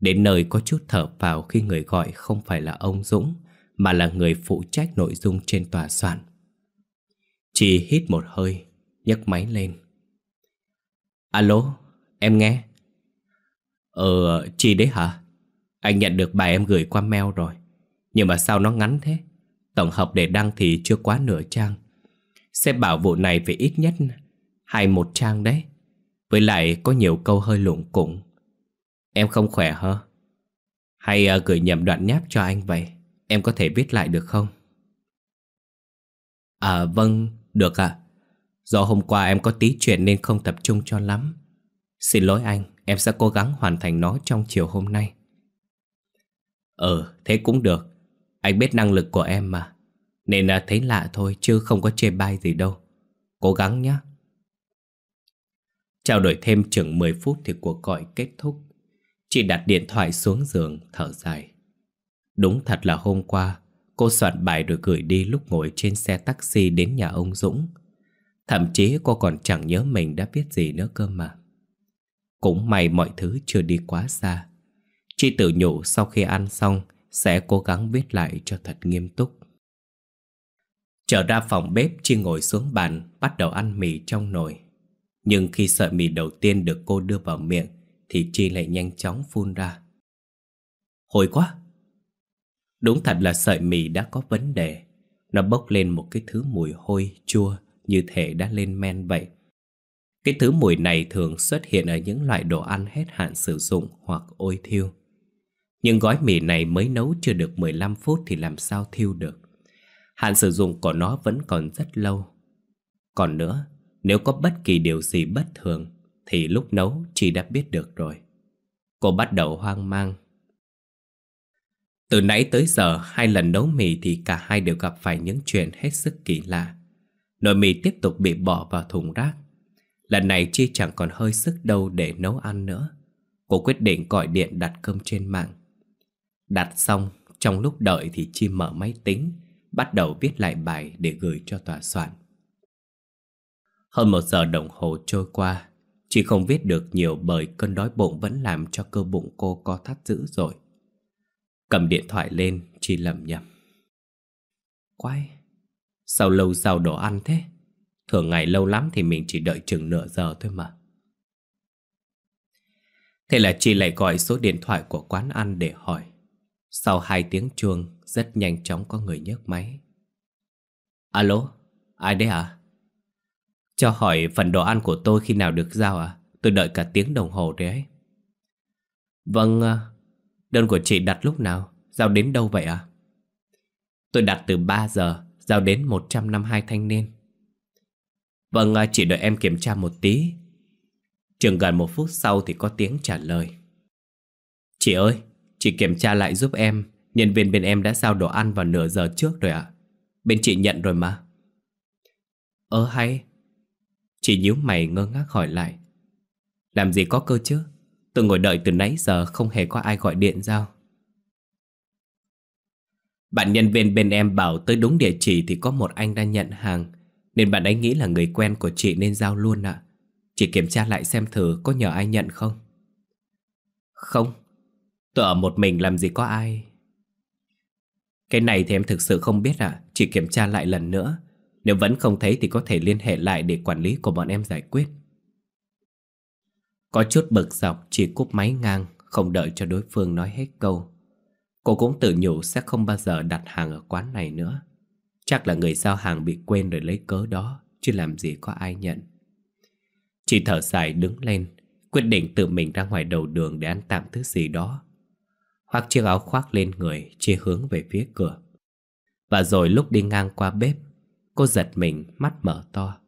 Đến nơi có chút thở vào khi người gọi không phải là ông Dũng, mà là người phụ trách nội dung trên tòa soạn. Chị hít một hơi, nhấc máy lên. Alo, em nghe. Ờ, chị đấy hả? Anh nhận được bài em gửi qua mail rồi. Nhưng mà sao nó ngắn thế? tổng hợp để đăng thì chưa quá nửa trang. Xếp bảo vụ này về ít nhất hai một trang đấy. Với lại có nhiều câu hơi lủng củng. Em không khỏe hơ. Hay uh, gửi nhầm đoạn nháp cho anh vậy? Em có thể viết lại được không? À vâng, được ạ. À. Do hôm qua em có tí chuyện nên không tập trung cho lắm. Xin lỗi anh, em sẽ cố gắng hoàn thành nó trong chiều hôm nay. Ừ, thế cũng được. Anh biết năng lực của em mà Nên là thấy lạ thôi chứ không có chê bai gì đâu Cố gắng nhé Trao đổi thêm chừng 10 phút thì cuộc gọi kết thúc Chị đặt điện thoại xuống giường thở dài Đúng thật là hôm qua Cô soạn bài rồi gửi đi lúc ngồi trên xe taxi đến nhà ông Dũng Thậm chí cô còn chẳng nhớ mình đã biết gì nữa cơ mà Cũng may mọi thứ chưa đi quá xa Chị tự nhủ sau khi ăn xong sẽ cố gắng viết lại cho thật nghiêm túc Trở ra phòng bếp Chi ngồi xuống bàn Bắt đầu ăn mì trong nồi Nhưng khi sợi mì đầu tiên được cô đưa vào miệng Thì Chi lại nhanh chóng phun ra Hồi quá Đúng thật là sợi mì đã có vấn đề Nó bốc lên một cái thứ mùi hôi chua Như thể đã lên men vậy Cái thứ mùi này thường xuất hiện ở những loại đồ ăn hết hạn sử dụng hoặc ôi thiêu nhưng gói mì này mới nấu chưa được 15 phút thì làm sao thiêu được. Hạn sử dụng của nó vẫn còn rất lâu. Còn nữa, nếu có bất kỳ điều gì bất thường thì lúc nấu chị đã biết được rồi. Cô bắt đầu hoang mang. Từ nãy tới giờ hai lần nấu mì thì cả hai đều gặp phải những chuyện hết sức kỳ lạ. Nồi mì tiếp tục bị bỏ vào thùng rác. Lần này Chi chẳng còn hơi sức đâu để nấu ăn nữa. Cô quyết định gọi điện đặt cơm trên mạng. Đặt xong, trong lúc đợi thì Chi mở máy tính, bắt đầu viết lại bài để gửi cho tòa soạn. Hơn một giờ đồng hồ trôi qua, Chi không viết được nhiều bởi cơn đói bụng vẫn làm cho cơ bụng cô co thắt dữ rồi. Cầm điện thoại lên, Chi lầm nhầm. Quay, sao lâu sau đồ ăn thế? Thường ngày lâu lắm thì mình chỉ đợi chừng nửa giờ thôi mà. Thế là chị lại gọi số điện thoại của quán ăn để hỏi. Sau hai tiếng chuông, rất nhanh chóng có người nhấc máy. Alo, ai đấy à? Cho hỏi phần đồ ăn của tôi khi nào được giao à? Tôi đợi cả tiếng đồng hồ đấy. Vâng, à, đơn của chị đặt lúc nào? Giao đến đâu vậy à? Tôi đặt từ 3 giờ, giao đến 152 thanh niên. Vâng, à, chị đợi em kiểm tra một tí. Chừng gần một phút sau thì có tiếng trả lời. Chị ơi, Chị kiểm tra lại giúp em Nhân viên bên em đã giao đồ ăn vào nửa giờ trước rồi ạ Bên chị nhận rồi mà Ơ ờ, hay Chị nhíu mày ngơ ngác hỏi lại Làm gì có cơ chứ Tôi ngồi đợi từ nãy giờ không hề có ai gọi điện giao Bạn nhân viên bên em bảo tới đúng địa chỉ thì có một anh đang nhận hàng Nên bạn ấy nghĩ là người quen của chị nên giao luôn ạ Chị kiểm tra lại xem thử có nhờ ai nhận không Không Tôi ở một mình làm gì có ai Cái này thì em thực sự không biết ạ à? Chỉ kiểm tra lại lần nữa Nếu vẫn không thấy thì có thể liên hệ lại Để quản lý của bọn em giải quyết Có chút bực dọc Chỉ cúp máy ngang Không đợi cho đối phương nói hết câu Cô cũng tự nhủ sẽ không bao giờ đặt hàng ở quán này nữa Chắc là người giao hàng bị quên rồi lấy cớ đó Chứ làm gì có ai nhận Chị thở dài đứng lên Quyết định tự mình ra ngoài đầu đường để ăn tạm thứ gì đó hoặc chiếc áo khoác lên người Chia hướng về phía cửa Và rồi lúc đi ngang qua bếp Cô giật mình mắt mở to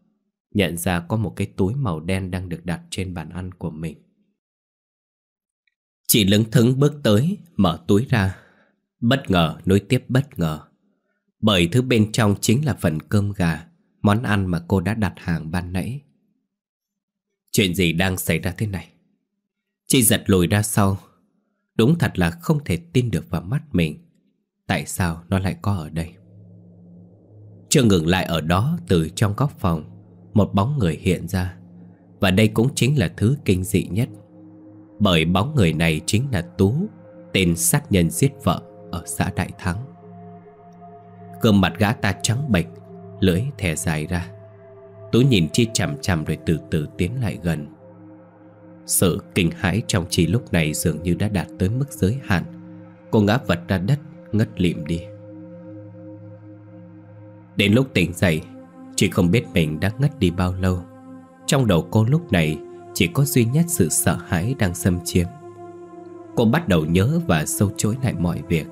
Nhận ra có một cái túi màu đen Đang được đặt trên bàn ăn của mình Chị lững thững bước tới Mở túi ra Bất ngờ nối tiếp bất ngờ Bởi thứ bên trong chính là phần cơm gà Món ăn mà cô đã đặt hàng ban nãy Chuyện gì đang xảy ra thế này Chị giật lùi ra sau Đúng thật là không thể tin được vào mắt mình Tại sao nó lại có ở đây Chưa ngừng lại ở đó từ trong góc phòng Một bóng người hiện ra Và đây cũng chính là thứ kinh dị nhất Bởi bóng người này chính là Tú Tên sát nhân giết vợ ở xã Đại Thắng Gương mặt gã ta trắng bệch Lưỡi thè dài ra Tú nhìn chi chằm chằm rồi từ từ tiến lại gần sự kinh hãi trong chi lúc này dường như đã đạt tới mức giới hạn Cô ngã vật ra đất ngất lịm đi Đến lúc tỉnh dậy Chị không biết mình đã ngất đi bao lâu Trong đầu cô lúc này Chỉ có duy nhất sự sợ hãi đang xâm chiếm Cô bắt đầu nhớ và sâu chối lại mọi việc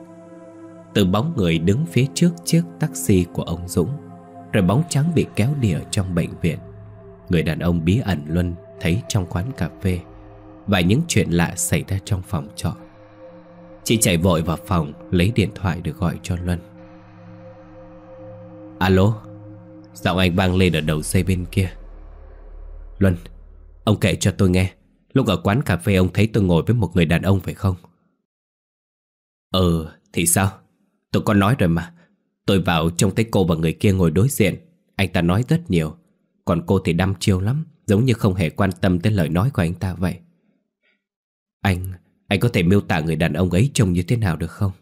Từ bóng người đứng phía trước chiếc taxi của ông Dũng Rồi bóng trắng bị kéo đi ở trong bệnh viện Người đàn ông bí ẩn luôn thấy trong quán cà phê Và những chuyện lạ xảy ra trong phòng trọ Chị chạy vội vào phòng lấy điện thoại được gọi cho Luân Alo Giọng anh vang lên ở đầu dây bên kia Luân Ông kể cho tôi nghe Lúc ở quán cà phê ông thấy tôi ngồi với một người đàn ông phải không Ừ thì sao Tôi có nói rồi mà Tôi vào trông thấy cô và người kia ngồi đối diện Anh ta nói rất nhiều Còn cô thì đăm chiêu lắm Giống như không hề quan tâm tới lời nói của anh ta vậy Anh, anh có thể miêu tả người đàn ông ấy trông như thế nào được không?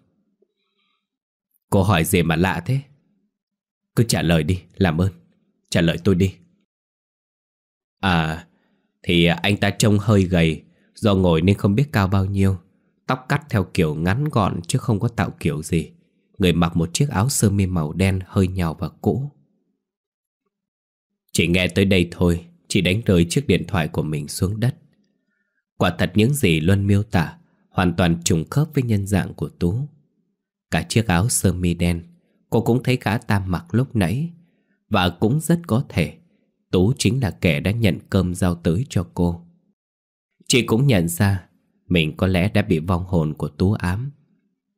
Cô hỏi gì mà lạ thế? Cứ trả lời đi, làm ơn Trả lời tôi đi À, thì anh ta trông hơi gầy Do ngồi nên không biết cao bao nhiêu Tóc cắt theo kiểu ngắn gọn chứ không có tạo kiểu gì Người mặc một chiếc áo sơ mi màu đen hơi nhào và cũ Chỉ nghe tới đây thôi chỉ đánh rơi chiếc điện thoại của mình xuống đất Quả thật những gì Luân miêu tả Hoàn toàn trùng khớp với nhân dạng của Tú Cả chiếc áo sơ mi đen Cô cũng thấy cả tam mặc lúc nãy Và cũng rất có thể Tú chính là kẻ đã nhận cơm giao tới cho cô Chị cũng nhận ra Mình có lẽ đã bị vong hồn của Tú ám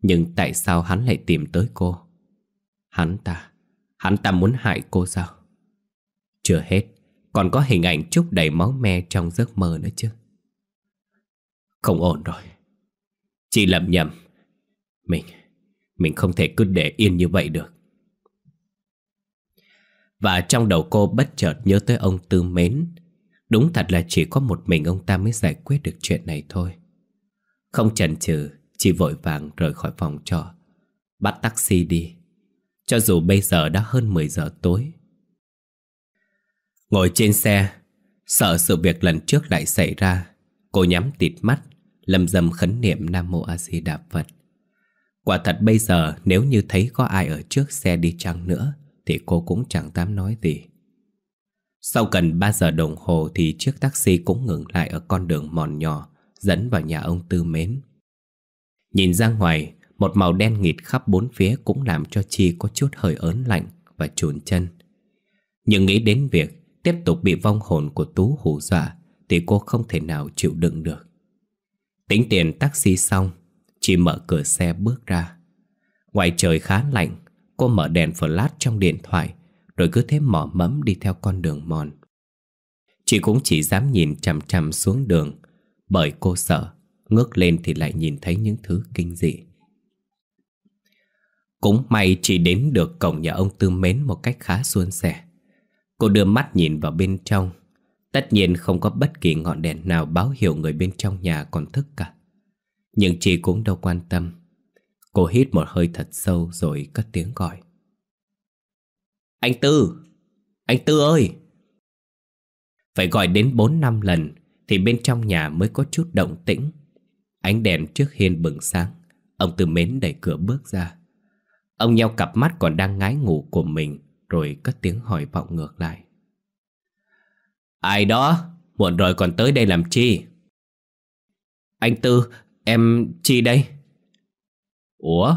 Nhưng tại sao hắn lại tìm tới cô Hắn ta Hắn ta muốn hại cô sao Chưa hết còn có hình ảnh Trúc đầy máu me trong giấc mơ nữa chứ Không ổn rồi Chị lầm nhầm Mình Mình không thể cứ để yên như vậy được Và trong đầu cô bất chợt nhớ tới ông Tư Mến Đúng thật là chỉ có một mình ông ta mới giải quyết được chuyện này thôi Không chần chừ Chị vội vàng rời khỏi phòng trọ Bắt taxi đi Cho dù bây giờ đã hơn 10 giờ tối Ngồi trên xe Sợ sự việc lần trước lại xảy ra Cô nhắm tịt mắt Lâm dâm khấn niệm Nam Mô A Di Đà Phật Quả thật bây giờ Nếu như thấy có ai ở trước xe đi chăng nữa Thì cô cũng chẳng dám nói gì Sau gần 3 giờ đồng hồ Thì chiếc taxi cũng ngừng lại Ở con đường mòn nhỏ Dẫn vào nhà ông Tư Mến Nhìn ra ngoài Một màu đen nghịt khắp bốn phía Cũng làm cho Chi có chút hơi ớn lạnh Và chùn chân Nhưng nghĩ đến việc Tiếp tục bị vong hồn của Tú hù dọa Thì cô không thể nào chịu đựng được Tính tiền taxi xong Chị mở cửa xe bước ra Ngoài trời khá lạnh Cô mở đèn flash trong điện thoại Rồi cứ thế mỏ mẫm đi theo con đường mòn Chị cũng chỉ dám nhìn chằm chằm xuống đường Bởi cô sợ Ngước lên thì lại nhìn thấy những thứ kinh dị Cũng may chị đến được cổng nhà ông Tư Mến một cách khá suôn sẻ Cô đưa mắt nhìn vào bên trong Tất nhiên không có bất kỳ ngọn đèn nào báo hiệu người bên trong nhà còn thức cả Nhưng chị cũng đâu quan tâm Cô hít một hơi thật sâu rồi cất tiếng gọi Anh Tư! Anh Tư ơi! Phải gọi đến 4 năm lần Thì bên trong nhà mới có chút động tĩnh Ánh đèn trước hiên bừng sáng Ông Tư Mến đẩy cửa bước ra Ông nheo cặp mắt còn đang ngái ngủ của mình rồi cất tiếng hỏi vọng ngược lại Ai đó Muộn rồi còn tới đây làm chi Anh Tư Em chi đây Ủa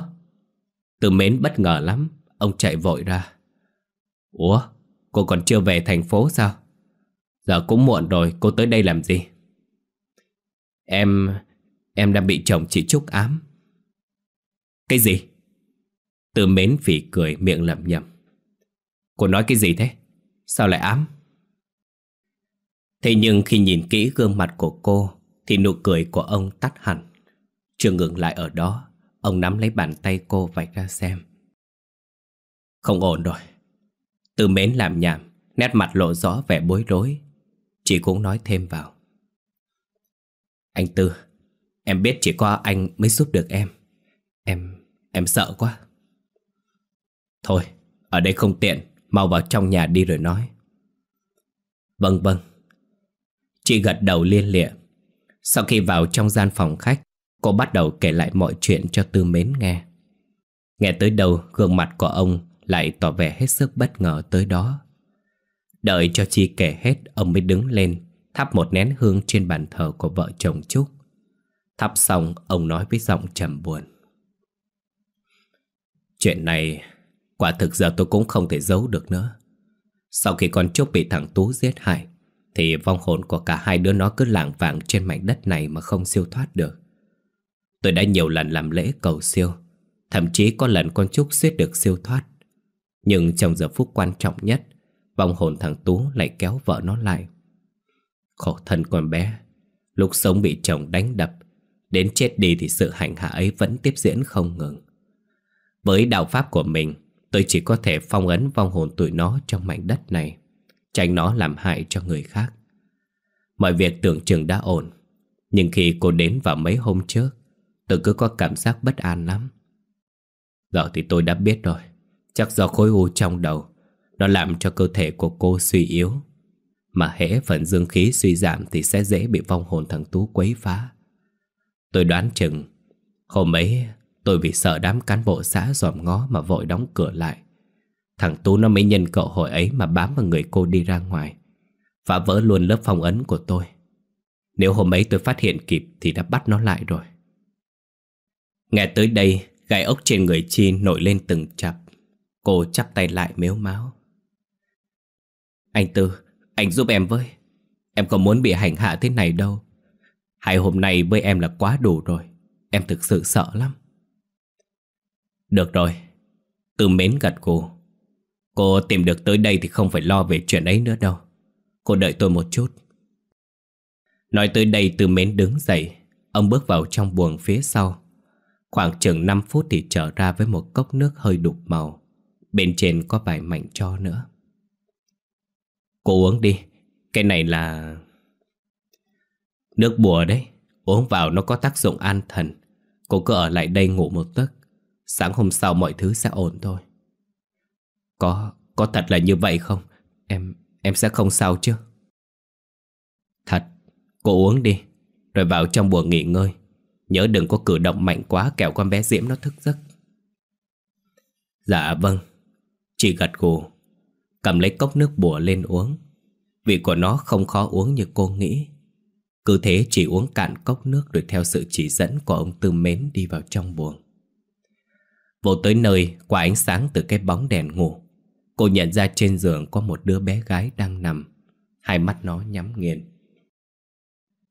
Tư mến bất ngờ lắm Ông chạy vội ra Ủa cô còn chưa về thành phố sao Giờ cũng muộn rồi cô tới đây làm gì Em Em đang bị chồng chị Trúc ám Cái gì Tư mến phỉ cười miệng lẩm nhẩm Cô nói cái gì thế? Sao lại ám? Thế nhưng khi nhìn kỹ gương mặt của cô Thì nụ cười của ông tắt hẳn Chưa ngừng lại ở đó Ông nắm lấy bàn tay cô vạch ra xem Không ổn rồi Từ mến làm nhảm Nét mặt lộ rõ vẻ bối rối Chị cũng nói thêm vào Anh Tư Em biết chỉ có anh mới giúp được em Em... em sợ quá Thôi, ở đây không tiện Mau vào trong nhà đi rồi nói Vâng vâng Chị gật đầu liên lịa Sau khi vào trong gian phòng khách Cô bắt đầu kể lại mọi chuyện cho Tư Mến nghe Nghe tới đầu gương mặt của ông lại tỏ vẻ hết sức bất ngờ tới đó Đợi cho Chi kể hết Ông mới đứng lên Thắp một nén hương trên bàn thờ của vợ chồng Trúc Thắp xong ông nói với giọng trầm buồn Chuyện này Quả thực giờ tôi cũng không thể giấu được nữa Sau khi con chúc bị thằng Tú giết hại Thì vong hồn của cả hai đứa nó cứ lảng vảng trên mảnh đất này mà không siêu thoát được Tôi đã nhiều lần làm lễ cầu siêu Thậm chí có lần con Trúc suýt được siêu thoát Nhưng trong giờ phút quan trọng nhất Vong hồn thằng Tú lại kéo vợ nó lại Khổ thân con bé Lúc sống bị chồng đánh đập Đến chết đi thì sự hành hạ ấy vẫn tiếp diễn không ngừng Với đạo pháp của mình Tôi chỉ có thể phong ấn vong hồn tụi nó trong mảnh đất này Tránh nó làm hại cho người khác Mọi việc tưởng chừng đã ổn Nhưng khi cô đến vào mấy hôm trước Tôi cứ có cảm giác bất an lắm Giờ thì tôi đã biết rồi Chắc do khối u trong đầu Nó làm cho cơ thể của cô suy yếu Mà hễ phần dương khí suy giảm Thì sẽ dễ bị vong hồn thằng Tú quấy phá Tôi đoán chừng Hôm ấy Tôi vì sợ đám cán bộ xã dòm ngó mà vội đóng cửa lại Thằng Tú nó mới nhân cậu hội ấy mà bám vào người cô đi ra ngoài Phá vỡ luôn lớp phòng ấn của tôi Nếu hôm ấy tôi phát hiện kịp thì đã bắt nó lại rồi Nghe tới đây, gai ốc trên người Chi nổi lên từng chập Cô chắp tay lại mếu máu Anh Tư, anh giúp em với Em không muốn bị hành hạ thế này đâu Hai hôm nay với em là quá đủ rồi Em thực sự sợ lắm được rồi Từ mến gật cô Cô tìm được tới đây thì không phải lo về chuyện ấy nữa đâu Cô đợi tôi một chút Nói tới đây từ mến đứng dậy Ông bước vào trong buồng phía sau Khoảng chừng 5 phút thì trở ra với một cốc nước hơi đục màu Bên trên có vài mảnh cho nữa Cô uống đi Cái này là... Nước bùa đấy Uống vào nó có tác dụng an thần Cô cứ ở lại đây ngủ một giấc Sáng hôm sau mọi thứ sẽ ổn thôi Có, có thật là như vậy không? Em, em sẽ không sao chứ? Thật, cô uống đi Rồi vào trong buồng nghỉ ngơi Nhớ đừng có cử động mạnh quá kẻo con bé Diễm nó thức giấc Dạ vâng Chị gật gù Cầm lấy cốc nước bùa lên uống Vị của nó không khó uống như cô nghĩ Cứ thế chị uống cạn cốc nước Rồi theo sự chỉ dẫn của ông Tư Mến đi vào trong buồng Vô tới nơi qua ánh sáng từ cái bóng đèn ngủ Cô nhận ra trên giường có một đứa bé gái đang nằm Hai mắt nó nhắm nghiền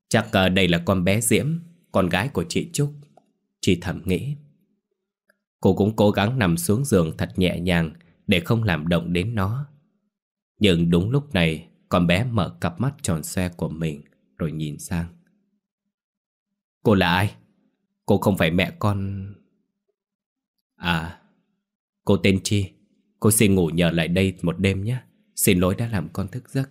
Chắc ờ, đây là con bé Diễm Con gái của chị Trúc Chị thầm nghĩ Cô cũng cố gắng nằm xuống giường thật nhẹ nhàng Để không làm động đến nó Nhưng đúng lúc này Con bé mở cặp mắt tròn xoe của mình Rồi nhìn sang Cô là ai? Cô không phải mẹ con À Cô tên Chi Cô xin ngủ nhờ lại đây một đêm nhé Xin lỗi đã làm con thức giấc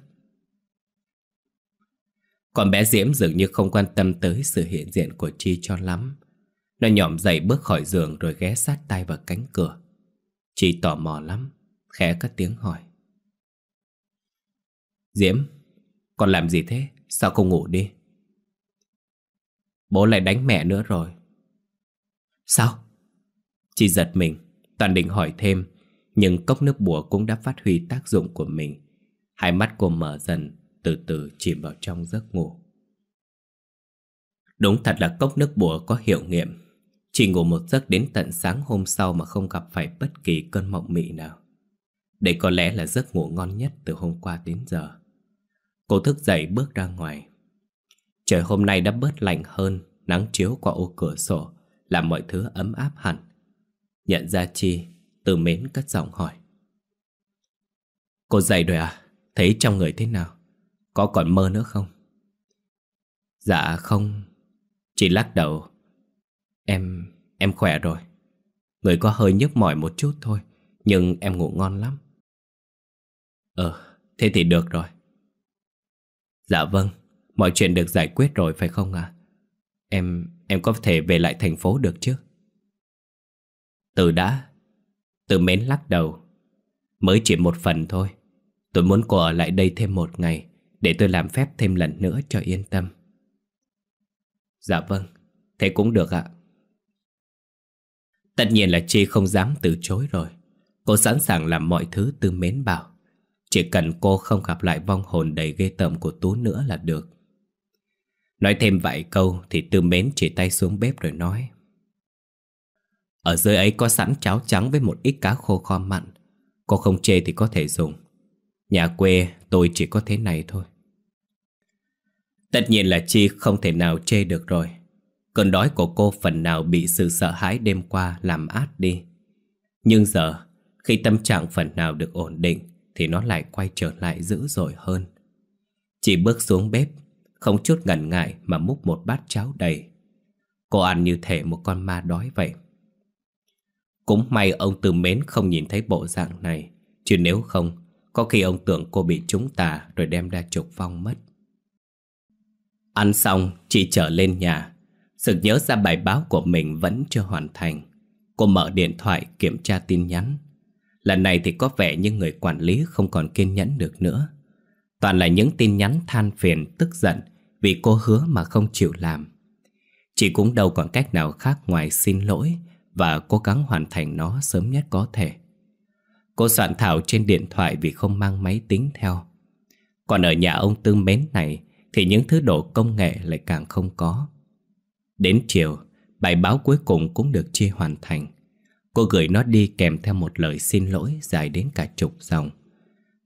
Con bé Diễm dường như không quan tâm tới sự hiện diện của Chi cho lắm Nó nhỏm dậy bước khỏi giường rồi ghé sát tay vào cánh cửa Chi tò mò lắm Khẽ cất tiếng hỏi Diễm Con làm gì thế Sao không ngủ đi Bố lại đánh mẹ nữa rồi Sao chỉ giật mình, toàn định hỏi thêm, nhưng cốc nước bùa cũng đã phát huy tác dụng của mình. Hai mắt cô mở dần, từ từ chìm vào trong giấc ngủ. Đúng thật là cốc nước bùa có hiệu nghiệm. chỉ ngủ một giấc đến tận sáng hôm sau mà không gặp phải bất kỳ cơn mộng mị nào. Đây có lẽ là giấc ngủ ngon nhất từ hôm qua đến giờ. Cô thức dậy bước ra ngoài. Trời hôm nay đã bớt lạnh hơn, nắng chiếu qua ô cửa sổ, làm mọi thứ ấm áp hẳn. Nhận ra Chi Từ mến cất giọng hỏi Cô dậy rồi à Thấy trong người thế nào Có còn mơ nữa không Dạ không Chị lắc đầu Em, em khỏe rồi Người có hơi nhức mỏi một chút thôi Nhưng em ngủ ngon lắm Ờ, thế thì được rồi Dạ vâng Mọi chuyện được giải quyết rồi phải không ạ à? Em, em có thể về lại thành phố được chứ từ đã Từ mến lắc đầu Mới chỉ một phần thôi Tôi muốn cô ở lại đây thêm một ngày Để tôi làm phép thêm lần nữa cho yên tâm Dạ vâng Thế cũng được ạ Tất nhiên là Chi không dám từ chối rồi Cô sẵn sàng làm mọi thứ từ mến bảo Chỉ cần cô không gặp lại vong hồn đầy ghê tởm của Tú nữa là được Nói thêm vài câu thì Tư Mến chỉ tay xuống bếp rồi nói ở dưới ấy có sẵn cháo trắng với một ít cá khô kho mặn Cô không chê thì có thể dùng Nhà quê tôi chỉ có thế này thôi Tất nhiên là Chi không thể nào chê được rồi Cơn đói của cô phần nào bị sự sợ hãi đêm qua làm át đi Nhưng giờ khi tâm trạng phần nào được ổn định Thì nó lại quay trở lại dữ dội hơn Chỉ bước xuống bếp Không chút ngần ngại mà múc một bát cháo đầy Cô ăn như thể một con ma đói vậy cũng may ông Tư Mến không nhìn thấy bộ dạng này Chứ nếu không Có khi ông tưởng cô bị trúng tà Rồi đem ra trục vong mất Ăn xong Chị trở lên nhà Sự nhớ ra bài báo của mình vẫn chưa hoàn thành Cô mở điện thoại kiểm tra tin nhắn Lần này thì có vẻ như người quản lý không còn kiên nhẫn được nữa Toàn là những tin nhắn than phiền, tức giận Vì cô hứa mà không chịu làm Chị cũng đâu còn cách nào khác ngoài xin lỗi và cố gắng hoàn thành nó sớm nhất có thể. Cô soạn thảo trên điện thoại vì không mang máy tính theo. Còn ở nhà ông Tư mến này thì những thứ đồ công nghệ lại càng không có. Đến chiều, bài báo cuối cùng cũng được chia hoàn thành. Cô gửi nó đi kèm theo một lời xin lỗi dài đến cả chục dòng.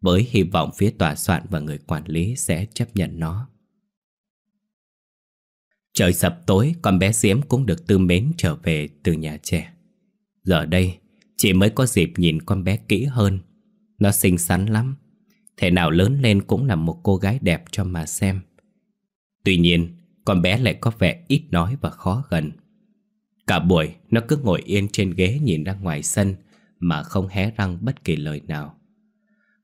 Với hy vọng phía tòa soạn và người quản lý sẽ chấp nhận nó. Trời sập tối con bé Diễm cũng được tư mến trở về từ nhà trẻ Giờ đây chị mới có dịp nhìn con bé kỹ hơn Nó xinh xắn lắm Thể nào lớn lên cũng là một cô gái đẹp cho mà xem Tuy nhiên con bé lại có vẻ ít nói và khó gần Cả buổi nó cứ ngồi yên trên ghế nhìn ra ngoài sân Mà không hé răng bất kỳ lời nào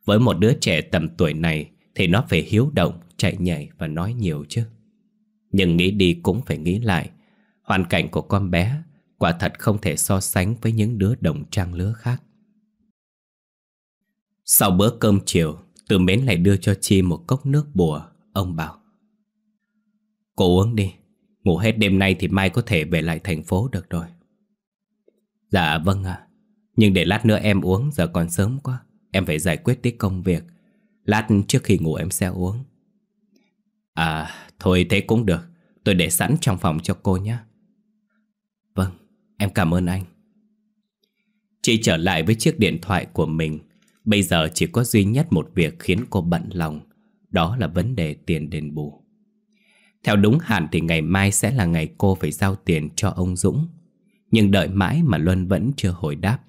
Với một đứa trẻ tầm tuổi này Thì nó phải hiếu động, chạy nhảy và nói nhiều chứ nhưng nghĩ đi cũng phải nghĩ lại Hoàn cảnh của con bé Quả thật không thể so sánh với những đứa đồng trang lứa khác Sau bữa cơm chiều Từ mến lại đưa cho Chi một cốc nước bùa Ông bảo Cô uống đi Ngủ hết đêm nay thì mai có thể về lại thành phố được rồi Dạ vâng ạ Nhưng để lát nữa em uống giờ còn sớm quá Em phải giải quyết tí công việc Lát trước khi ngủ em sẽ uống À Thôi thế cũng được Tôi để sẵn trong phòng cho cô nhé Vâng, em cảm ơn anh Chị trở lại với chiếc điện thoại của mình Bây giờ chỉ có duy nhất một việc khiến cô bận lòng Đó là vấn đề tiền đền bù Theo đúng hạn thì ngày mai sẽ là ngày cô phải giao tiền cho ông Dũng Nhưng đợi mãi mà Luân vẫn chưa hồi đáp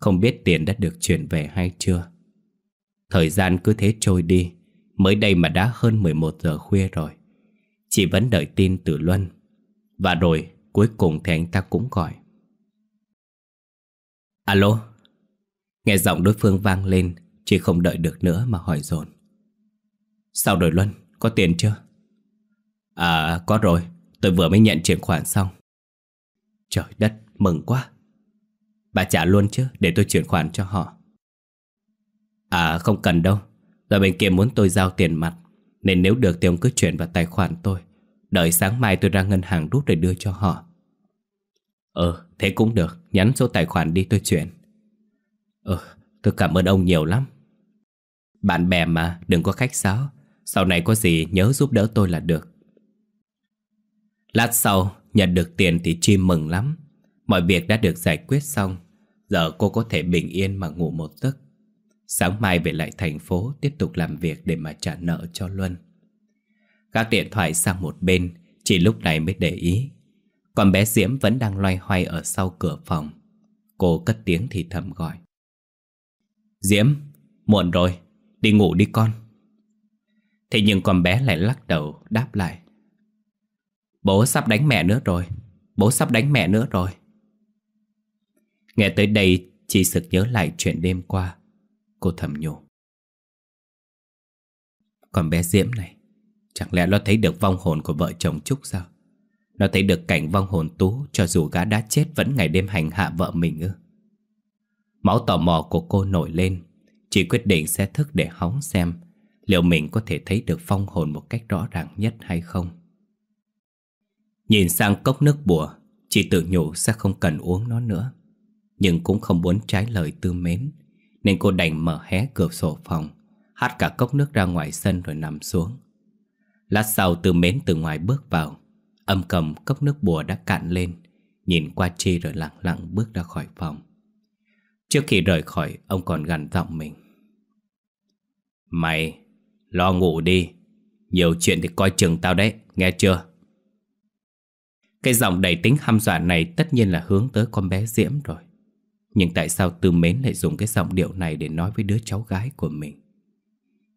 Không biết tiền đã được chuyển về hay chưa Thời gian cứ thế trôi đi Mới đây mà đã hơn 11 giờ khuya rồi Chị vẫn đợi tin từ Luân Và rồi cuối cùng thì anh ta cũng gọi Alo Nghe giọng đối phương vang lên Chị không đợi được nữa mà hỏi dồn Sao rồi Luân Có tiền chưa À có rồi Tôi vừa mới nhận chuyển khoản xong Trời đất mừng quá Bà trả luôn chứ để tôi chuyển khoản cho họ À không cần đâu Giờ bên kia muốn tôi giao tiền mặt nên nếu được thì ông cứ chuyển vào tài khoản tôi Đợi sáng mai tôi ra ngân hàng rút để đưa cho họ Ờ, thế cũng được Nhắn số tài khoản đi tôi chuyển Ờ, tôi cảm ơn ông nhiều lắm Bạn bè mà, đừng có khách sáo Sau này có gì nhớ giúp đỡ tôi là được Lát sau, nhận được tiền thì chim mừng lắm Mọi việc đã được giải quyết xong Giờ cô có thể bình yên mà ngủ một giấc Sáng mai về lại thành phố tiếp tục làm việc để mà trả nợ cho Luân các điện thoại sang một bên Chỉ lúc này mới để ý Còn bé Diễm vẫn đang loay hoay ở sau cửa phòng Cô cất tiếng thì thầm gọi Diễm, muộn rồi, đi ngủ đi con Thế nhưng con bé lại lắc đầu đáp lại Bố sắp đánh mẹ nữa rồi Bố sắp đánh mẹ nữa rồi Nghe tới đây Chị sực nhớ lại chuyện đêm qua Cô thầm nhủ Còn bé Diễm này Chẳng lẽ nó thấy được vong hồn của vợ chồng Trúc sao Nó thấy được cảnh vong hồn Tú Cho dù gã đã chết vẫn ngày đêm hành hạ vợ mình ư Máu tò mò của cô nổi lên Chị quyết định sẽ thức để hóng xem Liệu mình có thể thấy được phong hồn một cách rõ ràng nhất hay không Nhìn sang cốc nước bùa Chị tự nhủ sẽ không cần uống nó nữa Nhưng cũng không muốn trái lời tư mến nên cô đành mở hé cửa sổ phòng Hắt cả cốc nước ra ngoài sân rồi nằm xuống Lát sau từ mến từ ngoài bước vào Âm cầm cốc nước bùa đã cạn lên Nhìn qua chi rồi lặng lặng bước ra khỏi phòng Trước khi rời khỏi Ông còn gần giọng mình Mày Lo ngủ đi Nhiều chuyện thì coi chừng tao đấy Nghe chưa Cái giọng đầy tính hăm dọa này Tất nhiên là hướng tới con bé Diễm rồi nhưng tại sao Tư Mến lại dùng cái giọng điệu này để nói với đứa cháu gái của mình?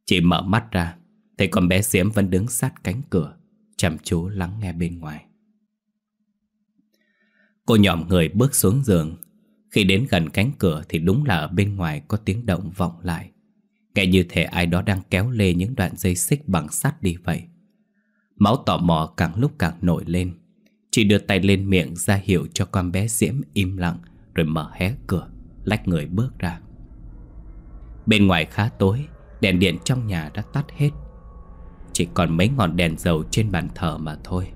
Chị mở mắt ra, thấy con bé Diễm vẫn đứng sát cánh cửa, chăm chú lắng nghe bên ngoài. Cô nhòm người bước xuống giường. Khi đến gần cánh cửa thì đúng là ở bên ngoài có tiếng động vọng lại. Nghe như thể ai đó đang kéo lê những đoạn dây xích bằng sắt đi vậy. Máu tò mò càng lúc càng nổi lên. Chị đưa tay lên miệng ra hiệu cho con bé Diễm im lặng rồi mở hé cửa Lách người bước ra Bên ngoài khá tối Đèn điện trong nhà đã tắt hết Chỉ còn mấy ngọn đèn dầu trên bàn thờ mà thôi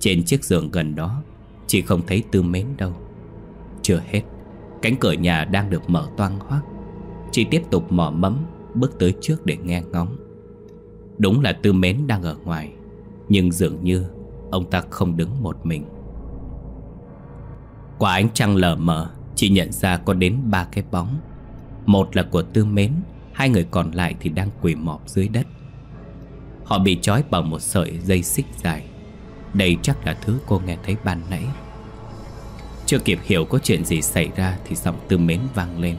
Trên chiếc giường gần đó Chị không thấy tư mến đâu Chưa hết Cánh cửa nhà đang được mở toang hoác Chị tiếp tục mò mẫm Bước tới trước để nghe ngóng Đúng là tư mến đang ở ngoài Nhưng dường như Ông ta không đứng một mình qua ánh trăng lờ mờ Chị nhận ra có đến ba cái bóng Một là của Tư Mến Hai người còn lại thì đang quỳ mọp dưới đất Họ bị trói bằng một sợi dây xích dài Đây chắc là thứ cô nghe thấy ban nãy Chưa kịp hiểu có chuyện gì xảy ra Thì giọng Tư Mến vang lên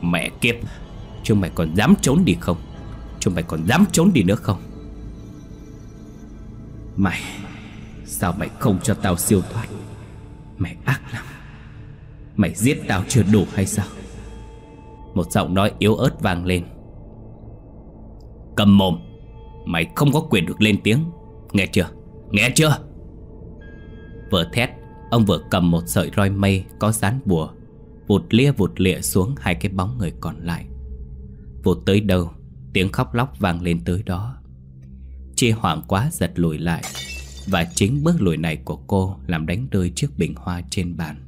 Mẹ kiếp Chúng mày còn dám trốn đi không Chúng mày còn dám trốn đi nữa không Mày Sao mày không cho tao siêu thoát Mày ác lắm Mày giết tao chưa đủ hay sao Một giọng nói yếu ớt vang lên Cầm mồm Mày không có quyền được lên tiếng Nghe chưa Nghe chưa Vừa thét Ông vừa cầm một sợi roi mây có dán bùa Vụt lia vụt lịa xuống hai cái bóng người còn lại Vụt tới đâu Tiếng khóc lóc vang lên tới đó Chia hoảng quá giật lùi lại và chính bước lùi này của cô Làm đánh rơi chiếc bình hoa trên bàn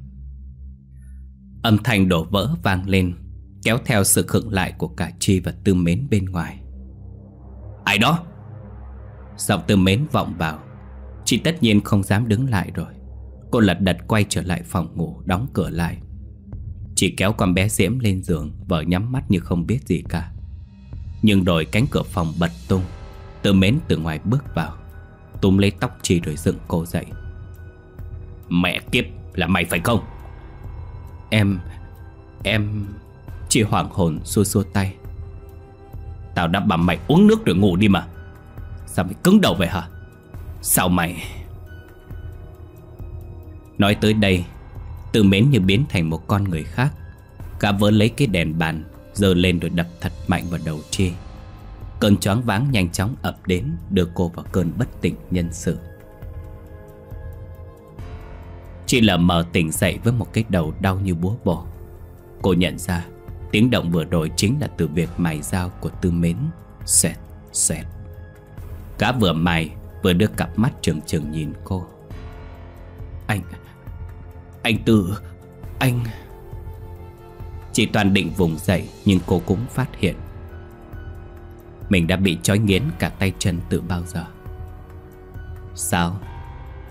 Âm thanh đổ vỡ vang lên Kéo theo sự khựng lại của cả Chi và Tư Mến bên ngoài Ai đó Giọng Tư Mến vọng vào Chị tất nhiên không dám đứng lại rồi Cô lật đật quay trở lại phòng ngủ Đóng cửa lại Chị kéo con bé Diễm lên giường Vợ nhắm mắt như không biết gì cả Nhưng rồi cánh cửa phòng bật tung Tư Mến từ ngoài bước vào túm lấy tóc chỉ rồi dựng cô dậy Mẹ kiếp là mày phải không Em Em Chị hoảng hồn xua xua tay Tao đã bảo mày uống nước rồi ngủ đi mà Sao mày cứng đầu vậy hả Sao mày Nói tới đây Từ mến như biến thành một con người khác cả vỡ lấy cái đèn bàn Giờ lên rồi đập thật mạnh vào đầu Chi Cơn choáng váng nhanh chóng ập đến Đưa cô vào cơn bất tỉnh nhân sự Chị là mờ tỉnh dậy với một cái đầu đau như búa bổ Cô nhận ra Tiếng động vừa rồi chính là từ việc mài dao của tư mến Xẹt, xẹt Cá vừa mài Vừa đưa cặp mắt trừng trừng nhìn cô Anh Anh Tư Anh Chị toàn định vùng dậy Nhưng cô cũng phát hiện mình đã bị trói nghiến cả tay chân từ bao giờ Sao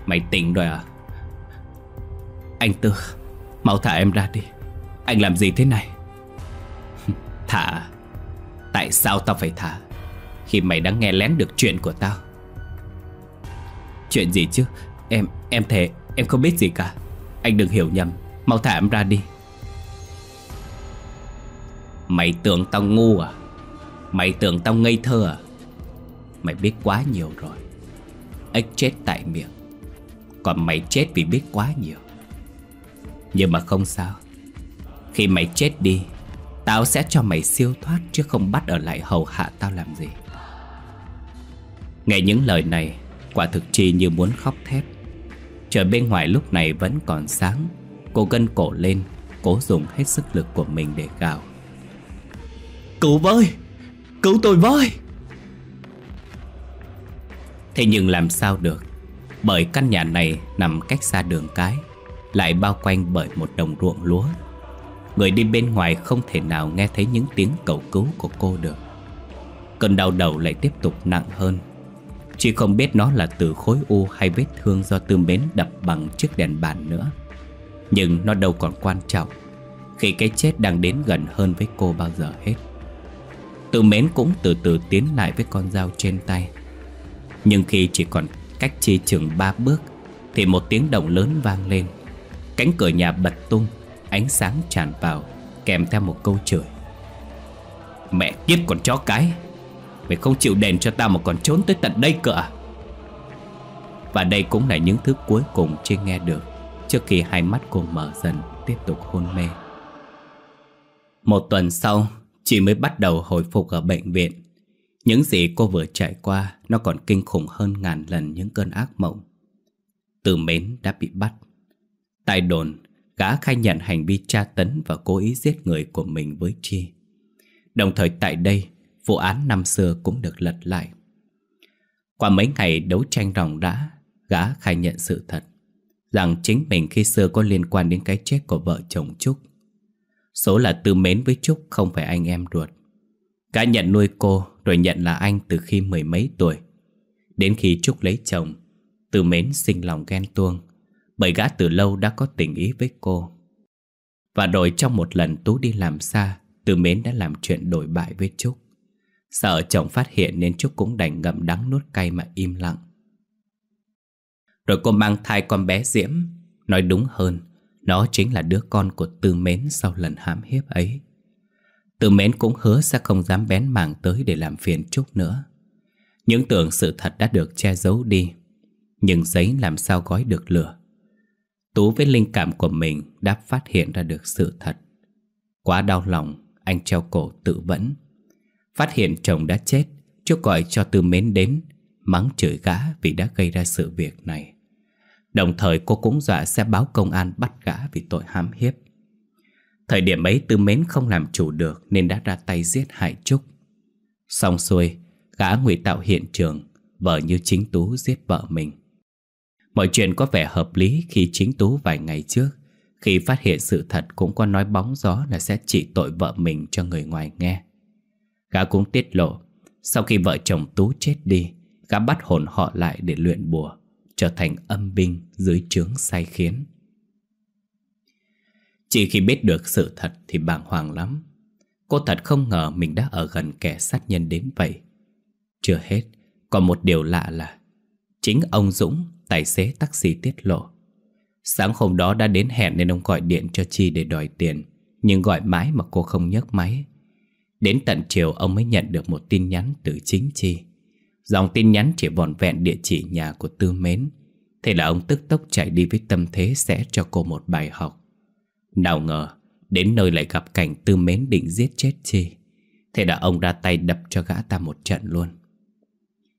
Mày tỉnh rồi à Anh Tư Mau thả em ra đi Anh làm gì thế này Thả Tại sao tao phải thả Khi mày đã nghe lén được chuyện của tao Chuyện gì chứ Em em thề em không biết gì cả Anh đừng hiểu nhầm Mau thả em ra đi Mày tưởng tao ngu à Mày tưởng tao ngây thơ à Mày biết quá nhiều rồi Ếch chết tại miệng Còn mày chết vì biết quá nhiều Nhưng mà không sao Khi mày chết đi Tao sẽ cho mày siêu thoát Chứ không bắt ở lại hầu hạ tao làm gì Nghe những lời này Quả thực chi như muốn khóc thét Trời bên ngoài lúc này vẫn còn sáng Cô gân cổ lên Cố dùng hết sức lực của mình để gào Cứu với! Cứu tôi với Thế nhưng làm sao được Bởi căn nhà này nằm cách xa đường cái Lại bao quanh bởi một đồng ruộng lúa Người đi bên ngoài không thể nào nghe thấy những tiếng cầu cứu của cô được Cơn đau đầu lại tiếp tục nặng hơn chỉ không biết nó là từ khối u hay vết thương do tương bến đập bằng chiếc đèn bàn nữa Nhưng nó đâu còn quan trọng Khi cái chết đang đến gần hơn với cô bao giờ hết Tự mến cũng từ từ tiến lại với con dao trên tay Nhưng khi chỉ còn cách chi chừng ba bước Thì một tiếng động lớn vang lên Cánh cửa nhà bật tung Ánh sáng tràn vào Kèm theo một câu chửi Mẹ kiếp con chó cái Mày không chịu đền cho tao mà còn trốn tới tận đây cơ à Và đây cũng là những thứ cuối cùng Chi nghe được Trước khi hai mắt cô mở dần Tiếp tục hôn mê Một tuần sau Chị mới bắt đầu hồi phục ở bệnh viện Những gì cô vừa trải qua Nó còn kinh khủng hơn ngàn lần những cơn ác mộng Từ mến đã bị bắt Tại đồn Gã khai nhận hành vi tra tấn Và cố ý giết người của mình với Chi Đồng thời tại đây Vụ án năm xưa cũng được lật lại Qua mấy ngày đấu tranh ròng rã Gã khai nhận sự thật Rằng chính mình khi xưa có liên quan đến cái chết của vợ chồng Trúc Số là Tư mến với Trúc không phải anh em ruột Cả nhận nuôi cô rồi nhận là anh từ khi mười mấy tuổi Đến khi Trúc lấy chồng Tư mến sinh lòng ghen tuông Bởi gã từ lâu đã có tình ý với cô Và rồi trong một lần Tú đi làm xa Tư mến đã làm chuyện đổi bại với Trúc Sợ chồng phát hiện nên Trúc cũng đành ngậm đắng nuốt cay mà im lặng Rồi cô mang thai con bé Diễm Nói đúng hơn nó chính là đứa con của Tư Mến sau lần hãm hiếp ấy Tư Mến cũng hứa sẽ không dám bén mảng tới để làm phiền Trúc nữa Những tưởng sự thật đã được che giấu đi Nhưng giấy làm sao gói được lửa Tú với linh cảm của mình đã phát hiện ra được sự thật Quá đau lòng, anh treo cổ tự vẫn Phát hiện chồng đã chết trúc gọi cho Tư Mến đến Mắng chửi gã vì đã gây ra sự việc này Đồng thời cô cũng dọa sẽ báo công an bắt gã vì tội hãm hiếp Thời điểm ấy Tư Mến không làm chủ được nên đã ra tay giết Hải Trúc Xong xuôi, gã ngụy tạo hiện trường Vợ như chính Tú giết vợ mình Mọi chuyện có vẻ hợp lý khi chính Tú vài ngày trước Khi phát hiện sự thật cũng có nói bóng gió là sẽ chỉ tội vợ mình cho người ngoài nghe Gã cũng tiết lộ Sau khi vợ chồng Tú chết đi Gã bắt hồn họ lại để luyện bùa trở thành âm binh dưới trướng sai khiến. Chỉ khi biết được sự thật thì bàng hoàng lắm. Cô thật không ngờ mình đã ở gần kẻ sát nhân đến vậy. Chưa hết, còn một điều lạ là chính ông Dũng, tài xế taxi tiết lộ. Sáng hôm đó đã đến hẹn nên ông gọi điện cho Chi để đòi tiền, nhưng gọi mãi mà cô không nhấc máy. Đến tận chiều ông mới nhận được một tin nhắn từ chính Chi. Dòng tin nhắn chỉ vòn vẹn địa chỉ nhà của Tư Mến Thế là ông tức tốc chạy đi với tâm thế sẽ cho cô một bài học Nào ngờ Đến nơi lại gặp cảnh Tư Mến định giết chết chi Thế là ông ra tay đập cho gã ta một trận luôn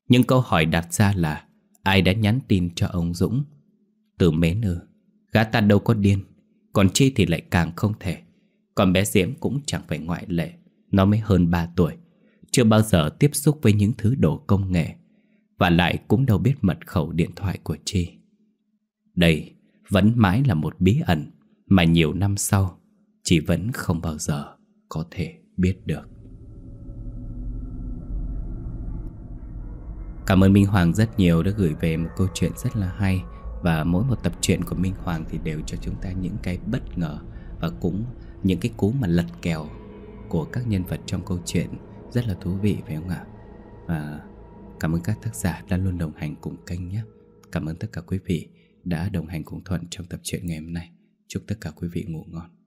Nhưng câu hỏi đặt ra là Ai đã nhắn tin cho ông Dũng Tư Mến ư ừ, Gã ta đâu có điên Còn Chi thì lại càng không thể Còn bé Diễm cũng chẳng phải ngoại lệ Nó mới hơn 3 tuổi chưa bao giờ tiếp xúc với những thứ đồ công nghệ Và lại cũng đâu biết mật khẩu điện thoại của Chi Đây vẫn mãi là một bí ẩn Mà nhiều năm sau Chị vẫn không bao giờ có thể biết được Cảm ơn Minh Hoàng rất nhiều đã gửi về một câu chuyện rất là hay Và mỗi một tập truyện của Minh Hoàng thì đều cho chúng ta những cái bất ngờ Và cũng những cái cú mà lật kèo của các nhân vật trong câu chuyện rất là thú vị phải không ạ? Và cảm ơn các tác giả đã luôn đồng hành cùng kênh nhé. Cảm ơn tất cả quý vị đã đồng hành cùng Thuận trong tập truyện ngày hôm nay. Chúc tất cả quý vị ngủ ngon.